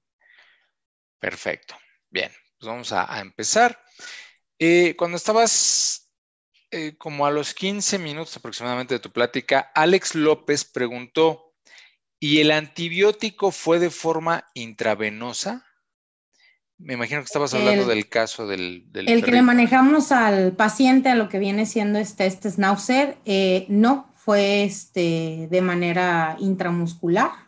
Perfecto. Bien, pues vamos a, empezar. Eh, cuando estabas eh, como a los 15 minutos aproximadamente de tu plática, Alex López preguntó, ¿y el antibiótico fue de forma intravenosa? Me imagino que estabas hablando del caso del... el que le manejamos al paciente a lo que viene siendo este, este eh, no, fue este, de manera intramuscular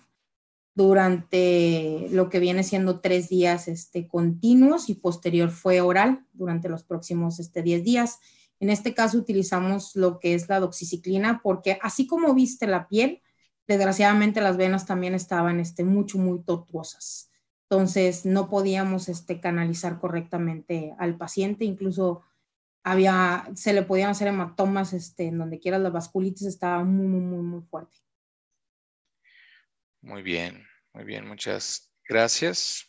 durante lo que viene siendo tres días este, continuos y posterior fue oral durante los próximos este, diez días. En este caso utilizamos lo que es la doxiciclina porque así como viste la piel, desgraciadamente las venas también estaban este, mucho, muy tortuosas. Entonces no podíamos este, canalizar correctamente al paciente, incluso había, se le podían hacer hematomas este, en donde quiera, la vasculitis estaba muy, muy, muy, muy fuerte. Muy bien, muy bien, muchas gracias.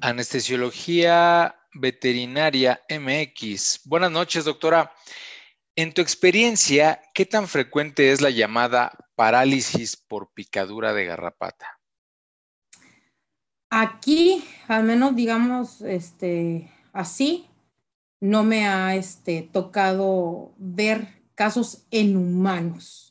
Anestesiología Veterinaria MX. Buenas noches, doctora. En tu experiencia, ¿qué tan frecuente es la llamada parálisis por picadura de garrapata? Aquí, al menos digamos, este, así, no me ha este, tocado ver casos en humanos.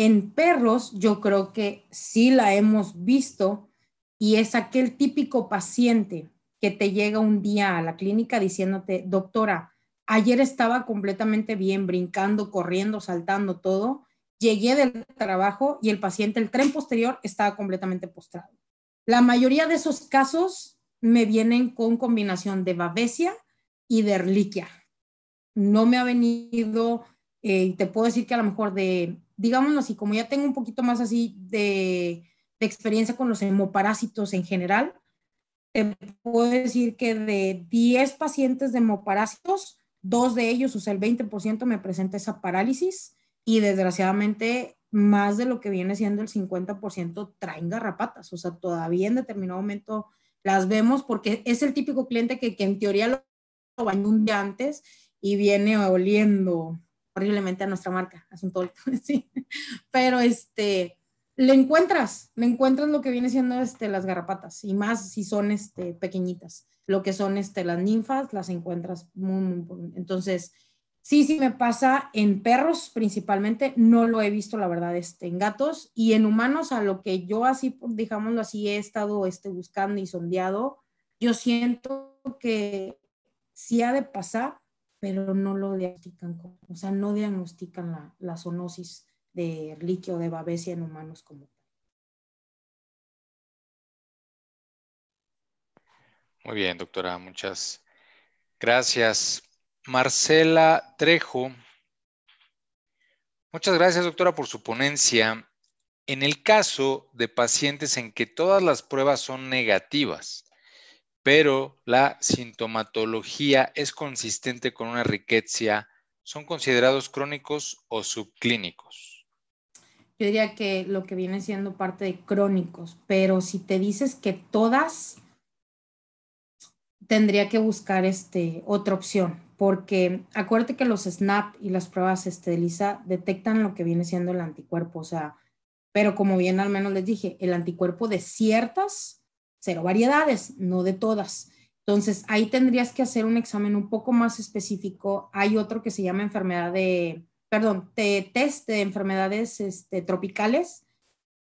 En perros, yo creo que sí la hemos visto y es aquel típico paciente que te llega un día a la clínica diciéndote, doctora, ayer estaba completamente bien, brincando, corriendo, saltando, todo. Llegué del trabajo y el paciente, el tren posterior, estaba completamente postrado. La mayoría de esos casos me vienen con combinación de babesia y de erliquia. No me ha venido, eh, te puedo decir que a lo mejor de digámoslo así, como ya tengo un poquito más así de, experiencia con los hemoparásitos en general, puedo decir que de 10 pacientes de hemoparásitos, dos de ellos, o sea, el 20% me presenta esa parálisis y desgraciadamente más de lo que viene siendo el 50% traen garrapatas, o sea, todavía en determinado momento las vemos porque es el típico cliente que, que en teoría lo bañó un día antes y viene oliendo horriblemente a nuestra marca, es un Pero este, le encuentras, le encuentras lo que viene siendo este, las garrapatas, y más si son este, pequeñitas. Lo que son este, las ninfas, las encuentras entonces, sí, sí me pasa en perros principalmente, no lo he visto, la verdad, este, en gatos, y en humanos, a lo que yo así, digámoslo así, he estado este, buscando y sondeado, yo siento que si ha de pasar, pero no lo diagnostican, o sea, no diagnostican la, la zoonosis de líquido de Babesia en humanos como tal. Muy bien, doctora, muchas gracias. Marcela Trejo. Muchas gracias, doctora, por su ponencia. En el caso de pacientes en que todas las pruebas son negativas, pero la sintomatología es consistente con una riqueza, ¿son considerados crónicos o subclínicos? Yo diría que lo que viene siendo parte de crónicos, pero si te dices que todas, tendría que buscar este, otra opción, porque acuérdate que los SNAP y las pruebas este, detectan lo que viene siendo el anticuerpo, o sea, pero como bien al menos les dije, el anticuerpo de ciertas cero variedades, no de todas. Entonces, ahí tendrías que hacer un examen un poco más específico. Hay otro que se llama enfermedad de, perdón, de test de enfermedades este, tropicales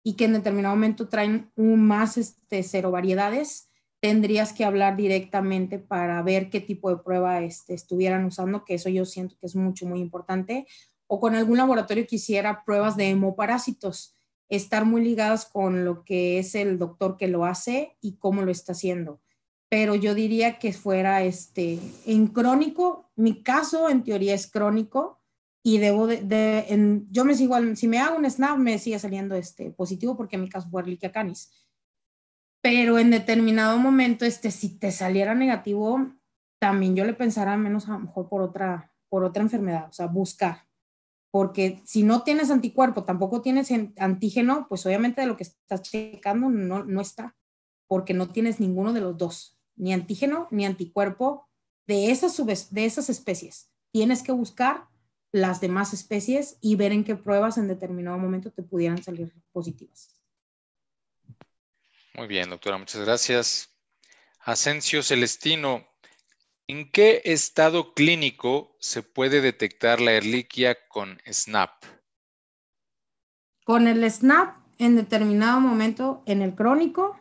y que en determinado momento traen un más este, cero variedades. Tendrías que hablar directamente para ver qué tipo de prueba este, estuvieran usando, que eso yo siento que es mucho, muy importante. O con algún laboratorio quisiera pruebas de hemoparásitos estar muy ligadas con lo que es el doctor que lo hace y cómo lo está haciendo. Pero yo diría que fuera este, en crónico, mi caso en teoría es crónico y debo de, en, yo me sigo, si me hago un snap me sigue saliendo este positivo porque mi caso fue canis. Pero en determinado momento, este, si te saliera negativo, también yo le pensara menos a lo mejor por otra, por otra enfermedad, o sea, buscar, porque si no tienes anticuerpo, tampoco tienes antígeno, pues obviamente de lo que estás checando no, no está, porque no tienes ninguno de los dos, ni antígeno ni anticuerpo de esas, de esas especies. Tienes que buscar las demás especies y ver en qué pruebas en determinado momento te pudieran salir positivas. Muy bien, doctora, muchas gracias. Asencio Celestino ¿En qué estado clínico se puede detectar la erliquia con SNAP? Con el SNAP, en determinado momento, en el crónico,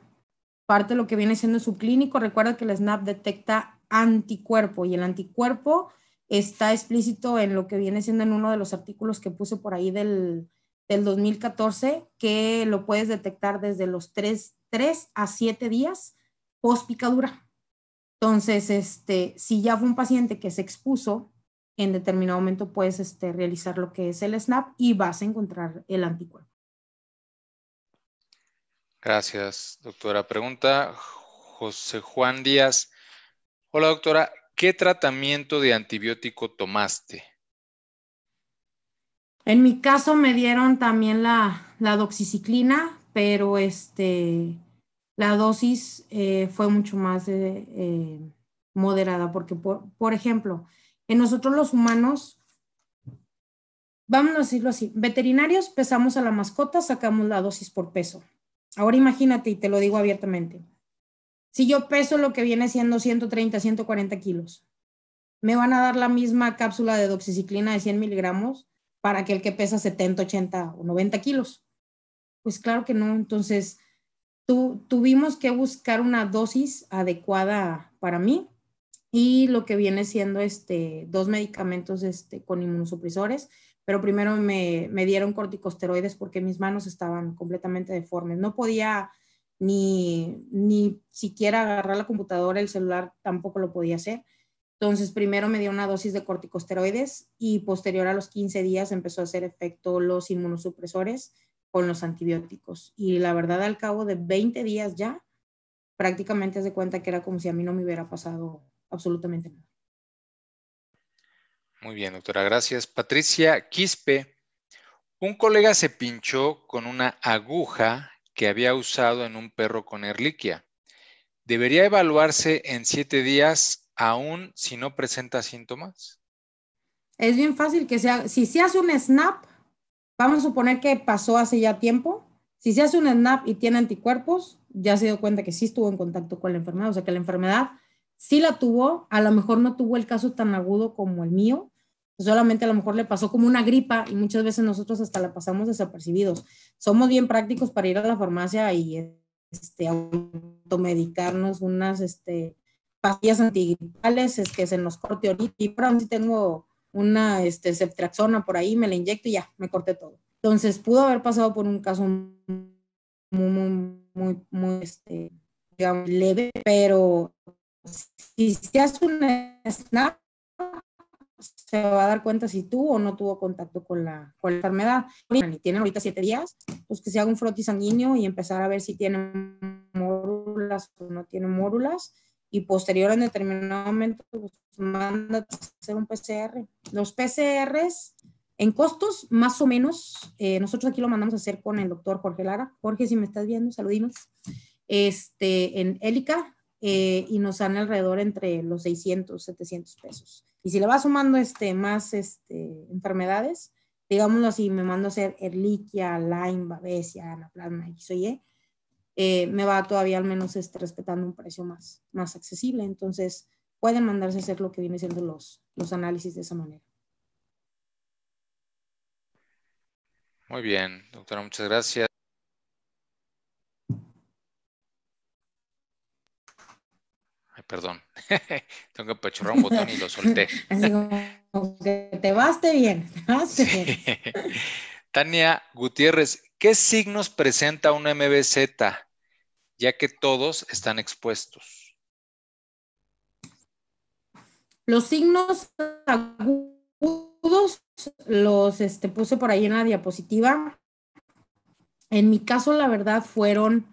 parte de lo que viene siendo su clínico, recuerda que el SNAP detecta anticuerpo y el anticuerpo está explícito en lo que viene siendo en uno de los artículos que puse por ahí del, 2014, que lo puedes detectar desde los 3, 3 a 7 días post picadura. Entonces, este, si ya fue un paciente que se expuso, en determinado momento puedes este, realizar lo que es el SNAP y vas a encontrar el anticuerpo. Gracias, doctora. Pregunta José Juan Díaz. Hola, doctora. ¿Qué tratamiento de antibiótico tomaste? En mi caso me dieron también la doxiciclina, pero este, la dosis eh, fue mucho más eh, eh, moderada, porque, por, por, ejemplo, en nosotros los humanos, vamos a decirlo así, veterinarios pesamos a la mascota, sacamos la dosis por peso. Ahora imagínate, y te lo digo abiertamente, si yo peso lo que viene siendo 130, 140 kilos, me van a dar la misma cápsula de doxiciclina de 100 miligramos para aquel que pesa 70, 80 o 90 kilos. Pues claro que no. Entonces, tuvimos que buscar una dosis adecuada para mí y lo que viene siendo este, dos medicamentos este, con inmunosupresores, pero primero me, dieron corticosteroides porque mis manos estaban completamente deformes. No podía ni, ni siquiera agarrar la computadora, el celular tampoco lo podía hacer. Entonces, primero me dio una dosis de corticosteroides y posterior a los 15 días empezó a hacer efecto los inmunosupresores con los antibióticos. Y la verdad, al cabo de 20 días ya, prácticamente se cuenta que era como si a mí no me hubiera pasado absolutamente nada. Muy bien, doctora, gracias. Patricia Quispe, un colega se pinchó con una aguja que había usado en un perro con erliquia. ¿Debería evaluarse en siete días aún si no presenta síntomas? Es bien fácil que sea, si se hace un snap, Vamos a suponer que pasó hace ya tiempo. Si se hace un SNAP y tiene anticuerpos, ya se dio cuenta que sí estuvo en contacto con la enfermedad, o sea que la enfermedad sí la tuvo, a lo mejor no tuvo el caso tan agudo como el mío, solamente a lo mejor le pasó como una gripa y muchas veces nosotros hasta la pasamos desapercibidos. Somos bien prácticos para ir a la farmacia y este, automedicarnos unas este, pastillas antigripales, es que se nos corte ahorita y pronto sí tengo una este, ceftriaxona por ahí, me la inyecto y ya, me corté todo. Entonces pudo haber pasado por un caso muy, muy, muy, muy este, digamos, leve, pero si se hace un snap, se va a dar cuenta si tuvo o no tuvo contacto con la, con la enfermedad. Y tienen ahorita siete días, pues que se haga un frotis sanguíneo y empezar a ver si tienen mórulas o no tienen mórulas y posterior en determinado momento pues, a hacer un PCR. Los PCRs en costos, más o menos, eh, nosotros aquí lo mandamos a hacer con el doctor Jorge Lara. Jorge, si me estás viendo, saludinos. Este, en Élica, eh, y nos dan alrededor entre los 600, 700 pesos. Y si le va sumando este, más este, enfermedades, digámoslo así, me mando a hacer Erliquia, Lyme, Babesia, Anaplasma, X eh, me va todavía al menos este, respetando un precio más, más accesible. Entonces, pueden mandarse a hacer lo que viene siendo los, los análisis de esa manera. Muy bien, doctora, muchas gracias. Ay, perdón, tengo que un botón y lo solté. te baste bien, bien. Tania Gutiérrez, ¿qué signos presenta una MBZ, ya que todos están expuestos? Los signos agudos los este, puse por ahí en la diapositiva. En mi caso, la verdad, fueron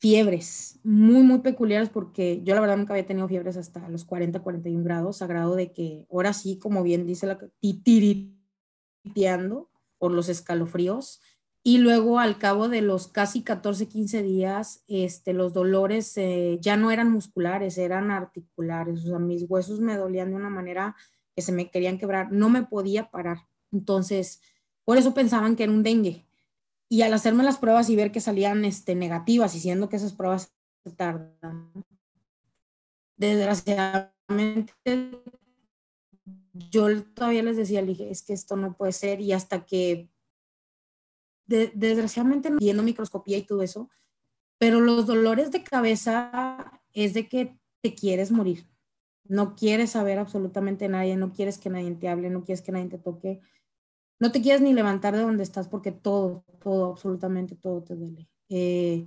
fiebres muy, muy peculiares porque yo la verdad nunca había tenido fiebres hasta los 40, 41 grados, a grado de que ahora sí, como bien dice la titiriteando, por los escalofríos. Y luego al cabo de los casi 14, 15 días, este, los dolores eh, ya no eran musculares, eran articulares. O sea, mis huesos me dolían de una manera que se me querían quebrar. No me podía parar. Entonces, por eso pensaban que era un dengue. Y al hacerme las pruebas y ver que salían este, negativas y siendo que esas pruebas tardan, desgraciadamente yo todavía les decía, le dije, es que esto no puede ser y hasta que desgraciadamente desgraciadamente viendo microscopía y todo eso, pero los dolores de cabeza es de que te quieres morir. No quieres saber absolutamente nadie, no quieres que nadie te hable, no quieres que nadie te toque. No te quieres ni levantar de donde estás porque todo, todo, absolutamente todo te duele. Eh,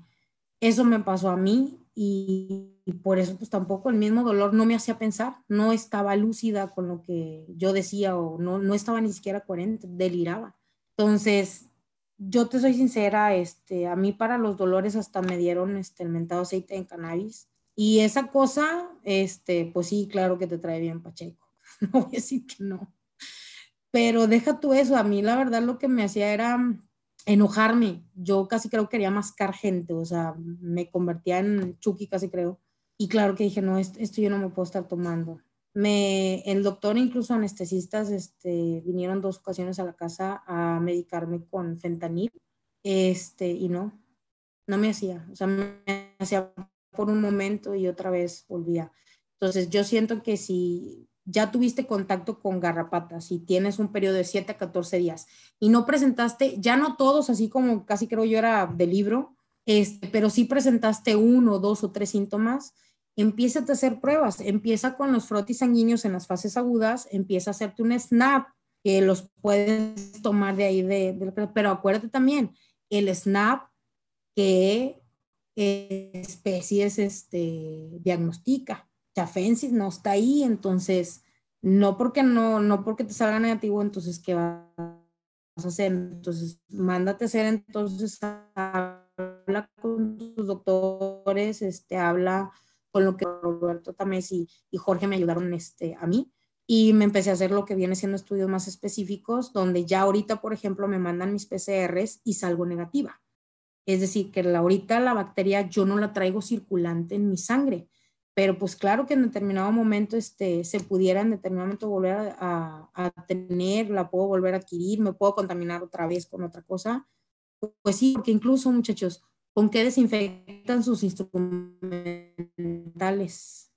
eso me pasó a mí y, por eso pues tampoco el mismo dolor no me hacía pensar, no estaba lúcida con lo que yo decía o no, no estaba ni siquiera coherente, deliraba. Entonces, yo te soy sincera, este, a mí para los dolores hasta me dieron este, el mentado aceite en cannabis y esa cosa, este, pues sí, claro que te trae bien Pacheco, no voy a decir que no. Pero deja tú eso, a mí la verdad lo que me hacía era enojarme. Yo casi creo que quería mascar gente, o sea, me convertía en Chucky casi creo. Y claro que dije, no, esto, yo no me puedo estar tomando. Me, el doctor, incluso anestesistas, este, vinieron dos ocasiones a la casa a medicarme con fentanil, este, y no, no me hacía, o sea, me hacía por un momento y otra vez volvía. Entonces, yo siento que si ya tuviste contacto con garrapatas y tienes un periodo de 7 a 14 días y no presentaste, ya no todos, así como casi creo yo era de libro, este, pero sí presentaste uno, dos o tres síntomas, empieza a hacer pruebas, empieza con los frotis sanguíneos en las fases agudas, empieza a hacerte un SNAP, que los puedes tomar de ahí, pero acuérdate también, el SNAP que eh, especies este, diagnostica fensis no está ahí, entonces no porque no, no porque te salga negativo, entonces ¿qué vas a hacer? Entonces mándate a hacer, entonces habla con tus doctores, este, habla con lo que Roberto Tamés y, y Jorge me ayudaron este, a mí y me empecé a hacer lo que viene siendo estudios más específicos, donde ya ahorita, por ejemplo, me mandan mis PCRs y salgo negativa. Es decir, que la, ahorita la bacteria yo no la traigo circulante en mi sangre pero pues claro que en determinado momento este, se pudiera en determinado momento volver a, tener, la puedo volver a adquirir, me puedo contaminar otra vez con otra cosa. Pues sí, porque incluso muchachos, ¿con qué desinfectan sus instrumentales?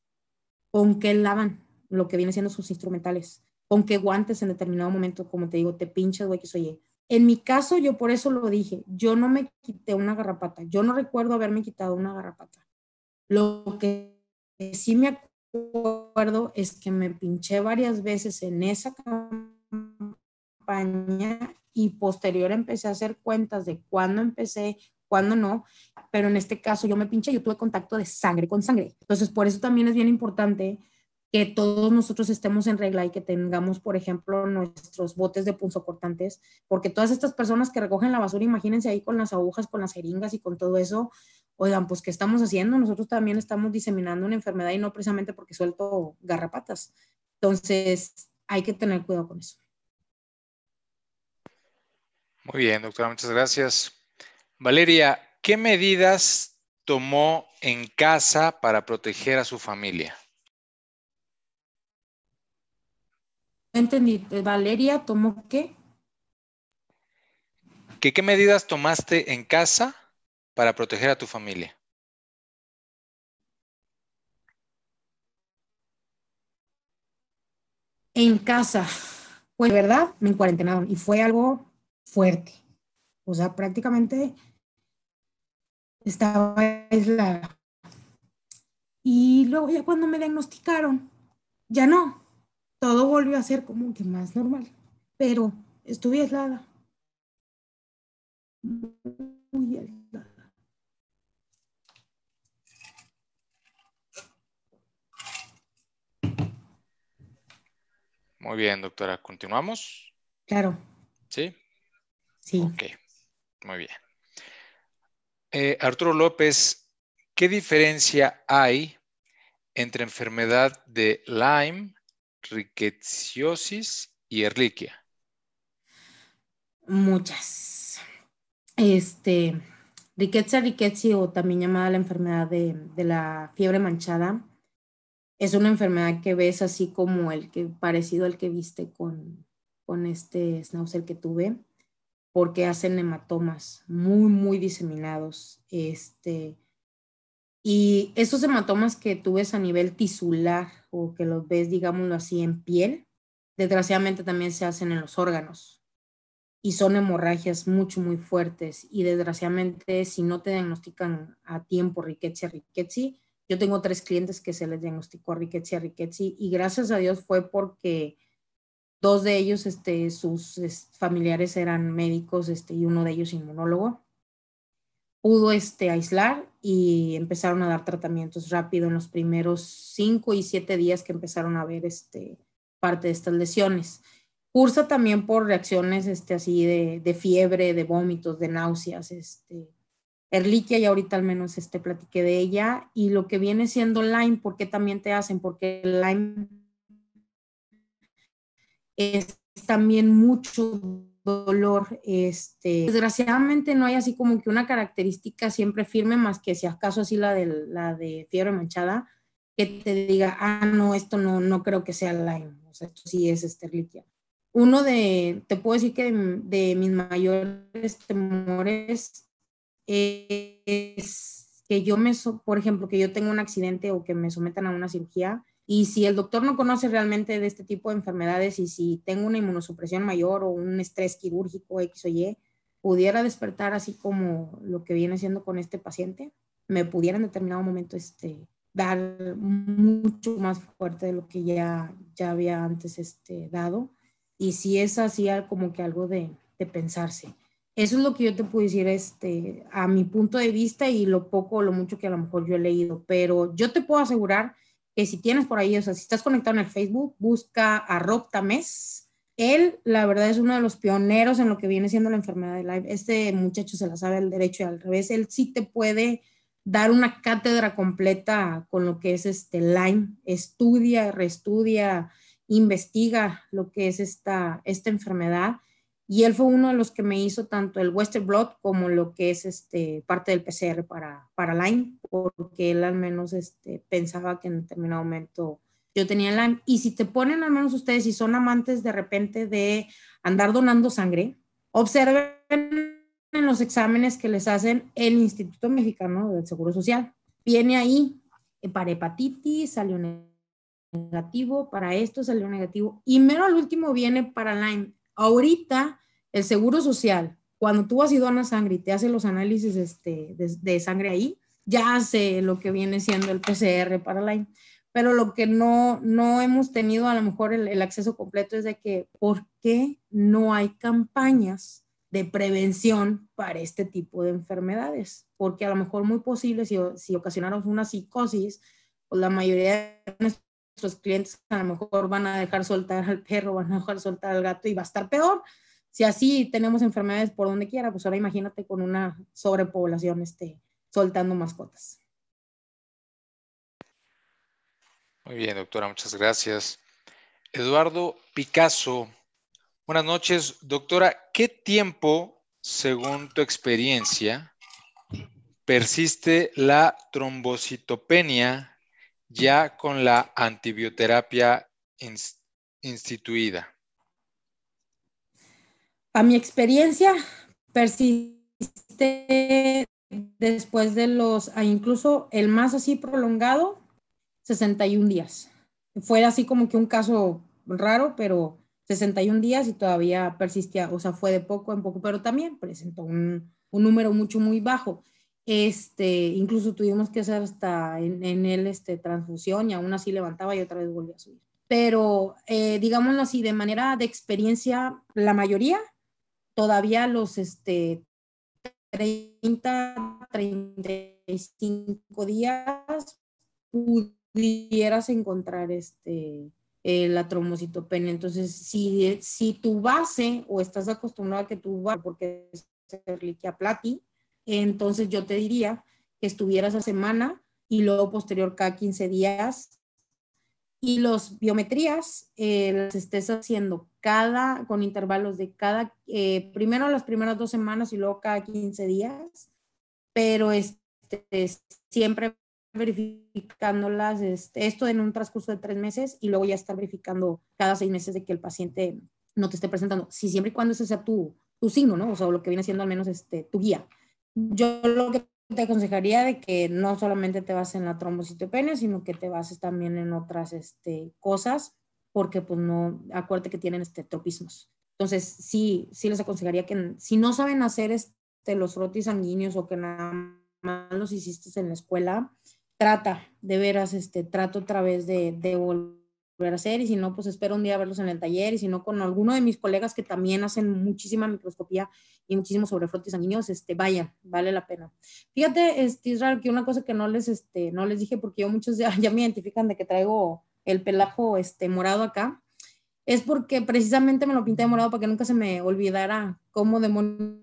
¿Con qué lavan lo que viene siendo sus instrumentales? ¿Con qué guantes en determinado momento, como te digo, te pinchas güey que soy En mi caso, yo por eso lo dije, yo no me quité una garrapata, yo no recuerdo haberme quitado una garrapata. Lo que sí me acuerdo es que me pinché varias veces en esa campaña y posterior empecé a hacer cuentas de cuándo empecé, cuándo no, pero en este caso yo me pinché, yo tuve contacto de sangre con sangre. Entonces, por eso también es bien importante que todos nosotros estemos en regla y que tengamos, por ejemplo, nuestros botes de punzocortantes, porque todas estas personas que recogen la basura, imagínense ahí con las agujas, con las jeringas y con todo eso, oigan, pues, ¿qué estamos haciendo? Nosotros también estamos diseminando una enfermedad y no precisamente porque suelto garrapatas. Entonces, hay que tener cuidado con eso. Muy bien, doctora, muchas gracias. Valeria, ¿qué medidas tomó en casa para proteger a su familia? Entendí, eh, Valeria, ¿tomó qué? ¿Qué, qué medidas tomaste en casa para proteger a tu familia? En casa, pues de verdad me encuarentenaron y fue algo fuerte. O sea, prácticamente estaba aislada. Y luego ya cuando me diagnosticaron, ya no, todo volvió a ser como que más normal, pero estuve aislada Muy bien, doctora. ¿Continuamos? Claro. ¿Sí? Sí. Ok, muy bien. Eh, Arturo López, ¿qué diferencia hay entre enfermedad de Lyme, rickettsiosis y erliquia? Muchas. Este, riqueza rickettsi o también llamada la enfermedad de la fiebre manchada, es una enfermedad que ves así como el que parecido al que viste con, este schnauzer que tuve, porque hacen hematomas muy, muy diseminados. Este, y esos hematomas que tú ves a nivel tisular o que los ves, digámoslo así, en piel, desgraciadamente también se hacen en los órganos. Y son hemorragias mucho, muy fuertes. Y desgraciadamente, si no te diagnostican a tiempo riquetsi, riquetsi, yo tengo tres clientes que se les diagnosticó Rickettsia Rickettsia, y gracias a Dios fue porque dos de ellos, este, sus familiares eran médicos este, y uno de ellos inmunólogo. Pudo este, aislar y empezaron a dar tratamientos rápido en los primeros cinco y siete días que empezaron a ver este, parte de estas lesiones. Cursa también por reacciones este, así de, de fiebre, de vómitos, de náuseas, este, Erliquia, y ahorita al menos este, platiqué de ella, y lo que viene siendo Lime, ¿por qué también te hacen? Porque Lime es también mucho dolor. Este, desgraciadamente no hay así como que una característica siempre firme, más que si acaso así la de, la de fiebre manchada, que te diga, ah, no, esto no, no creo que sea Lyme, o sea, esto sí es esterliquia. Uno de, te puedo decir que de, de mis mayores temores es que yo me, por ejemplo, que yo tengo un accidente o que me sometan a una cirugía y si el doctor no conoce realmente de este tipo de enfermedades y si tengo una inmunosupresión mayor o un estrés quirúrgico X o Y, pudiera despertar así como lo que viene siendo con este paciente, me pudiera en determinado momento este, dar mucho más fuerte de lo que ya, ya había antes este, dado. Y si es así, como que algo de, de pensarse. Eso es lo que yo te puedo decir este, a mi punto de vista y lo poco o lo mucho que a lo mejor yo he leído, pero yo te puedo asegurar que si tienes por ahí, o sea, si estás conectado en el Facebook, busca a Rob Él, la verdad, es uno de los pioneros en lo que viene siendo la enfermedad de Lyme. Este muchacho se la sabe al derecho y al revés. Él sí te puede dar una cátedra completa con lo que es este Lyme. Estudia, reestudia, investiga lo que es esta, esta enfermedad y él fue uno de los que me hizo tanto el Western Blot como lo que es este, parte del PCR para, para Lyme, porque él al menos este, pensaba que en determinado momento yo tenía Lyme. Y si te ponen al menos ustedes, si son amantes de repente de andar donando sangre, observen en los exámenes que les hacen el Instituto Mexicano del Seguro Social. Viene ahí eh, para hepatitis, salió negativo, para esto salió negativo. Y mero al último viene para Lyme Ahorita, el Seguro Social, cuando tú has ido a una sangre y te hacen los análisis este, de, sangre ahí, ya hace lo que viene siendo el PCR para la... Pero lo que no, no hemos tenido a lo mejor el, acceso completo es de que, ¿por qué no hay campañas de prevención para este tipo de enfermedades? Porque a lo mejor muy posible, si, si ocasionamos una psicosis, pues la mayoría de nuestros clientes a lo mejor van a dejar soltar al perro, van a dejar soltar al gato y va a estar peor. Si así tenemos enfermedades por donde quiera, pues ahora imagínate con una sobrepoblación este, soltando mascotas. Muy bien, doctora, muchas gracias. Eduardo Picasso, buenas noches. Doctora, ¿qué tiempo, según tu experiencia, persiste la trombocitopenia ya con la antibioterapia instituida? A mi experiencia persiste después de los, ah, incluso el más así prolongado, 61 días. Fue así como que un caso raro, pero 61 días y todavía persistía, o sea, fue de poco en poco, pero también presentó un, un número mucho, muy bajo. Este, incluso tuvimos que hacer hasta en, el él este, transfusión y aún así levantaba y otra vez volvía a subir. Pero, eh, digámoslo así, de manera de experiencia, la mayoría todavía los este, 30, 35 días pudieras encontrar este, eh, la trombocitopenia. Entonces, si, si tu base o estás acostumbrado a que tu base, porque es plati, entonces yo te diría que estuvieras esa semana y luego posterior cada 15 días. Y los biometrías eh, las estés haciendo cada, con intervalos de cada, eh, primero las primeras dos semanas y luego cada 15 días, pero este, siempre verificándolas, este, esto en un transcurso de tres meses y luego ya estar verificando cada seis meses de que el paciente no te esté presentando, si siempre y cuando ese sea tu, tu signo, ¿no? O sea, lo que viene siendo al menos este, tu guía yo lo que te aconsejaría de que no solamente te bases en la trombocitopenia, sino que te bases también en otras este, cosas, porque pues no, acuérdate que tienen este, tropismos. Entonces, sí, sí les aconsejaría que si no saben hacer este, los frotis sanguíneos o que nada más los hiciste en la escuela, trata, de veras, este, trata otra vez de, de volver a hacer y si no, pues espero un día verlos en el taller y si no, con alguno de mis colegas que también hacen muchísima microscopía y muchísimos sobreflotes sanguíneos, este, vaya vale la pena. Fíjate, es este, Israel, que una cosa que no les, este, no les dije porque yo muchos ya, me identifican de que traigo el pelajo este, morado acá, es porque precisamente me lo pinté de morado para que nunca se me olvidara cómo demonios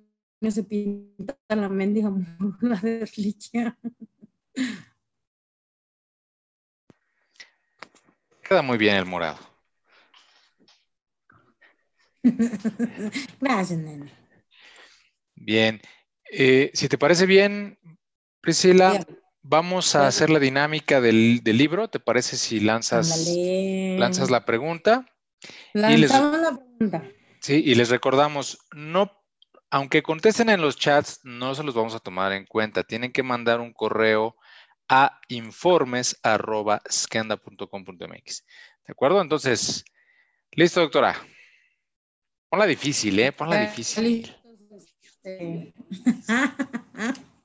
se pinta la mendiga la de Queda muy bien el morado. Gracias, nene. Bien. Eh, si te parece bien, Priscila, vamos a hacer la dinámica del, libro. ¿Te parece si lanzas, lanzas la pregunta? Lanzamos la pregunta. Sí, y les recordamos, no, aunque contesten en los chats, no se los vamos a tomar en cuenta. Tienen que mandar un correo a informes.scanda.com.mx. ¿De acuerdo? Entonces, listo, doctora. Ponla difícil, ¿eh? Ponla eh, difícil. Este.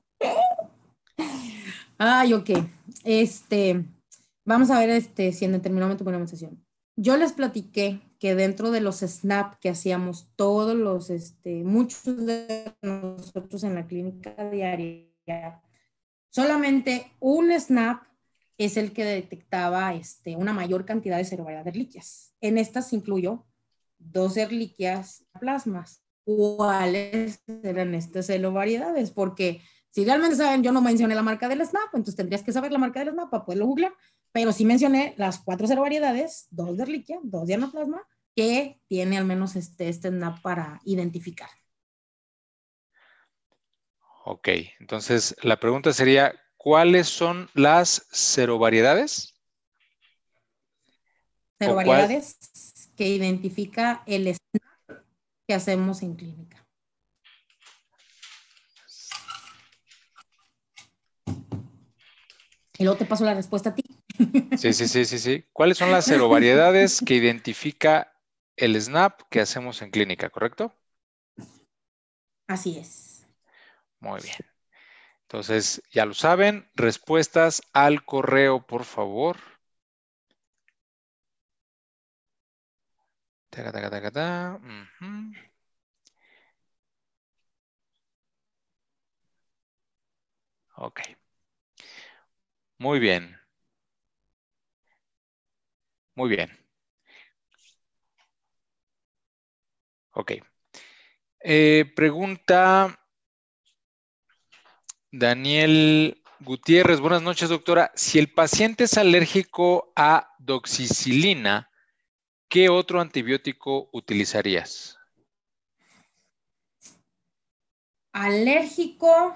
Ay, ok. Este, vamos a ver este, si en determinado momento ponemos sesión. Yo les platiqué que dentro de los SNAP que hacíamos todos los, este, muchos de nosotros en la clínica diaria, Solamente un SNAP es el que detectaba este, una mayor cantidad de cero de reliquias. En estas incluyó dos reliquias plasmas. ¿Cuáles eran estas variedades? Porque si realmente saben, yo no mencioné la marca del SNAP, entonces tendrías que saber la marca del SNAP para poderlo googlear, pero sí mencioné las cuatro variedades, dos de reliquias dos de anaplasma, que tiene al menos este, este SNAP para identificar. Ok, entonces la pregunta sería, ¿cuáles son las Cero variedades que identifica el SNAP que hacemos en clínica. Y luego te paso la respuesta a ti. Sí, sí, sí, sí, sí. ¿Cuáles son las variedades que identifica el SNAP que hacemos en clínica, correcto? Así es. Muy bien. Entonces, ya lo saben, respuestas al correo, por favor. Ok. Muy bien. Muy bien. Ok. Eh, pregunta Daniel Gutiérrez, buenas noches, doctora. Si el paciente es alérgico a doxicilina, ¿qué otro antibiótico utilizarías? Alérgico,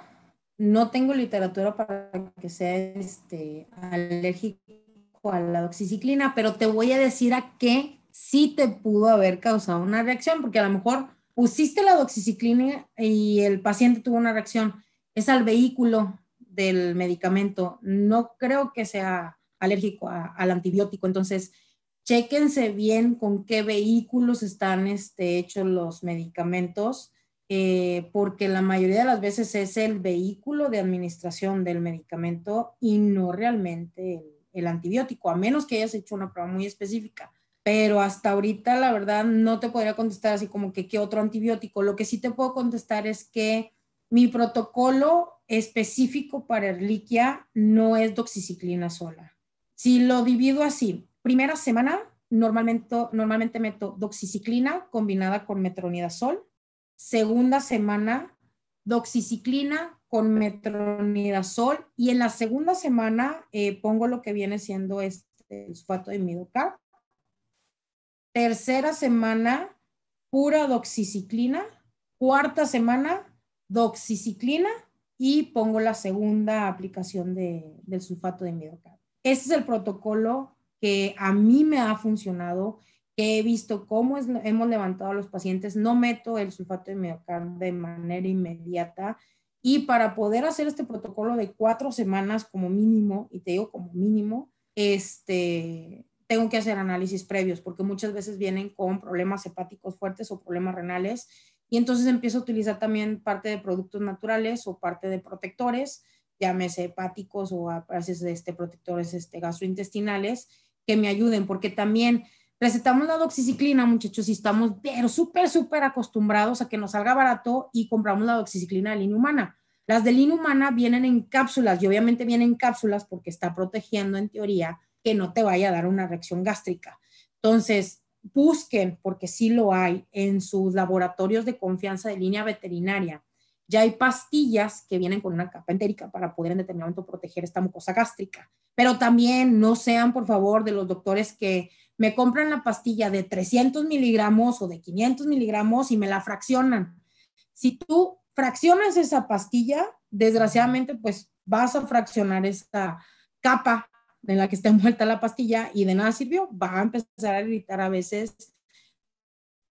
no tengo literatura para que sea este, alérgico a la doxiciclina, pero te voy a decir a qué sí te pudo haber causado una reacción, porque a lo mejor pusiste la doxiciclina y el paciente tuvo una reacción es al vehículo del medicamento. No creo que sea alérgico al antibiótico. Entonces, chequense bien con qué vehículos están este, hechos los medicamentos, eh, porque la mayoría de las veces es el vehículo de administración del medicamento y no realmente el, el antibiótico, a menos que hayas hecho una prueba muy específica. Pero hasta ahorita, la verdad, no te podría contestar así como que qué otro antibiótico. Lo que sí te puedo contestar es que mi protocolo específico para Erliquia no es doxiciclina sola. Si lo divido así, primera semana normalmente, normalmente meto doxiciclina combinada con metronidazol. Segunda semana, doxiciclina con metronidazol. Y en la segunda semana eh, pongo lo que viene siendo este, el sulfato de midocar. Tercera semana, pura doxiciclina. Cuarta semana, doxiciclina y pongo la segunda aplicación del sulfato de miocardio. Ese es el protocolo que a mí me ha funcionado, que he visto cómo hemos levantado a los pacientes. No meto el sulfato de miocardio de manera inmediata. Y para poder hacer este protocolo de cuatro semanas como mínimo, y te digo como mínimo, este, tengo que hacer análisis previos, porque muchas veces vienen con problemas hepáticos fuertes o problemas renales y entonces empiezo a utilizar también parte de productos naturales o parte de protectores, llámese hepáticos o a veces este, protectores este, gastrointestinales, que me ayuden, porque también recetamos la doxiciclina, muchachos, y estamos pero súper, súper acostumbrados a que nos salga barato y compramos la doxiciclina de línea humana. Las de línea humana vienen en cápsulas y obviamente vienen en cápsulas porque está protegiendo en teoría que no te vaya a dar una reacción gástrica. Entonces, busquen, porque sí lo hay, en sus laboratorios de confianza de línea veterinaria, ya hay pastillas que vienen con una capa entérica para poder en determinado momento proteger esta mucosa gástrica. Pero también no sean, por favor, de los doctores que me compran la pastilla de 300 miligramos o de 500 miligramos y me la fraccionan. Si tú fraccionas esa pastilla, desgraciadamente, pues vas a fraccionar esta capa en la que está envuelta la pastilla y de nada sirvió, va a empezar a irritar a veces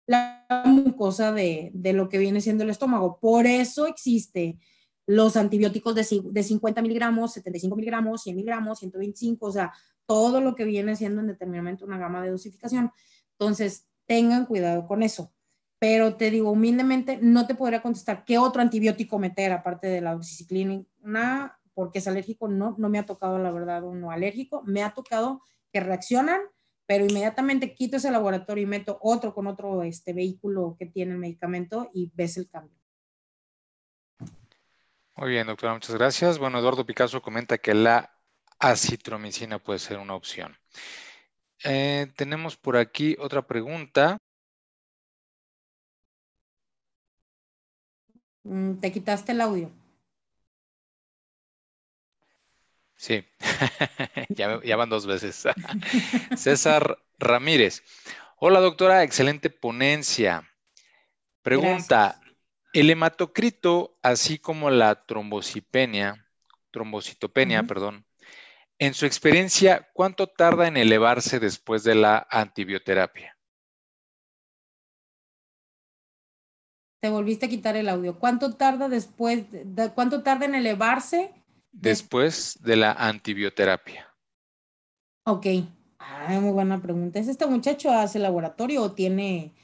la mucosa de, lo que viene siendo el estómago. Por eso existen los antibióticos de, de 50 miligramos, 75 miligramos, 100 miligramos, 125, o sea, todo lo que viene siendo en determinadamente una gama de dosificación. Entonces, tengan cuidado con eso. Pero te digo, humildemente, no te podría contestar qué otro antibiótico meter aparte de la doxiciclina porque es alérgico, no, no me ha tocado la verdad uno alérgico, me ha tocado que reaccionan, pero inmediatamente quito ese laboratorio y meto otro con otro este vehículo que tiene el medicamento y ves el cambio. Muy bien, doctora, muchas gracias. Bueno, Eduardo Picasso comenta que la acitromicina puede ser una opción. Eh, tenemos por aquí otra pregunta. Mm, te quitaste el audio. Sí, ya, van dos veces. César Ramírez. Hola doctora, excelente ponencia. Pregunta, el hematocrito, así como la trombocipenia, trombocitopenia, perdón, en su experiencia, ¿cuánto tarda en elevarse después de la antibioterapia? Te volviste a quitar el audio. ¿Cuánto tarda después, cuánto tarda en elevarse después de la antibioterapia? Ok. Ah, muy buena pregunta. ¿Es este muchacho hace laboratorio o tiene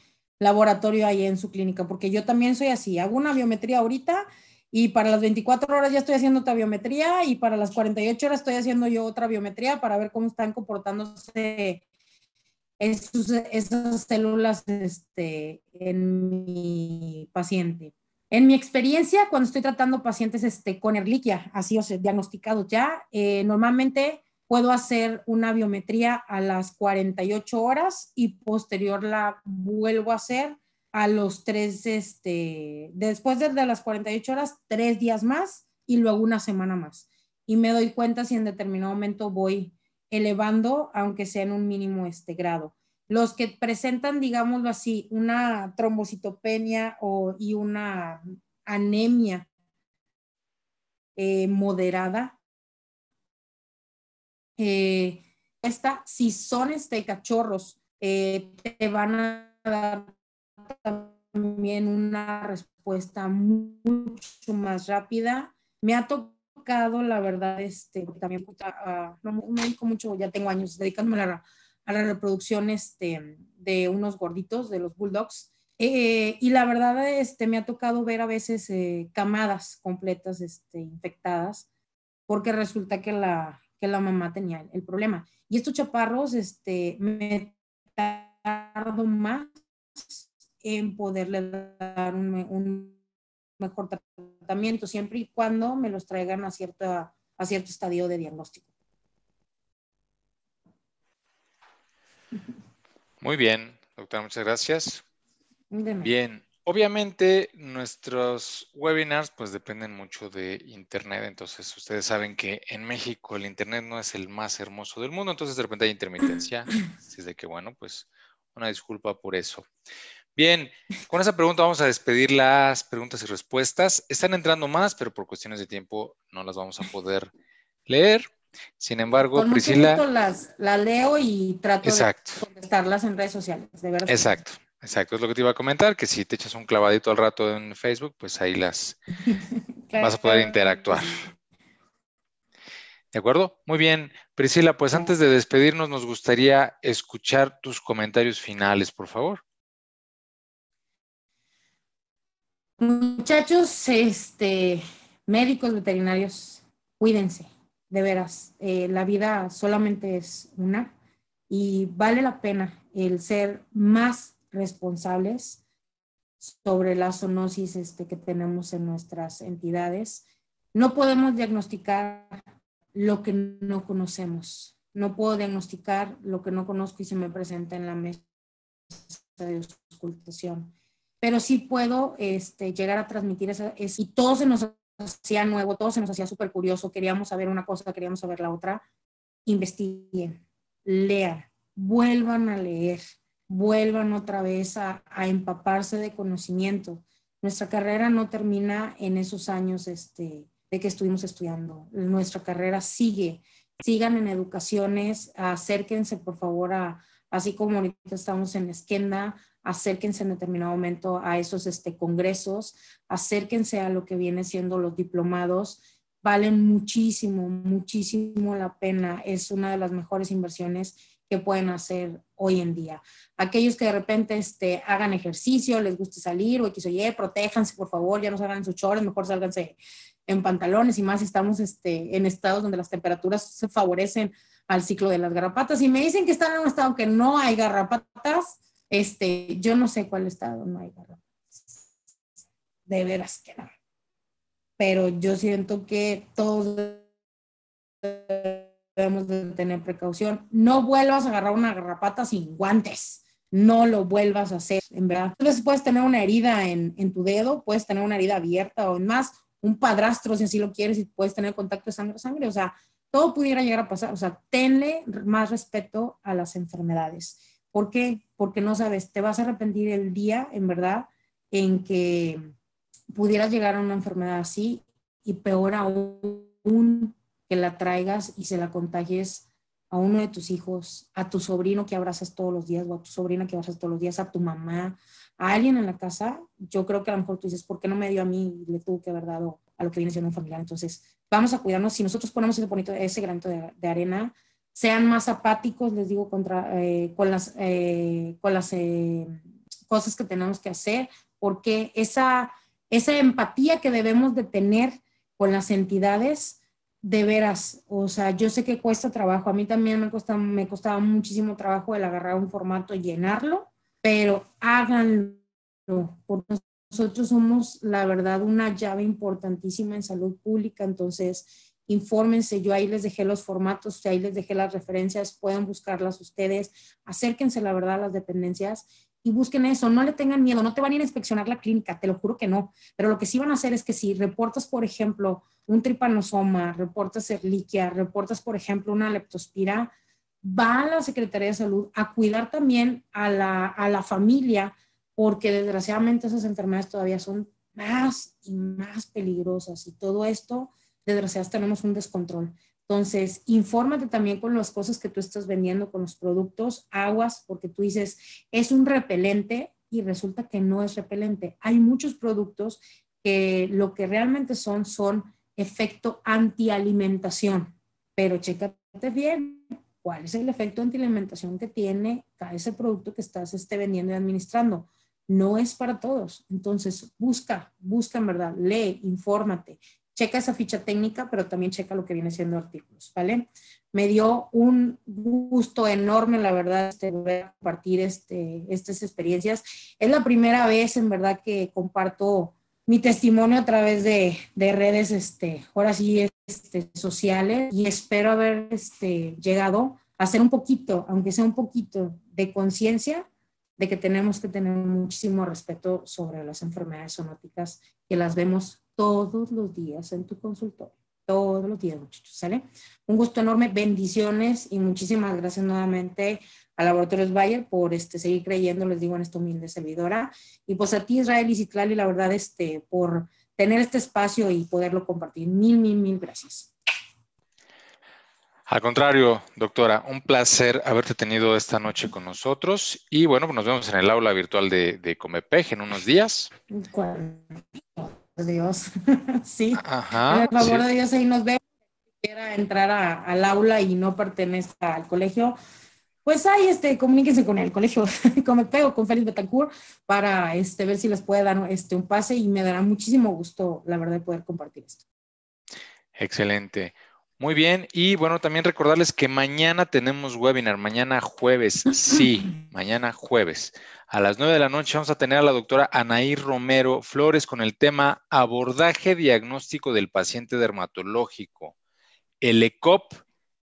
laboratorio ahí en su clínica? Porque yo también soy así. Hago una biometría ahorita y para las 24 horas ya estoy haciendo otra biometría y para las 48 horas estoy haciendo yo otra biometría para ver cómo están comportándose esas células este, en mi paciente. En mi experiencia, cuando estoy tratando pacientes este, con erliquia, así o sea, diagnosticados ya, eh, normalmente puedo hacer una biometría a las 48 horas y posterior la vuelvo a hacer a los tres, este, después de, las 48 horas, tres días más y luego una semana más. Y me doy cuenta si en determinado momento voy elevando, aunque sea en un mínimo este grado los que presentan, digámoslo así, una trombocitopenia o, y una anemia eh, moderada, eh, esta, si son este cachorros, eh, te van a dar también una respuesta mucho más rápida. Me ha tocado, la verdad, este, también, ah, no, me dedico mucho, ya tengo años dedicándome a la a la reproducción este, de unos gorditos, de los bulldogs. Eh, y la verdad, este, me ha tocado ver a veces eh, camadas completas este, infectadas, porque resulta que la, la mamá tenía el problema. Y estos chaparros, este, me tardo más en poderle dar un, un mejor tratamiento, siempre y cuando me los traigan a, a cierto estadio de diagnóstico. Muy bien, doctora, muchas gracias. Bien, obviamente nuestros webinars pues dependen mucho de Internet, entonces ustedes saben que en México el Internet no es el más hermoso del mundo, entonces de repente hay intermitencia, así de que bueno, pues una disculpa por eso. Bien, con esa pregunta vamos a despedir las preguntas y respuestas. Están entrando más, pero por cuestiones de tiempo no las vamos a poder leer. Sin embargo, Priscila. la las, leo y trato de contestarlas en redes sociales, de verdad. Exacto, exacto. Es lo que te iba a comentar, que si te echas un clavadito al rato en Facebook, pues ahí las vas a poder interactuar. ¿De acuerdo? Muy bien. Priscila, pues antes de despedirnos, nos gustaría escuchar tus comentarios finales, por favor. Muchachos, este, médicos veterinarios, cuídense de veras, eh, la vida solamente es una y vale la pena el ser más responsables sobre la zoonosis este, que tenemos en nuestras entidades. No podemos diagnosticar lo que no conocemos. No puedo diagnosticar lo que no conozco y se me presenta en la mesa de auscultación. Pero sí puedo este, llegar a transmitir eso y todos se nos hacía nuevo, todo se nos hacía súper curioso, queríamos saber una cosa, queríamos saber la otra, investiguen, lean, vuelvan a leer, vuelvan otra vez a, empaparse de conocimiento. Nuestra carrera no termina en esos años este, de que estuvimos estudiando, nuestra carrera sigue. Sigan en educaciones, acérquense por favor a, así como ahorita estamos en Esquenda, acérquense en determinado momento a esos este, congresos, acérquense a lo que viene siendo los diplomados, valen muchísimo, muchísimo la pena, es una de las mejores inversiones que pueden hacer hoy en día. Aquellos que de repente este, hagan ejercicio, les guste salir o X o Y, protéjanse por favor, ya no salgan en sus chores, mejor sálganse en pantalones y más estamos este, en estados donde las temperaturas se favorecen al ciclo de las garrapatas. Y me dicen que están en un estado que no hay garrapatas, este, yo no sé cuál estado no hay garrapatas. De veras que no. Pero yo siento que todos debemos tener precaución. No vuelvas a agarrar una garrapata sin guantes. No lo vuelvas a hacer, en verdad. Entonces puedes tener una herida en, en tu dedo, puedes tener una herida abierta o en más, un padrastro si así lo quieres y puedes tener contacto de sangre a sangre. O sea, todo pudiera llegar a pasar. O sea, tenle más respeto a las enfermedades. ¿Por qué? Porque no sabes, te vas a arrepentir el día, en verdad, en que pudieras llegar a una enfermedad así y peor aún que la traigas y se la contagies a uno de tus hijos, a tu sobrino que abrazas todos los días o a tu sobrina que abrazas todos los días, a tu mamá, a alguien en la casa, yo creo que a lo mejor tú dices, ¿por qué no me dio a mí? le tuvo que haber dado a lo que viene siendo un familiar. Entonces, vamos a cuidarnos. Si nosotros ponemos ese, bonito, ese granito de arena, sean más apáticos, les digo, contra, eh, con las, eh, con las eh, cosas que tenemos que hacer, porque esa, esa empatía que debemos de tener con las entidades, de veras, o sea, yo sé que cuesta trabajo, a mí también me, cuesta, me costaba muchísimo trabajo el agarrar un formato y llenarlo, pero háganlo, porque nosotros somos, la verdad, una llave importantísima en salud pública, entonces infórmense, yo ahí les dejé los formatos, ahí les dejé las referencias, pueden buscarlas ustedes, acérquense la verdad a las dependencias y busquen eso, no le tengan miedo, no te van a ir a inspeccionar la clínica, te lo juro que no, pero lo que sí van a hacer es que si reportas, por ejemplo, un tripanosoma, reportas el erliquia, reportas, por ejemplo, una leptospira, va a la Secretaría de Salud a cuidar también a la, a la familia, porque desgraciadamente esas enfermedades todavía son más y más peligrosas y todo esto desgraciados tenemos un descontrol. Entonces, infórmate también con las cosas que tú estás vendiendo, con los productos, aguas, porque tú dices, es un repelente y resulta que no es repelente. Hay muchos productos que lo que realmente son son efecto antialimentación, pero chécate bien cuál es el efecto antialimentación que tiene cada ese producto que estás este, vendiendo y administrando. No es para todos. Entonces, busca, busca en verdad, lee, infórmate, Checa esa ficha técnica, pero también checa lo que viene siendo artículos, ¿vale? Me dio un gusto enorme, la verdad, este, compartir este, estas experiencias. Es la primera vez, en verdad, que comparto mi testimonio a través de, redes, este, ahora sí, este, sociales, y espero haber este, llegado a hacer un poquito, aunque sea un poquito, de conciencia de que tenemos que tener muchísimo respeto sobre las enfermedades sonóticas, que las vemos todos los días en tu consultorio. Todos los días, muchachos, ¿sale? Un gusto enorme, bendiciones y muchísimas gracias nuevamente a Laboratorios Bayer por este, seguir creyendo, les digo, en esta humilde servidora. Y pues a ti, Israel y Citlali, la verdad, este, por tener este espacio y poderlo compartir. Mil, mil, mil gracias. Al contrario, doctora, un placer haberte tenido esta noche con nosotros y bueno, pues nos vemos en el aula virtual de, de Comepej en unos días. Dios, sí. Ajá, Por favor de Dios, ahí nos vemos. Si quiera entrar al aula y no pertenezca al colegio, pues ahí este, comuníquense con el colegio Comepej o con Félix Betancourt para este, ver si les puede dar este, un pase y me dará muchísimo gusto, la verdad, poder compartir esto. Excelente. Muy bien, y bueno, también recordarles que mañana tenemos webinar, mañana jueves, sí, mañana jueves. A las 9 de la noche vamos a tener a la doctora Anaí Romero Flores con el tema abordaje diagnóstico del paciente dermatológico, el ECOP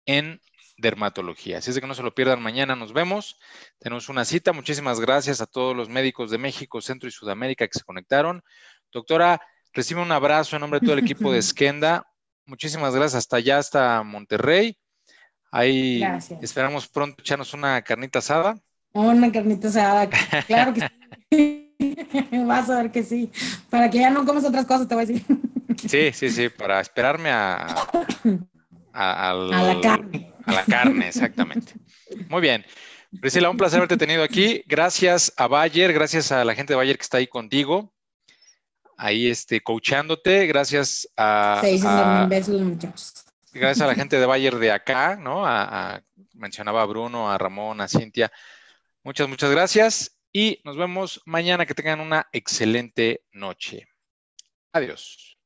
en dermatología. Así es de que no se lo pierdan mañana, nos vemos. Tenemos una cita, muchísimas gracias a todos los médicos de México, Centro y Sudamérica que se conectaron. Doctora, recibe un abrazo en nombre de todo el equipo de Esquenda Muchísimas gracias. Hasta allá, hasta Monterrey. Ahí esperamos pronto echarnos una carnita asada. Una carnita asada, claro que sí. Vas a ver que sí. Para que ya no comas otras cosas, te voy a decir. Sí, sí, sí, para esperarme a, a, la carne. A la carne, exactamente. Muy bien. Priscila, un placer haberte tenido aquí. Gracias a Bayer, gracias a la gente de Bayer que está ahí contigo ahí este, coachándote. Gracias a. Gracias a la gente de Bayer de acá, ¿no? mencionaba a Bruno, a Ramón, a Cintia. Muchas, muchas gracias. Y nos vemos mañana. Que tengan una excelente noche. Adiós.